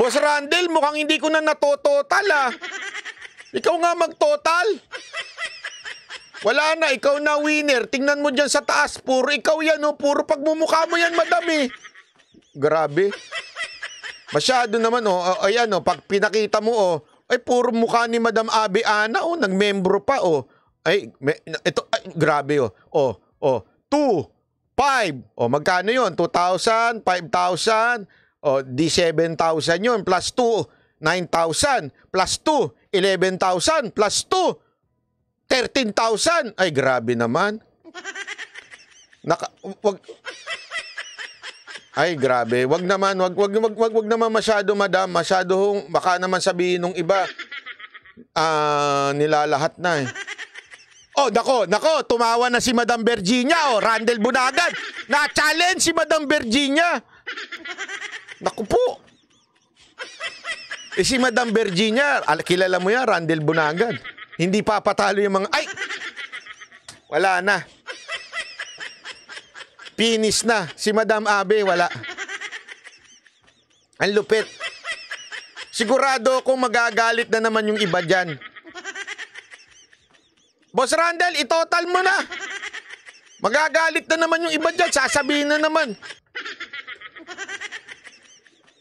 Boss Randall, mukhang hindi ko na natototal ah. Ikaw nga magtotal. Wala na, ikaw na winner. Tingnan mo dyan sa taas, puro ikaw yan oh, puro pagmumukha mo yan, madam eh. Grabe. Masyado naman oh, oh ayan oh, pag pinakita mo oh, ay puro mukha ni Madam Abi Ana oh, nagmembro pa oh. Ay, me, ito, ay, grabe oh. Oh, o, 2, 5. O, magkano yun? 2,000, 5,000. O, di 7,000 yun. Plus 2, 9,000. Plus 2, 11,000. Plus 2, 13,000. Ay, grabe naman. Naka, wag, ay, grabe. Wag naman, wag, wag, wag, wag, wag naman masyado, madam. Masyado, baka naman sabihin nung iba, ah, uh, nilalahat na eh. Oh, nako, nako, tumawa na si Madam Virginia, oh, Randel Bunagan. Na-challenge si Madam Virginia. Naku po. Eh, si Madam Virginia, kilala mo yan, Randel Bunagan. Hindi papatalo yung mga... Ay! Wala na. Pinis na. Si Madam Abe, wala. Ang lupit. Sigurado kung magagalit na naman yung iba dyan. Boss Randall, itotal mo na. Magagalit na naman yung iba dyan. Sasabihin na naman.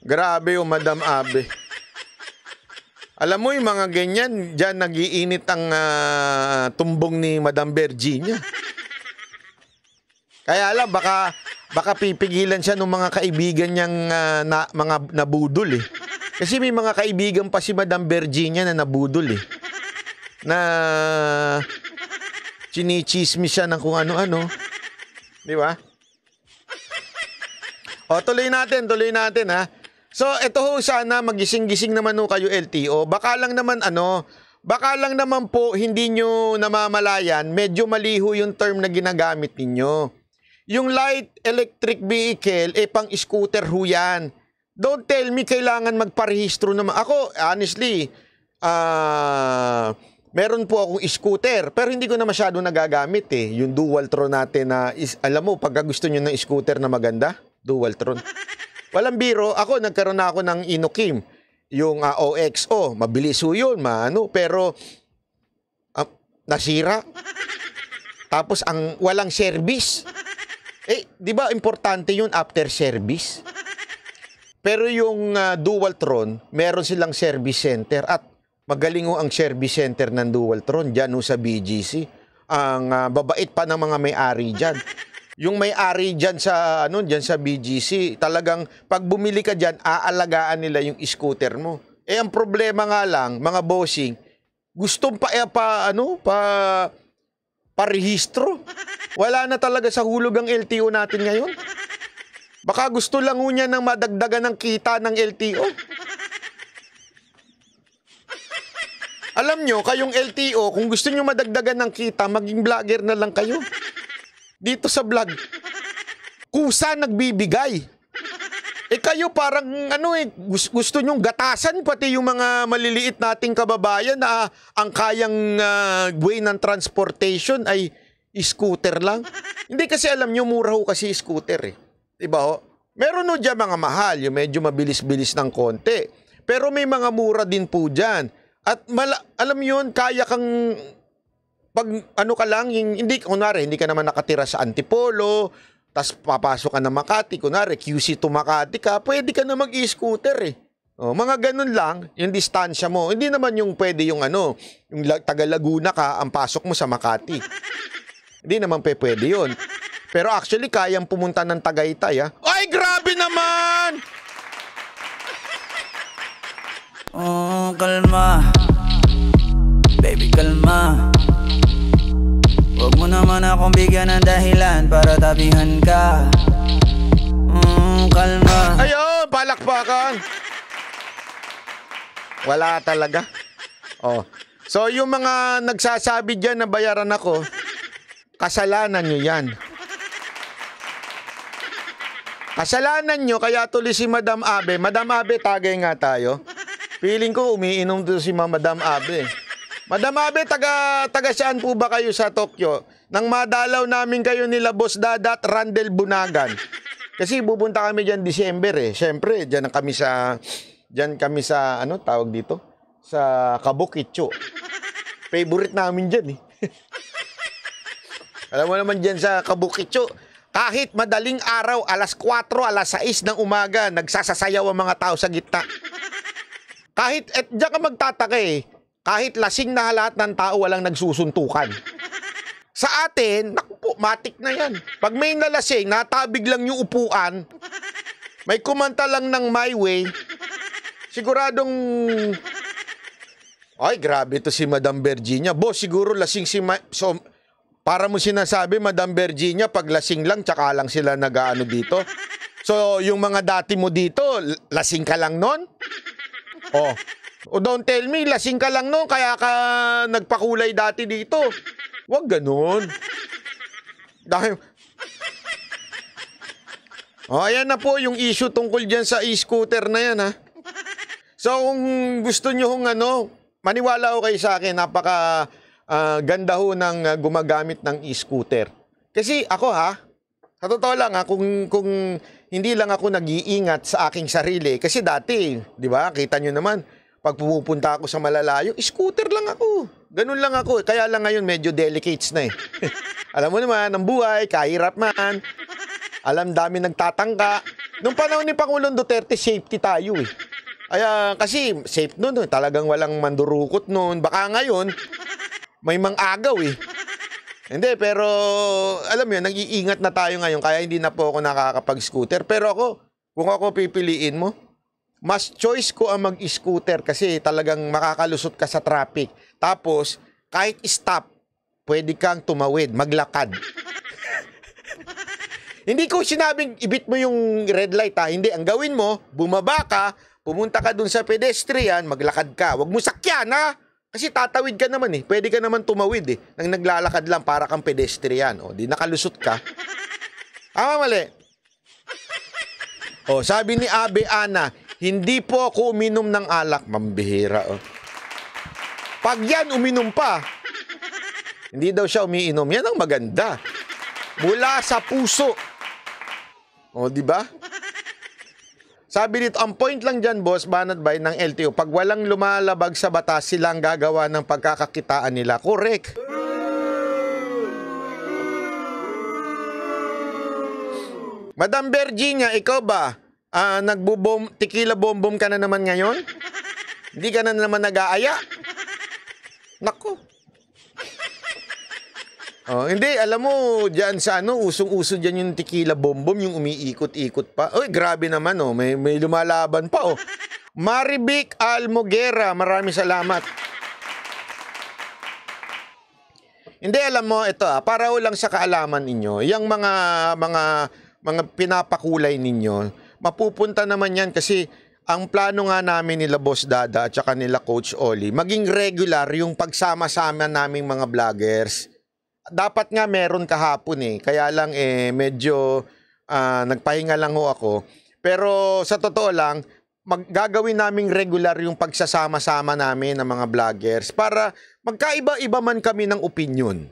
Grabe yung Madam Abe. Alam mo yung mga ganyan, dyan nagiinit ang uh, tumbong ni Madam Virginia. Kaya alam, baka, baka pipigilan siya ng mga kaibigan niyang uh, na, mga nabudol eh. Kasi may mga kaibigan pa si Madam Virginia na nabudol eh na chinichismis siya ng kung ano-ano. Di ba? O, tuloy natin, tuloy natin ha. So, ito ho sana magising-gising naman ho kayo LTO. Baka lang naman ano, baka lang naman po hindi nyo namamalayan, medyo mali ho yung term na ginagamit ninyo. Yung light electric vehicle, eh pang scooter ho yan. Don't tell me kailangan magparehistro naman. Ako, honestly, ah... Uh, Meron po akong scooter, pero hindi ko na masyado nagagamit eh. Yung Dualtron natin na, is, alam mo, pag gusto nyo ng scooter na maganda, Dualtron. Walang biro, ako nagkaroon na ako ng Inokim. Yung uh, ah, OXO, mabilis ho yun, maano, pero uh, nasira. Tapos ang walang service. Eh, di ba importante yun after service? Pero yung uh, ah, Dualtron, meron silang service center at Magaling ho ang service center ng Dualtron dyan ho sa BGC. Ang uh, babait pa ng mga may-ari dyan. Yung may-ari dyan sa, ano, dyan sa BGC, talagang pag bumili ka dyan, aalagaan nila yung scooter mo. Eh ang problema nga lang, mga bossing, gustong pa, eh, pa ano, pa, parehistro. Wala na talaga sa hulog ang LTO natin ngayon. Baka gusto lang niya ng madagdagan ng kita ng LTO. Alam nyo, kayong LTO, kung gusto nyo madagdagan ng kita, maging vlogger na lang kayo. Dito sa vlog. Kusa nagbibigay. Eh kayo parang ano eh, gusto, gusto nyong gatasan pati yung mga maliliit nating kababayan na ang kayang uh, way ng transportation ay scooter lang. Hindi kasi alam nyo, mura ho kasi scooter eh. Diba ho? Meron ho dyan mga mahal, yung medyo mabilis-bilis ng konti. Pero may mga mura din po dyan at mala- alam yun, kaya kang pag ano ka lang, yung, hindi, kunwari, hindi ka naman nakatira sa Antipolo, tas papasok ka na Makati, kunwari, QC to Makati ka, pwede ka na mag-e-scooter eh. O, oh, mga ganun lang, yung distansya mo. Hindi naman yung pwede yung ano, yung taga Laguna ka, ang pasok mo sa Makati. hindi naman pwede yun. Pero actually, kayang pumunta ng Tagaytay, ha? Ah. Ay, grabe! Oh, kalma Baby, kalma Huwag mo naman akong bigyan ng dahilan para tabihan ka Oh, kalma Ayun, palakpakan Wala talaga Oh So yung mga nagsasabi dyan na bayaran ako Kasalanan nyo yan Kasalanan nyo kaya tuloy si Madam Abe Madam Abe tagay nga tayo Feeling ko umiinom doon si Ma Madam Abe. Madam Abe, taga, taga saan po ba kayo sa Tokyo? Nang madalaw namin kayo nila Boss Dada at Randel Bunagan. Kasi bubunta kami diyan December eh. Syempre, diyan kami sa diyan kami sa ano tawag dito? Sa Kabukicho. Favorite namin diyan eh. Alam mo naman diyan sa Kabukicho, kahit madaling araw, alas 4, alas 6 ng umaga, nagsasasayaw ang mga tao sa gitna. Kahit, at eh, diyan ka magtataka eh, kahit lasing na lahat ng tao walang nagsusuntukan. Sa atin, naku po, matik na yan. Pag may nalasing, natabig lang yung upuan, may kumanta lang ng my way, siguradong... Ay, grabe to si Madam Virginia. Boss, siguro lasing si... Ma... So, para mo sinasabi, Madam Virginia, pag lasing lang, tsaka lang sila nag-ano dito. So, yung mga dati mo dito, lasing ka lang nun? Oh. O oh, don't tell me, lasing ka lang noon, kaya ka nagpakulay dati dito. Huwag ganun. Dahil... oh, ayan na po yung issue tungkol dyan sa e-scooter na yan, ha? So, kung gusto nyo kung ano, maniwala ko kayo sa akin, napaka uh, ganda ho ng ah, gumagamit ng e-scooter. Kasi ako ha, sa totoo lang ha, kung, kung hindi lang ako nag-iingat sa aking sarili. Kasi dati, di ba, kita niyo naman, pag pupunta ako sa malalayo, scooter lang ako. Ganun lang ako. Kaya lang ngayon medyo delicates na eh. Alam mo naman, ang buhay, kahirap man. Alam dami nagtatangka. Nung panahon ni Pangulong Duterte, safety tayo eh. Ay, kasi safe noon, eh. talagang walang mandurukot noon. Baka ngayon, may mang agaw eh. Hindi, pero alam mo yun, nag-iingat na tayo ngayon kaya hindi na po ako nakakapag-scooter. Pero ako, kung ako pipiliin mo, mas choice ko ang mag-scooter kasi talagang makakalusot ka sa traffic. Tapos, kahit stop, pwede kang tumawid, maglakad. hindi ko sinabing ibit mo yung red light ha. Hindi, ang gawin mo, bumaba ka, pumunta ka dun sa pedestrian, maglakad ka. Huwag mo sakyan ha. Kasi tatawid ka naman eh. Pwede ka naman tumawid eh. Nang naglalakad lang para kang pedestrian. O, di nakalusot ka. Tama mali. O, sabi ni Abe Ana, hindi po ako uminom ng alak. Mambihira. O. Pag yan, uminom pa. Hindi daw siya umiinom. Yan ang maganda. Mula sa puso. O, di ba? Sabi nito, ang point lang dyan, boss, banat by ng LTO, pag walang lumalabag sa batas, sila ang gagawa ng pagkakakitaan nila. Correct. Madam Virginia, ikaw ba? Uh, nagbubom, tikila bombom ka na naman ngayon? Hindi ka na naman nag-aaya? Nako. Oh, hindi, alam mo, diyan sa ano, usong-uso diyan yung tequila bombom, yung umiikot-ikot pa. Oy, grabe naman oh, may, may lumalaban pa oh. Maribik Almogera, maraming salamat. Hindi alam mo ito ah, para lang sa kaalaman ninyo, yung mga mga mga pinapakulay ninyo, mapupunta naman 'yan kasi ang plano nga namin nila Boss Dada at saka nila Coach Oli, maging regular yung pagsama-sama naming mga vloggers dapat nga meron kahapon eh. Kaya lang eh, medyo uh, nagpahinga lang ho ako. Pero sa totoo lang, maggagawin naming regular yung pagsasama-sama namin ng mga vloggers para magkaiba-iba man kami ng opinion.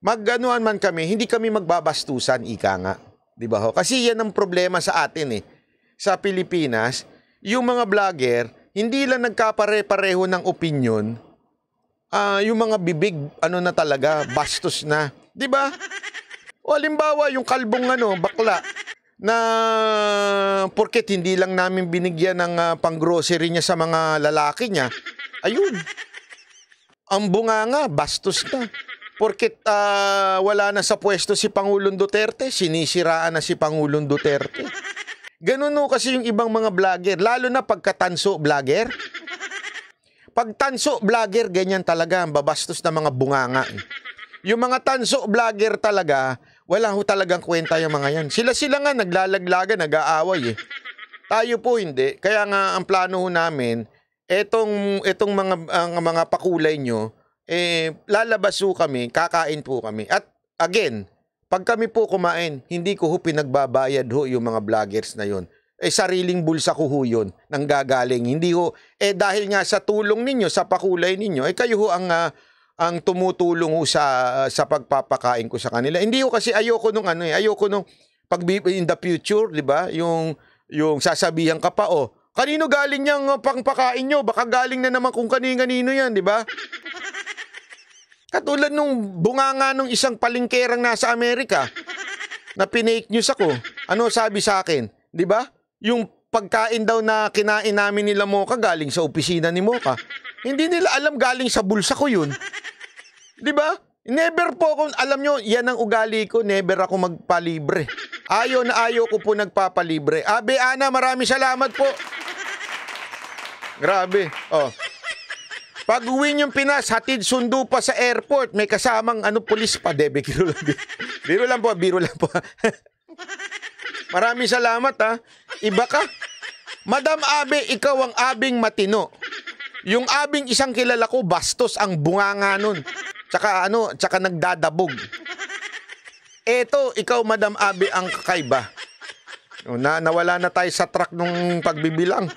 Magganuan man kami, hindi kami magbabastusan, ika nga. Di ba ho? Kasi yan ang problema sa atin eh. Sa Pilipinas, yung mga vlogger, hindi lang nagkapare-pareho ng opinion uh, yung mga bibig, ano na talaga, bastos na. Di ba? O halimbawa, yung kalbong ano, bakla, na porket hindi lang namin binigyan ng uh, pang-grocery niya sa mga lalaki niya, ayun, ang bunga nga, bastos na. Porket uh, wala na sa pwesto si Pangulong Duterte, sinisiraan na si Pangulong Duterte. Ganun no kasi yung ibang mga vlogger, lalo na pagkatanso vlogger. Pag tanso vlogger, ganyan talaga ang babastos ng mga bunganga. Yung mga tanso vlogger talaga, wala ho talagang kwenta yung mga yan. Sila-sila nga naglalaglaga, nag-aaway eh. Tayo po hindi. Kaya nga ang plano ho namin, etong, etong mga, ang, mga pakulay nyo, eh, lalabas ho kami, kakain po kami. At again, pag kami po kumain, hindi ko ho pinagbabayad ho yung mga vloggers na yon eh sariling bulsa ko ho yun nang gagaling. Hindi ho, eh dahil nga sa tulong ninyo, sa pakulay ninyo, eh kayo ho ang, uh, ang tumutulong ho sa, uh, sa pagpapakain ko sa kanila. Hindi ho kasi ayoko nung ano eh, ayoko nung pag in the future, di ba? Yung, yung sasabihan ka pa, oh, kanino galing yang uh, ah, pangpakain nyo? Baka galing na naman kung kanino-kanino yan, di ba? Katulad nung bunganga nung isang palingkerang nasa Amerika na pinake news ako. Ano sabi sa akin? Di ba? yung pagkain daw na kinain namin nila Moka galing sa opisina ni Moka. Hindi nila alam galing sa bulsa ko yun. 'Di ba? Never po ako, alam nyo, yan ang ugali ko, never ako magpalibre. Ayaw na ayaw ko po nagpapalibre. Abe Ana, marami salamat po. Grabe. Oh. Pag uwi niyong Pinas, hatid sundo pa sa airport. May kasamang ano, pulis pa. Debe, biro lang. Biro lang po, biro lang po. Maraming salamat ha. Iba ka. Madam Abe, ikaw ang abing matino. Yung abing isang kilala ko, bastos ang bunganga nun. Tsaka ano, tsaka nagdadabog. Eto, ikaw Madam Abe ang kakaiba. O, na, nawala na tayo sa truck nung pagbibilang.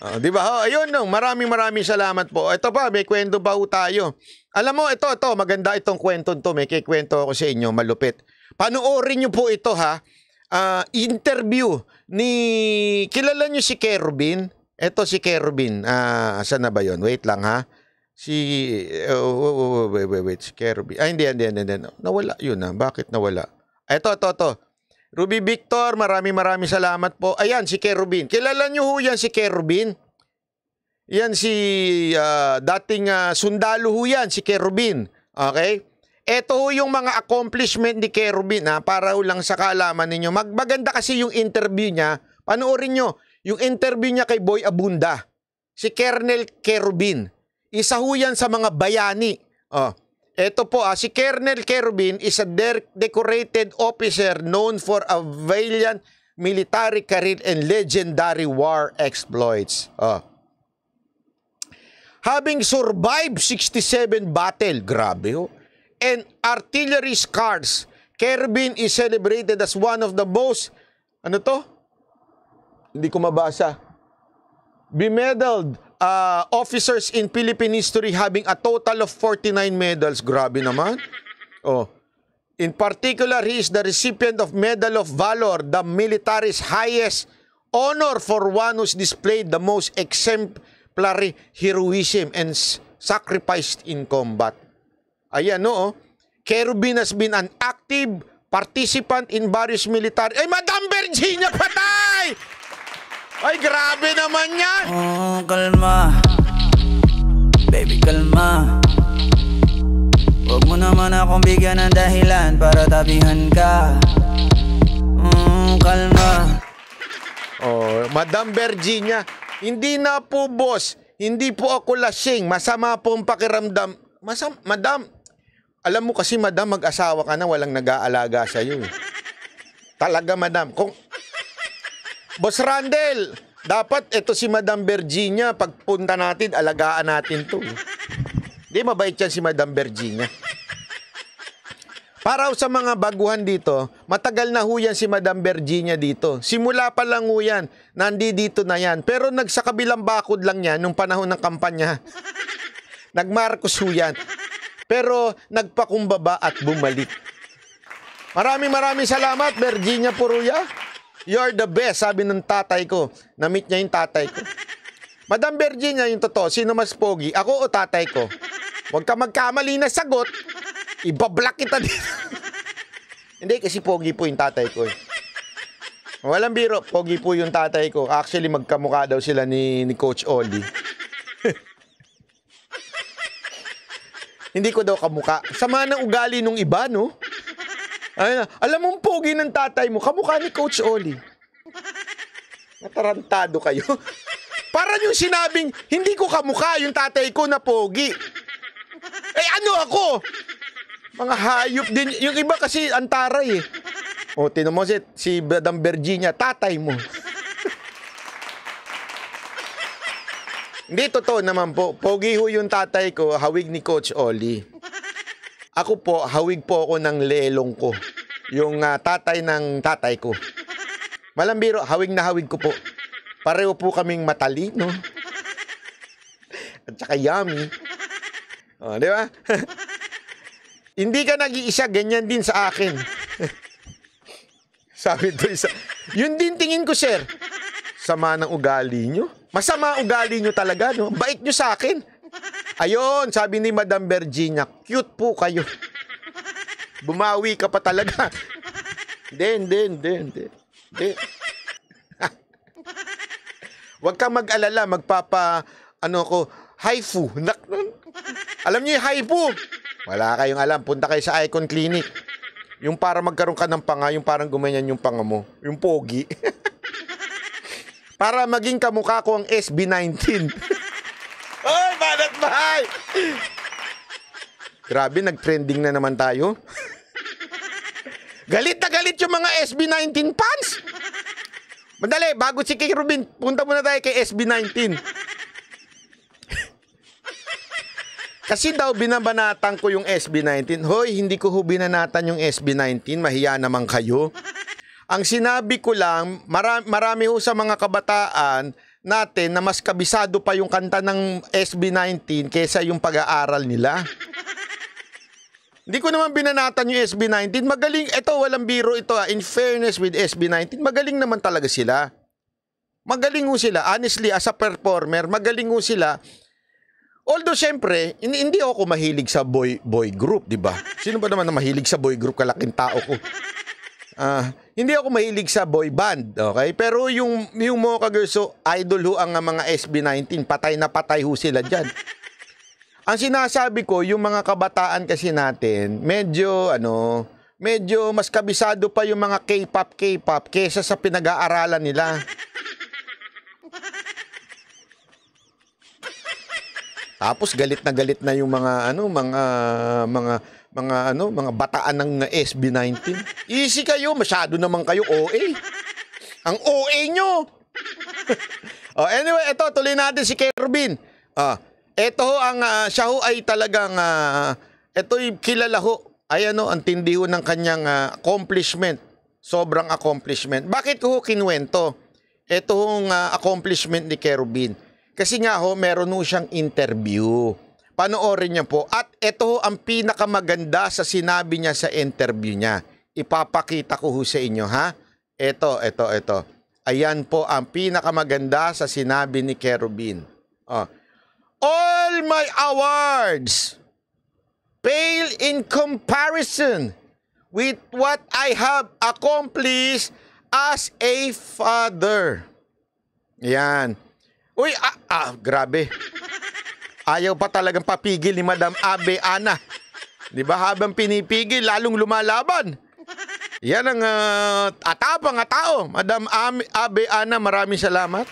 Oh, di ba? Oh, ayun no. Maraming maraming salamat po. Ito pa, may kwento pa ho tayo. Alam mo, ito, ito, maganda itong kwento to. May kikwento ako sa inyo, malupit. Panoorin nyo po ito ha. Uh, interview ni, kilala nyo si Kerubin? Ito si Kerubin. Uh, ah, saan na ba yon? Wait lang ha. Si, eh, oh, oh, oh, oh, wait, wait, wait, si Kerubin. Ay, ah, hindi, hindi, hindi, hindi. Nawala yun ha. Bakit nawala? Ito, ito, ito. Ruby Victor, marami marami salamat po. Ayan, si Kerubin. Kilala nyo ho yan si Kerubin. Yan si uh, dating uh, sundalo ho yan, si Kerubin. Okay? Ito ho yung mga accomplishment ni Kerubin ha, para ho lang sa kaalaman ninyo. Magbaganda kasi yung interview niya. Panoorin nyo, yung interview niya kay Boy Abunda. Si Kernel Kerubin. Isa ho yan sa mga bayani. Oh. Ito po, ah, si Colonel Kerubin is a de decorated officer known for a valiant military career and legendary war exploits. Oh having survived 67 battle, grabe ho, oh. and artillery scars, Kerbin is celebrated as one of the most, ano to? Hindi ko mabasa. Bemedaled uh, officers in Philippine history having a total of 49 medals. Grabe naman. Oh. In particular, he is the recipient of Medal of Valor, the military's highest honor for one who's displayed the most exemplary exemplary heroism and sacrificed in combat. Ayan, no? Oh. Kerubin has been an active participant in various military... Ay, Madam Virginia, patay! Ay, grabe naman yan! Oh, kalma. Baby, kalma. Huwag mo naman akong bigyan ng dahilan para tabihan ka. Mm, kalma. Oh, Madam Virginia, hindi na po boss, hindi po ako lasing, masama po ang pakiramdam. Masam, madam, alam mo kasi madam, mag-asawa ka na, walang nag-aalaga sa iyo. Eh. Talaga madam, kung Boss Randel, dapat ito si Madam Virginia, pagpunta natin, alagaan natin 'to. Hindi eh. mabait yan si Madam Virginia. Para sa mga baguhan dito, matagal na ho yan si Madam Virginia dito. Simula pa lang ho yan, nandi dito na yan. Pero nagsakabilang bakod lang yan nung panahon ng kampanya. Nagmarcos ho yan. Pero nagpakumbaba at bumalik. Maraming maraming salamat, Virginia Puruya. You're the best, sabi ng tatay ko. Namit niya yung tatay ko. Madam Virginia, yung totoo, sino mas pogi? Ako o tatay ko? Huwag ka magkamali na sagot. Ibablock kita dito. Hindi, kasi pogi po yung tatay ko. Eh. Walang biro, pogi po yung tatay ko. Actually, magkamukha daw sila ni, ni Coach Oli. Hindi ko daw kamukha. Sama ng ugali nung iba, no? Ayun na. Alam mong pogi ng tatay mo, kamukha ni Coach Oli. Natarantado kayo. Para yung sinabing, hindi ko kamukha yung tatay ko na pogi. Eh ano ako? Mga hayop din. Yung iba kasi antaray eh. O, tinan mo si, si Madam Virginia, tatay mo. Hindi, totoo naman po. Pogi ho yung tatay ko, hawig ni Coach Oli. Ako po, hawig po ako ng lelong ko. Yung uh, tatay ng tatay ko. Malambiro, hawig na hawig ko po. Pareho po kaming matalino. At saka yummy. O, di ba? Hindi ka nag-iisa, ganyan din sa akin. Sabi to isa. Yun din tingin ko, sir. Sama ng ugali nyo. Masama ugali nyo talaga, no? Bait nyo sa akin. Ayun, sabi ni Madam Virginia, cute po kayo. Bumawi ka pa talaga. Den, den, den, din. din. Huwag kang mag-alala, magpapa, ano ko, haifu. alam niyo yung haifu? Wala kayong alam. Punta kayo sa Icon Clinic. Yung para magkaroon ka ng panga, yung parang gumanyan yung panga mo. Yung pogi. para maging kamukha ko ang SB19. Hoy, banat bahay! Grabe, nag-trending na naman tayo. galit na galit yung mga SB19 fans! Madali, bago si King Rubin, punta muna tayo kay SB19. Kasi daw binabanatan ko yung SB19. Hoy, hindi ko ho binanatan yung SB19. Mahiya naman kayo. Ang sinabi ko lang, marami, marami ho sa mga kabataan natin na mas kabisado pa yung kanta ng SB19 kesa yung pag-aaral nila. Hindi ko naman binanatan yung SB19. Magaling, eto walang biro ito ah. In fairness with SB19, magaling naman talaga sila. Magaling ho sila. Honestly, as a performer, magaling ho sila. Although syempre, hindi, hindi ako mahilig sa boy boy group, 'di ba? Sino ba naman na mahilig sa boy group kalaking tao ko? Ah, uh, hindi ako mahilig sa boy band, okay? Pero yung yung mga kagirso idol ho ang mga SB19, patay na patay ho sila diyan. Ang sinasabi ko, yung mga kabataan kasi natin, medyo ano, medyo mas kabisado pa yung mga K-pop K-pop kaysa sa pinag-aaralan nila. Tapos galit na galit na yung mga ano, mga mga mga ano, mga bataan ng SB19. Easy kayo, masyado naman kayo OA. Ang OA nyo. oh, anyway, eto tuloy natin si Kerbin. Ah, eto ho ang uh, siya ho ay talagang uh, ah, ito kilala ho. Ay ano, ang tindi ho ng kanyang uh, accomplishment. Sobrang accomplishment. Bakit ho kinuwento? Ito hong uh, accomplishment ni Kerubin kasi nga ho, meron nung siyang interview. Panoorin niya po. At ito ho ang pinakamaganda sa sinabi niya sa interview niya. Ipapakita ko ho sa inyo ha. Ito, ito, ito. Ayan po ang pinakamaganda sa sinabi ni Kerubin. Oh. All my awards pale in comparison with what I have accomplished as a father. Yan. Uy, ah, ah, grabe. Ayaw pa talagang papigil ni Madam Abe Ana. Di ba habang pinipigil, lalong lumalaban. Yan ang uh, atapang at tao. Madam Abe Ana, maraming salamat.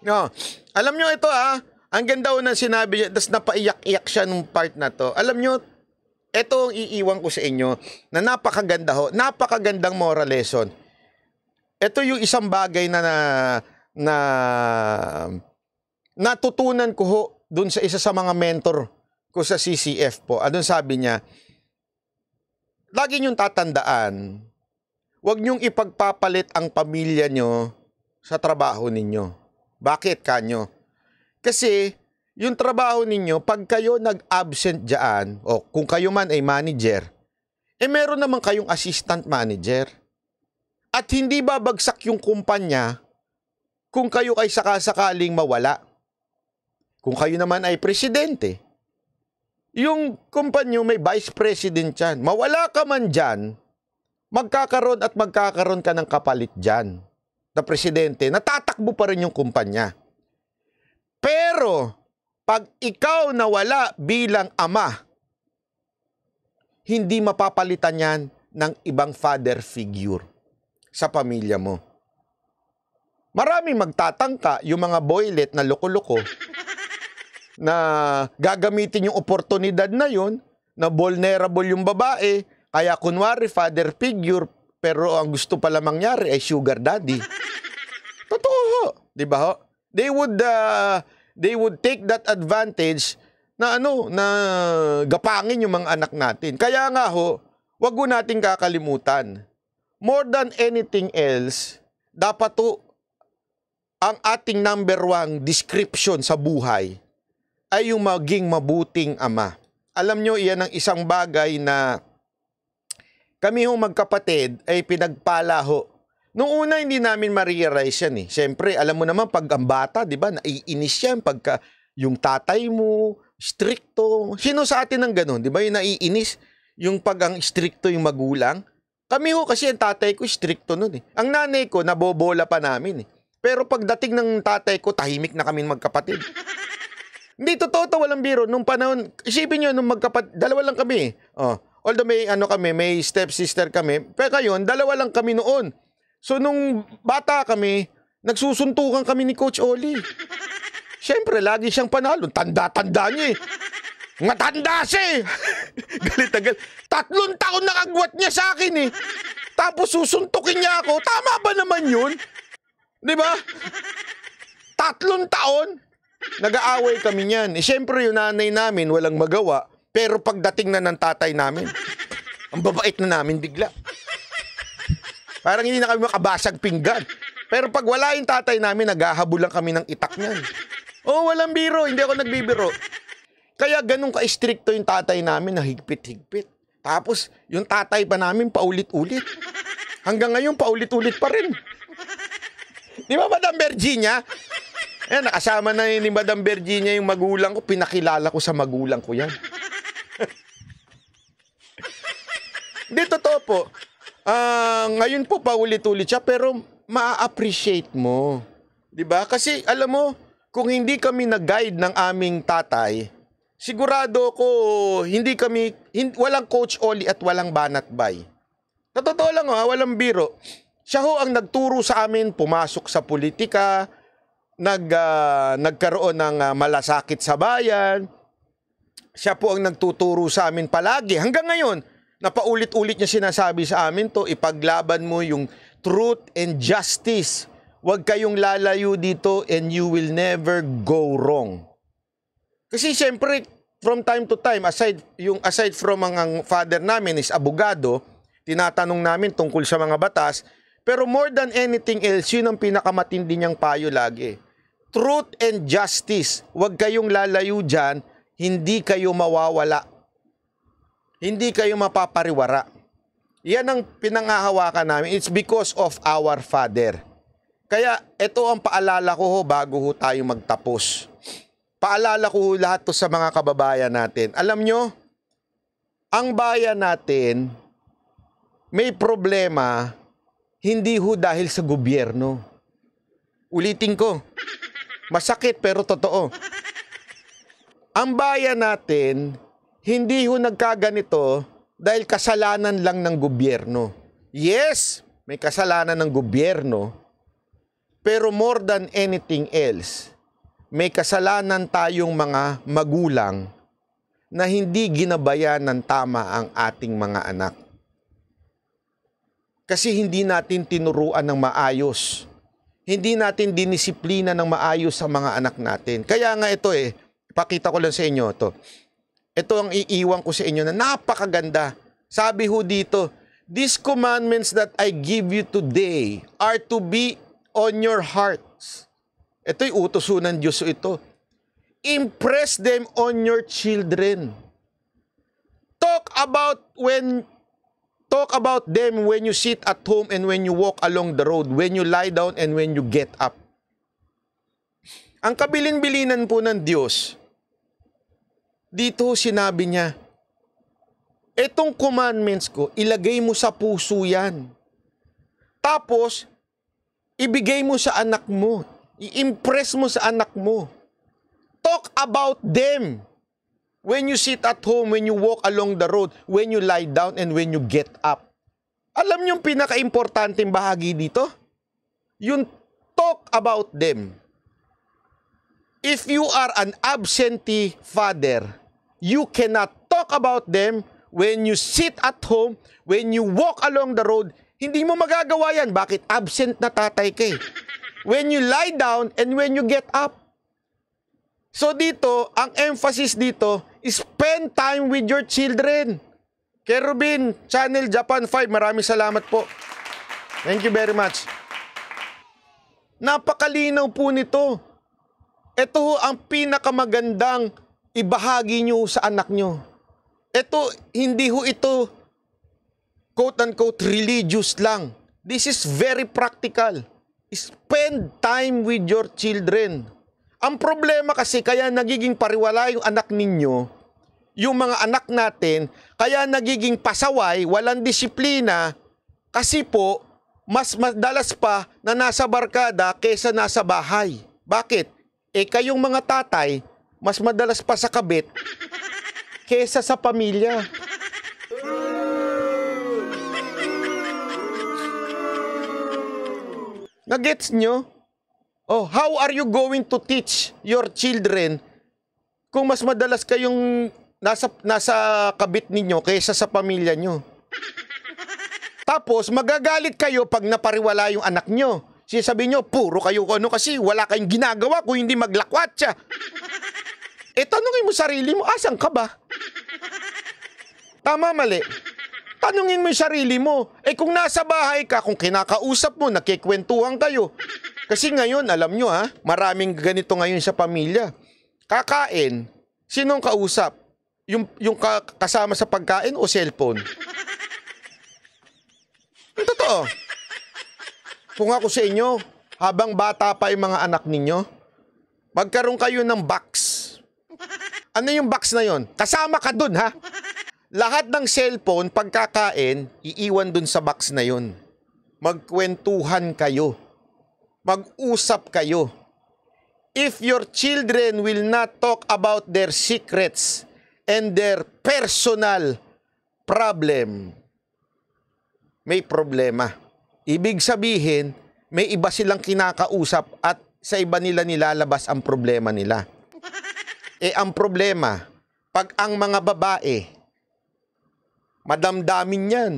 No. Oh, alam nyo ito ah, ang ganda ko na sinabi niya, tapos napaiyak-iyak siya nung part na to. Alam nyo, ito ang iiwan ko sa inyo na napakaganda ho, napakagandang moral lesson ito yung isang bagay na na, na natutunan ko ho dun sa isa sa mga mentor ko sa CCF po. Adun ah, sabi niya, lagi niyong tatandaan, huwag niyong ipagpapalit ang pamilya niyo sa trabaho ninyo. Bakit kanyo? Kasi yung trabaho ninyo, pag kayo nag-absent dyan, o kung kayo man ay manager, eh meron naman kayong assistant manager at hindi babagsak yung kumpanya kung kayo ay sakasakaling mawala? Kung kayo naman ay presidente, yung kumpanyo may vice president yan. Mawala ka man dyan, magkakaroon at magkakaroon ka ng kapalit dyan na presidente, natatakbo pa rin yung kumpanya. Pero, pag ikaw nawala bilang ama, hindi mapapalitan yan ng ibang father figure sa pamilya mo. Marami magtatangka yung mga boylet na loko-loko na gagamitin yung oportunidad na yun na vulnerable yung babae kaya kunwari father figure pero ang gusto pala mangyari ay sugar daddy. Totoo ho, 'di ba ho? They would uh, they would take that advantage na ano na gapangin yung mga anak natin. Kaya nga ho, wag ho nating kakalimutan more than anything else, dapat to ang ating number one description sa buhay ay yung maging mabuting ama. Alam nyo, iyan ang isang bagay na kami hong magkapatid ay pinagpala ho. Noong una, hindi namin ma-realize yan eh. Siyempre, alam mo naman, pag ang bata, di ba, naiinis yan pagka yung tatay mo, stricto. Sino sa atin ang ganun? Di ba yung naiinis? Yung pag ang stricto yung magulang. Kami ko kasi ang tatay ko stricto noon eh. Ang nanay ko nabobola pa namin eh. Pero pagdating ng tatay ko, tahimik na kami magkapatid. Hindi totoo to, walang biro. Nung panahon, isipin nyo, nung magkapatid, dalawa lang kami. Eh. Oh. Although may ano kami, may stepsister kami. Pero kayon, dalawa lang kami noon. So nung bata kami, nagsusuntukan kami ni Coach Oli. Siyempre, lagi siyang panalo. Tanda-tanda niya eh. Matanda siya eh. galit na Tatlong taon nakagwat niya sa akin eh. Tapos susuntukin niya ako. Tama ba naman yun? Di ba? Tatlong taon, nag-aaway kami niyan. Eh, Siyempre, yung nanay namin, walang magawa. Pero pagdating na ng tatay namin, ang babait na namin bigla. Parang hindi na kami makabasag pinggan. Pero pag wala yung tatay namin, naghahabol lang kami ng itak niyan. Oh, walang biro. Hindi ako nagbibiro. Kaya ganun ka-stricto yung tatay namin na higpit-higpit. Tapos, yung tatay pa namin paulit-ulit. Hanggang ngayon, paulit-ulit pa rin. Di ba, Madam Virginia? Eh, nakasama na ni Madam Virginia yung magulang ko. Pinakilala ko sa magulang ko yan. Di, totoo po. Uh, ngayon po, paulit-ulit siya, pero ma-appreciate mo. Di ba? Kasi, alam mo, kung hindi kami nag-guide ng aming tatay, sigurado ko hindi kami hin, walang coach Oli at walang Banat Bay. Sa totoo lang ha, ah, walang biro. Siya ho ang nagturo sa amin pumasok sa politika, nag uh, nagkaroon ng uh, malasakit sa bayan. Siya po ang nagtuturo sa amin palagi hanggang ngayon. Napaulit-ulit niya sinasabi sa amin to, ipaglaban mo yung truth and justice. Huwag kayong lalayo dito and you will never go wrong. Kasi siyempre, from time to time, aside, yung aside from ang father namin is abogado, tinatanong namin tungkol sa mga batas, pero more than anything else, yun ang pinakamatindi niyang payo lagi. Truth and justice. Huwag kayong lalayo dyan, hindi kayo mawawala. Hindi kayo mapapariwara. Yan ang pinangahawakan namin. It's because of our Father. Kaya ito ang paalala ko ho bago ho tayo magtapos paalala ko lahat to sa mga kababayan natin. Alam nyo, ang bayan natin may problema hindi ho dahil sa gobyerno. Ulitin ko, masakit pero totoo. Ang bayan natin hindi ho nagkaganito dahil kasalanan lang ng gobyerno. Yes, may kasalanan ng gobyerno, pero more than anything else, may kasalanan tayong mga magulang na hindi ginabayan ng tama ang ating mga anak. Kasi hindi natin tinuruan ng maayos. Hindi natin dinisiplina ng maayos sa mga anak natin. Kaya nga ito eh, pakita ko lang sa inyo to. Ito ang iiwan ko sa inyo na napakaganda. Sabi ho dito, These commandments that I give you today are to be on your hearts. Ito'y utos ng Diyos ito. Impress them on your children. Talk about when talk about them when you sit at home and when you walk along the road, when you lie down and when you get up. Ang kabilin-bilinan po ng Diyos, dito sinabi niya, etong commandments ko, ilagay mo sa puso yan. Tapos, ibigay mo sa anak mo. I-impress mo sa anak mo. Talk about them. When you sit at home, when you walk along the road, when you lie down, and when you get up. Alam niyo yung pinaka-importanting bahagi dito? Yung talk about them. If you are an absentee father, you cannot talk about them when you sit at home, when you walk along the road. Hindi mo magagawa yan. Bakit? Absent na tatay ka eh when you lie down and when you get up. So dito, ang emphasis dito, spend time with your children. Kerubin, Channel Japan 5, maraming salamat po. Thank you very much. Napakalinaw po nito. Ito ho ang pinakamagandang ibahagi nyo sa anak nyo. Ito, hindi ho ito quote-unquote religious lang. This is very practical. Spend time with your children. Ang problema kasi kaya nagiging pariwala yung anak ninyo, yung mga anak natin, kaya nagiging pasaway, walang disiplina, kasi po, mas madalas pa na nasa barkada kaysa nasa bahay. Bakit? Eh kayong mga tatay, mas madalas pa sa kabit kaysa sa pamilya. Nagets nyo? Oh, how are you going to teach your children kung mas madalas kayong nasa, nasa kabit ninyo kaysa sa pamilya nyo? Tapos, magagalit kayo pag napariwala yung anak nyo. Sabi nyo, puro kayo ko ano kasi wala kayong ginagawa kung hindi maglakwat siya. E eh, tanongin mo sarili mo, asan ka ba? Tama, mali. Tanungin mo yung sarili mo. Eh kung nasa bahay ka, kung kinakausap mo, nakikwentuhan kayo. Kasi ngayon, alam nyo ha, maraming ganito ngayon sa pamilya. Kakain, sinong kausap? Yung, yung kasama sa pagkain o cellphone? Ang totoo. Kung ako sa inyo, habang bata pa yung mga anak ninyo, magkaroon kayo ng box. Ano yung box na yon? Kasama ka dun ha? lahat ng cellphone pagkakain, iiwan dun sa box na yun. Magkwentuhan kayo. Mag-usap kayo. If your children will not talk about their secrets and their personal problem, may problema. Ibig sabihin, may iba silang kinakausap at sa iba nila nilalabas ang problema nila. Eh ang problema, pag ang mga babae madamdamin yan,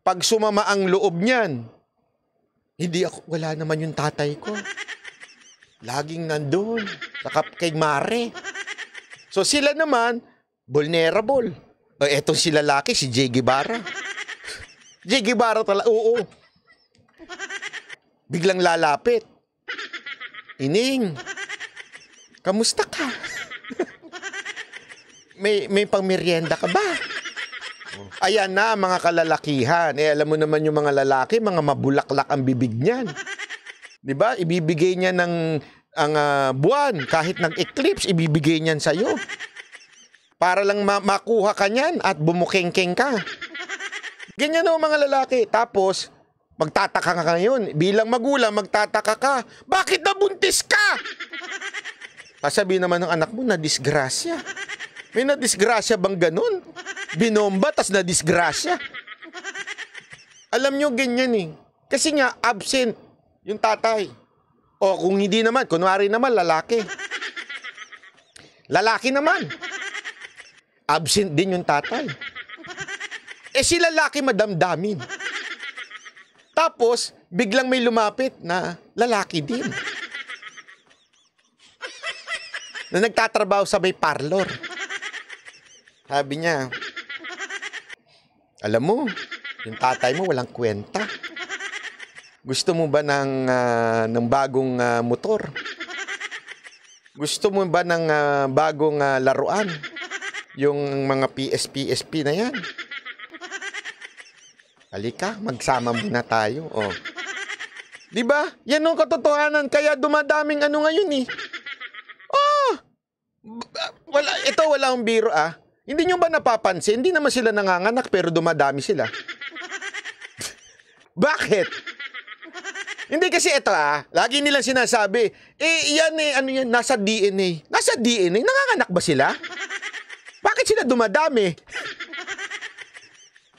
pag sumama ang loob niyan, hindi ako, wala naman yung tatay ko. Laging nandun, saka kay Mare. So sila naman, vulnerable. O etong si lalaki, si Jay Guevara. Jay Guevara talaga, oo. Biglang lalapit. Ining, kamusta ka? may, may pang merienda ka ba? Ayan na, mga kalalakihan. Eh, alam mo naman yung mga lalaki, mga mabulaklak ang bibig niyan. Di ba? Ibibigay niya ng ang uh, buwan, kahit ng eclipse, ibibigay niyan sa'yo. Para lang ma- makuha ka niyan at bumukengkeng ka. Ganyan o mga lalaki. Tapos, magtataka ka ngayon. Bilang magulang, magtataka ka. Bakit nabuntis ka? Kasabi naman ng anak mo, na disgrasya. May na disgrasya bang ganun? binomba, tas na disgrasya. Alam nyo, ganyan eh. Kasi nga, absent yung tatay. O kung hindi naman, kunwari naman, lalaki. Lalaki naman. Absent din yung tatay. Eh si lalaki madamdamin. Tapos, biglang may lumapit na lalaki din. Na nagtatrabaho sa may parlor. Sabi niya, alam mo, yung tatay mo walang kwenta. Gusto mo ba ng, uh, ng bagong uh, motor? Gusto mo ba ng uh, bagong uh, laruan? Yung mga PSP, sp na yan. Halika, magsama muna tayo. Oh. 'Di ba? Yan ang katotohanan kaya dumadaming ano ngayon eh. Oh! Wala ito wala ang biro ah. Hindi nyo ba napapansin? Hindi naman sila nanganganak pero dumadami sila. Bakit? Hindi kasi ito ah, lagi nilang sinasabi, eh yan eh, ano yan, nasa DNA. Nasa DNA, nanganganak ba sila? Bakit sila dumadami?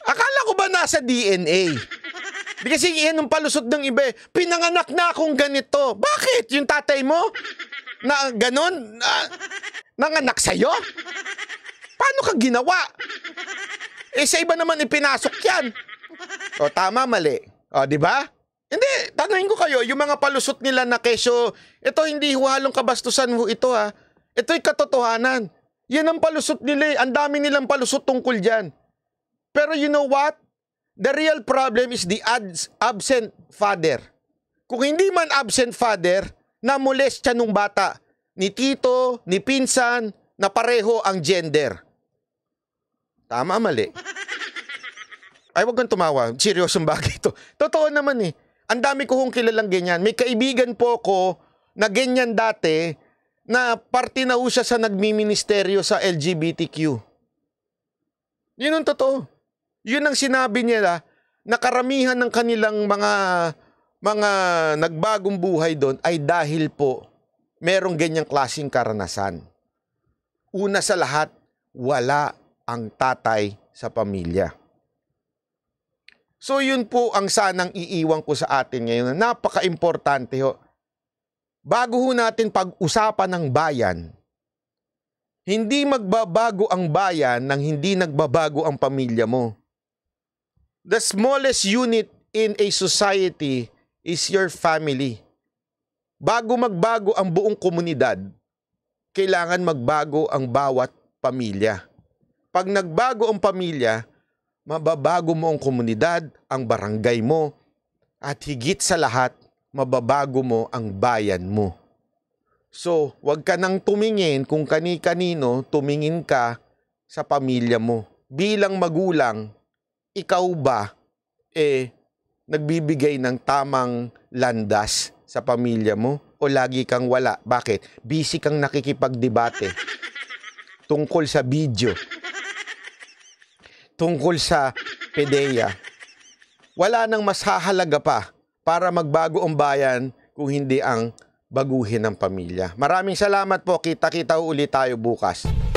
Akala ko ba nasa DNA? Di kasi yan ang palusot ng iba eh, pinanganak na akong ganito. Bakit? Yung tatay mo? Na ganun? Na, nanganak sa'yo? Paano ka ginawa? Eh, sa iba naman ipinasok yan. O, tama, mali. O, di ba? Hindi, tanungin ko kayo, yung mga palusot nila na keso, ito hindi huhalong kabastusan ho ito ha. Ah. Ito'y katotohanan. Yan ang palusot nila eh. Ang dami nilang palusot tungkol dyan. Pero you know what? The real problem is the ads, absent father. Kung hindi man absent father, namolest siya nung bata. Ni tito, ni pinsan, na pareho ang gender. Tama, mali. Ay, wag kang tumawa. Seryosong bagay ito. Totoo naman eh. Ang dami ko kong kilalang ganyan. May kaibigan po ko na ganyan dati na parte na usya sa nagmiministeryo sa LGBTQ. Yun ang totoo. Yun ang sinabi nila na karamihan ng kanilang mga mga nagbagong buhay doon ay dahil po merong ganyang klasing karanasan. Una sa lahat, wala ang tatay sa pamilya. So yun po ang sanang iiwan ko sa atin ngayon na napaka-importante ho. Bago ho natin pag-usapan ng bayan, hindi magbabago ang bayan nang hindi nagbabago ang pamilya mo. The smallest unit in a society is your family. Bago magbago ang buong komunidad, kailangan magbago ang bawat pamilya. Pag nagbago ang pamilya, mababago mo ang komunidad, ang barangay mo, at higit sa lahat, mababago mo ang bayan mo. So, huwag ka nang tumingin kung kani-kanino tumingin ka sa pamilya mo. Bilang magulang, ikaw ba eh nagbibigay ng tamang landas sa pamilya mo o lagi kang wala? Bakit? Busy kang nakikipagdebate tungkol sa video tungkol sa PDEA. Wala nang mas hahalaga pa para magbago ang bayan kung hindi ang baguhin ng pamilya. Maraming salamat po. Kita-kita ulit tayo bukas.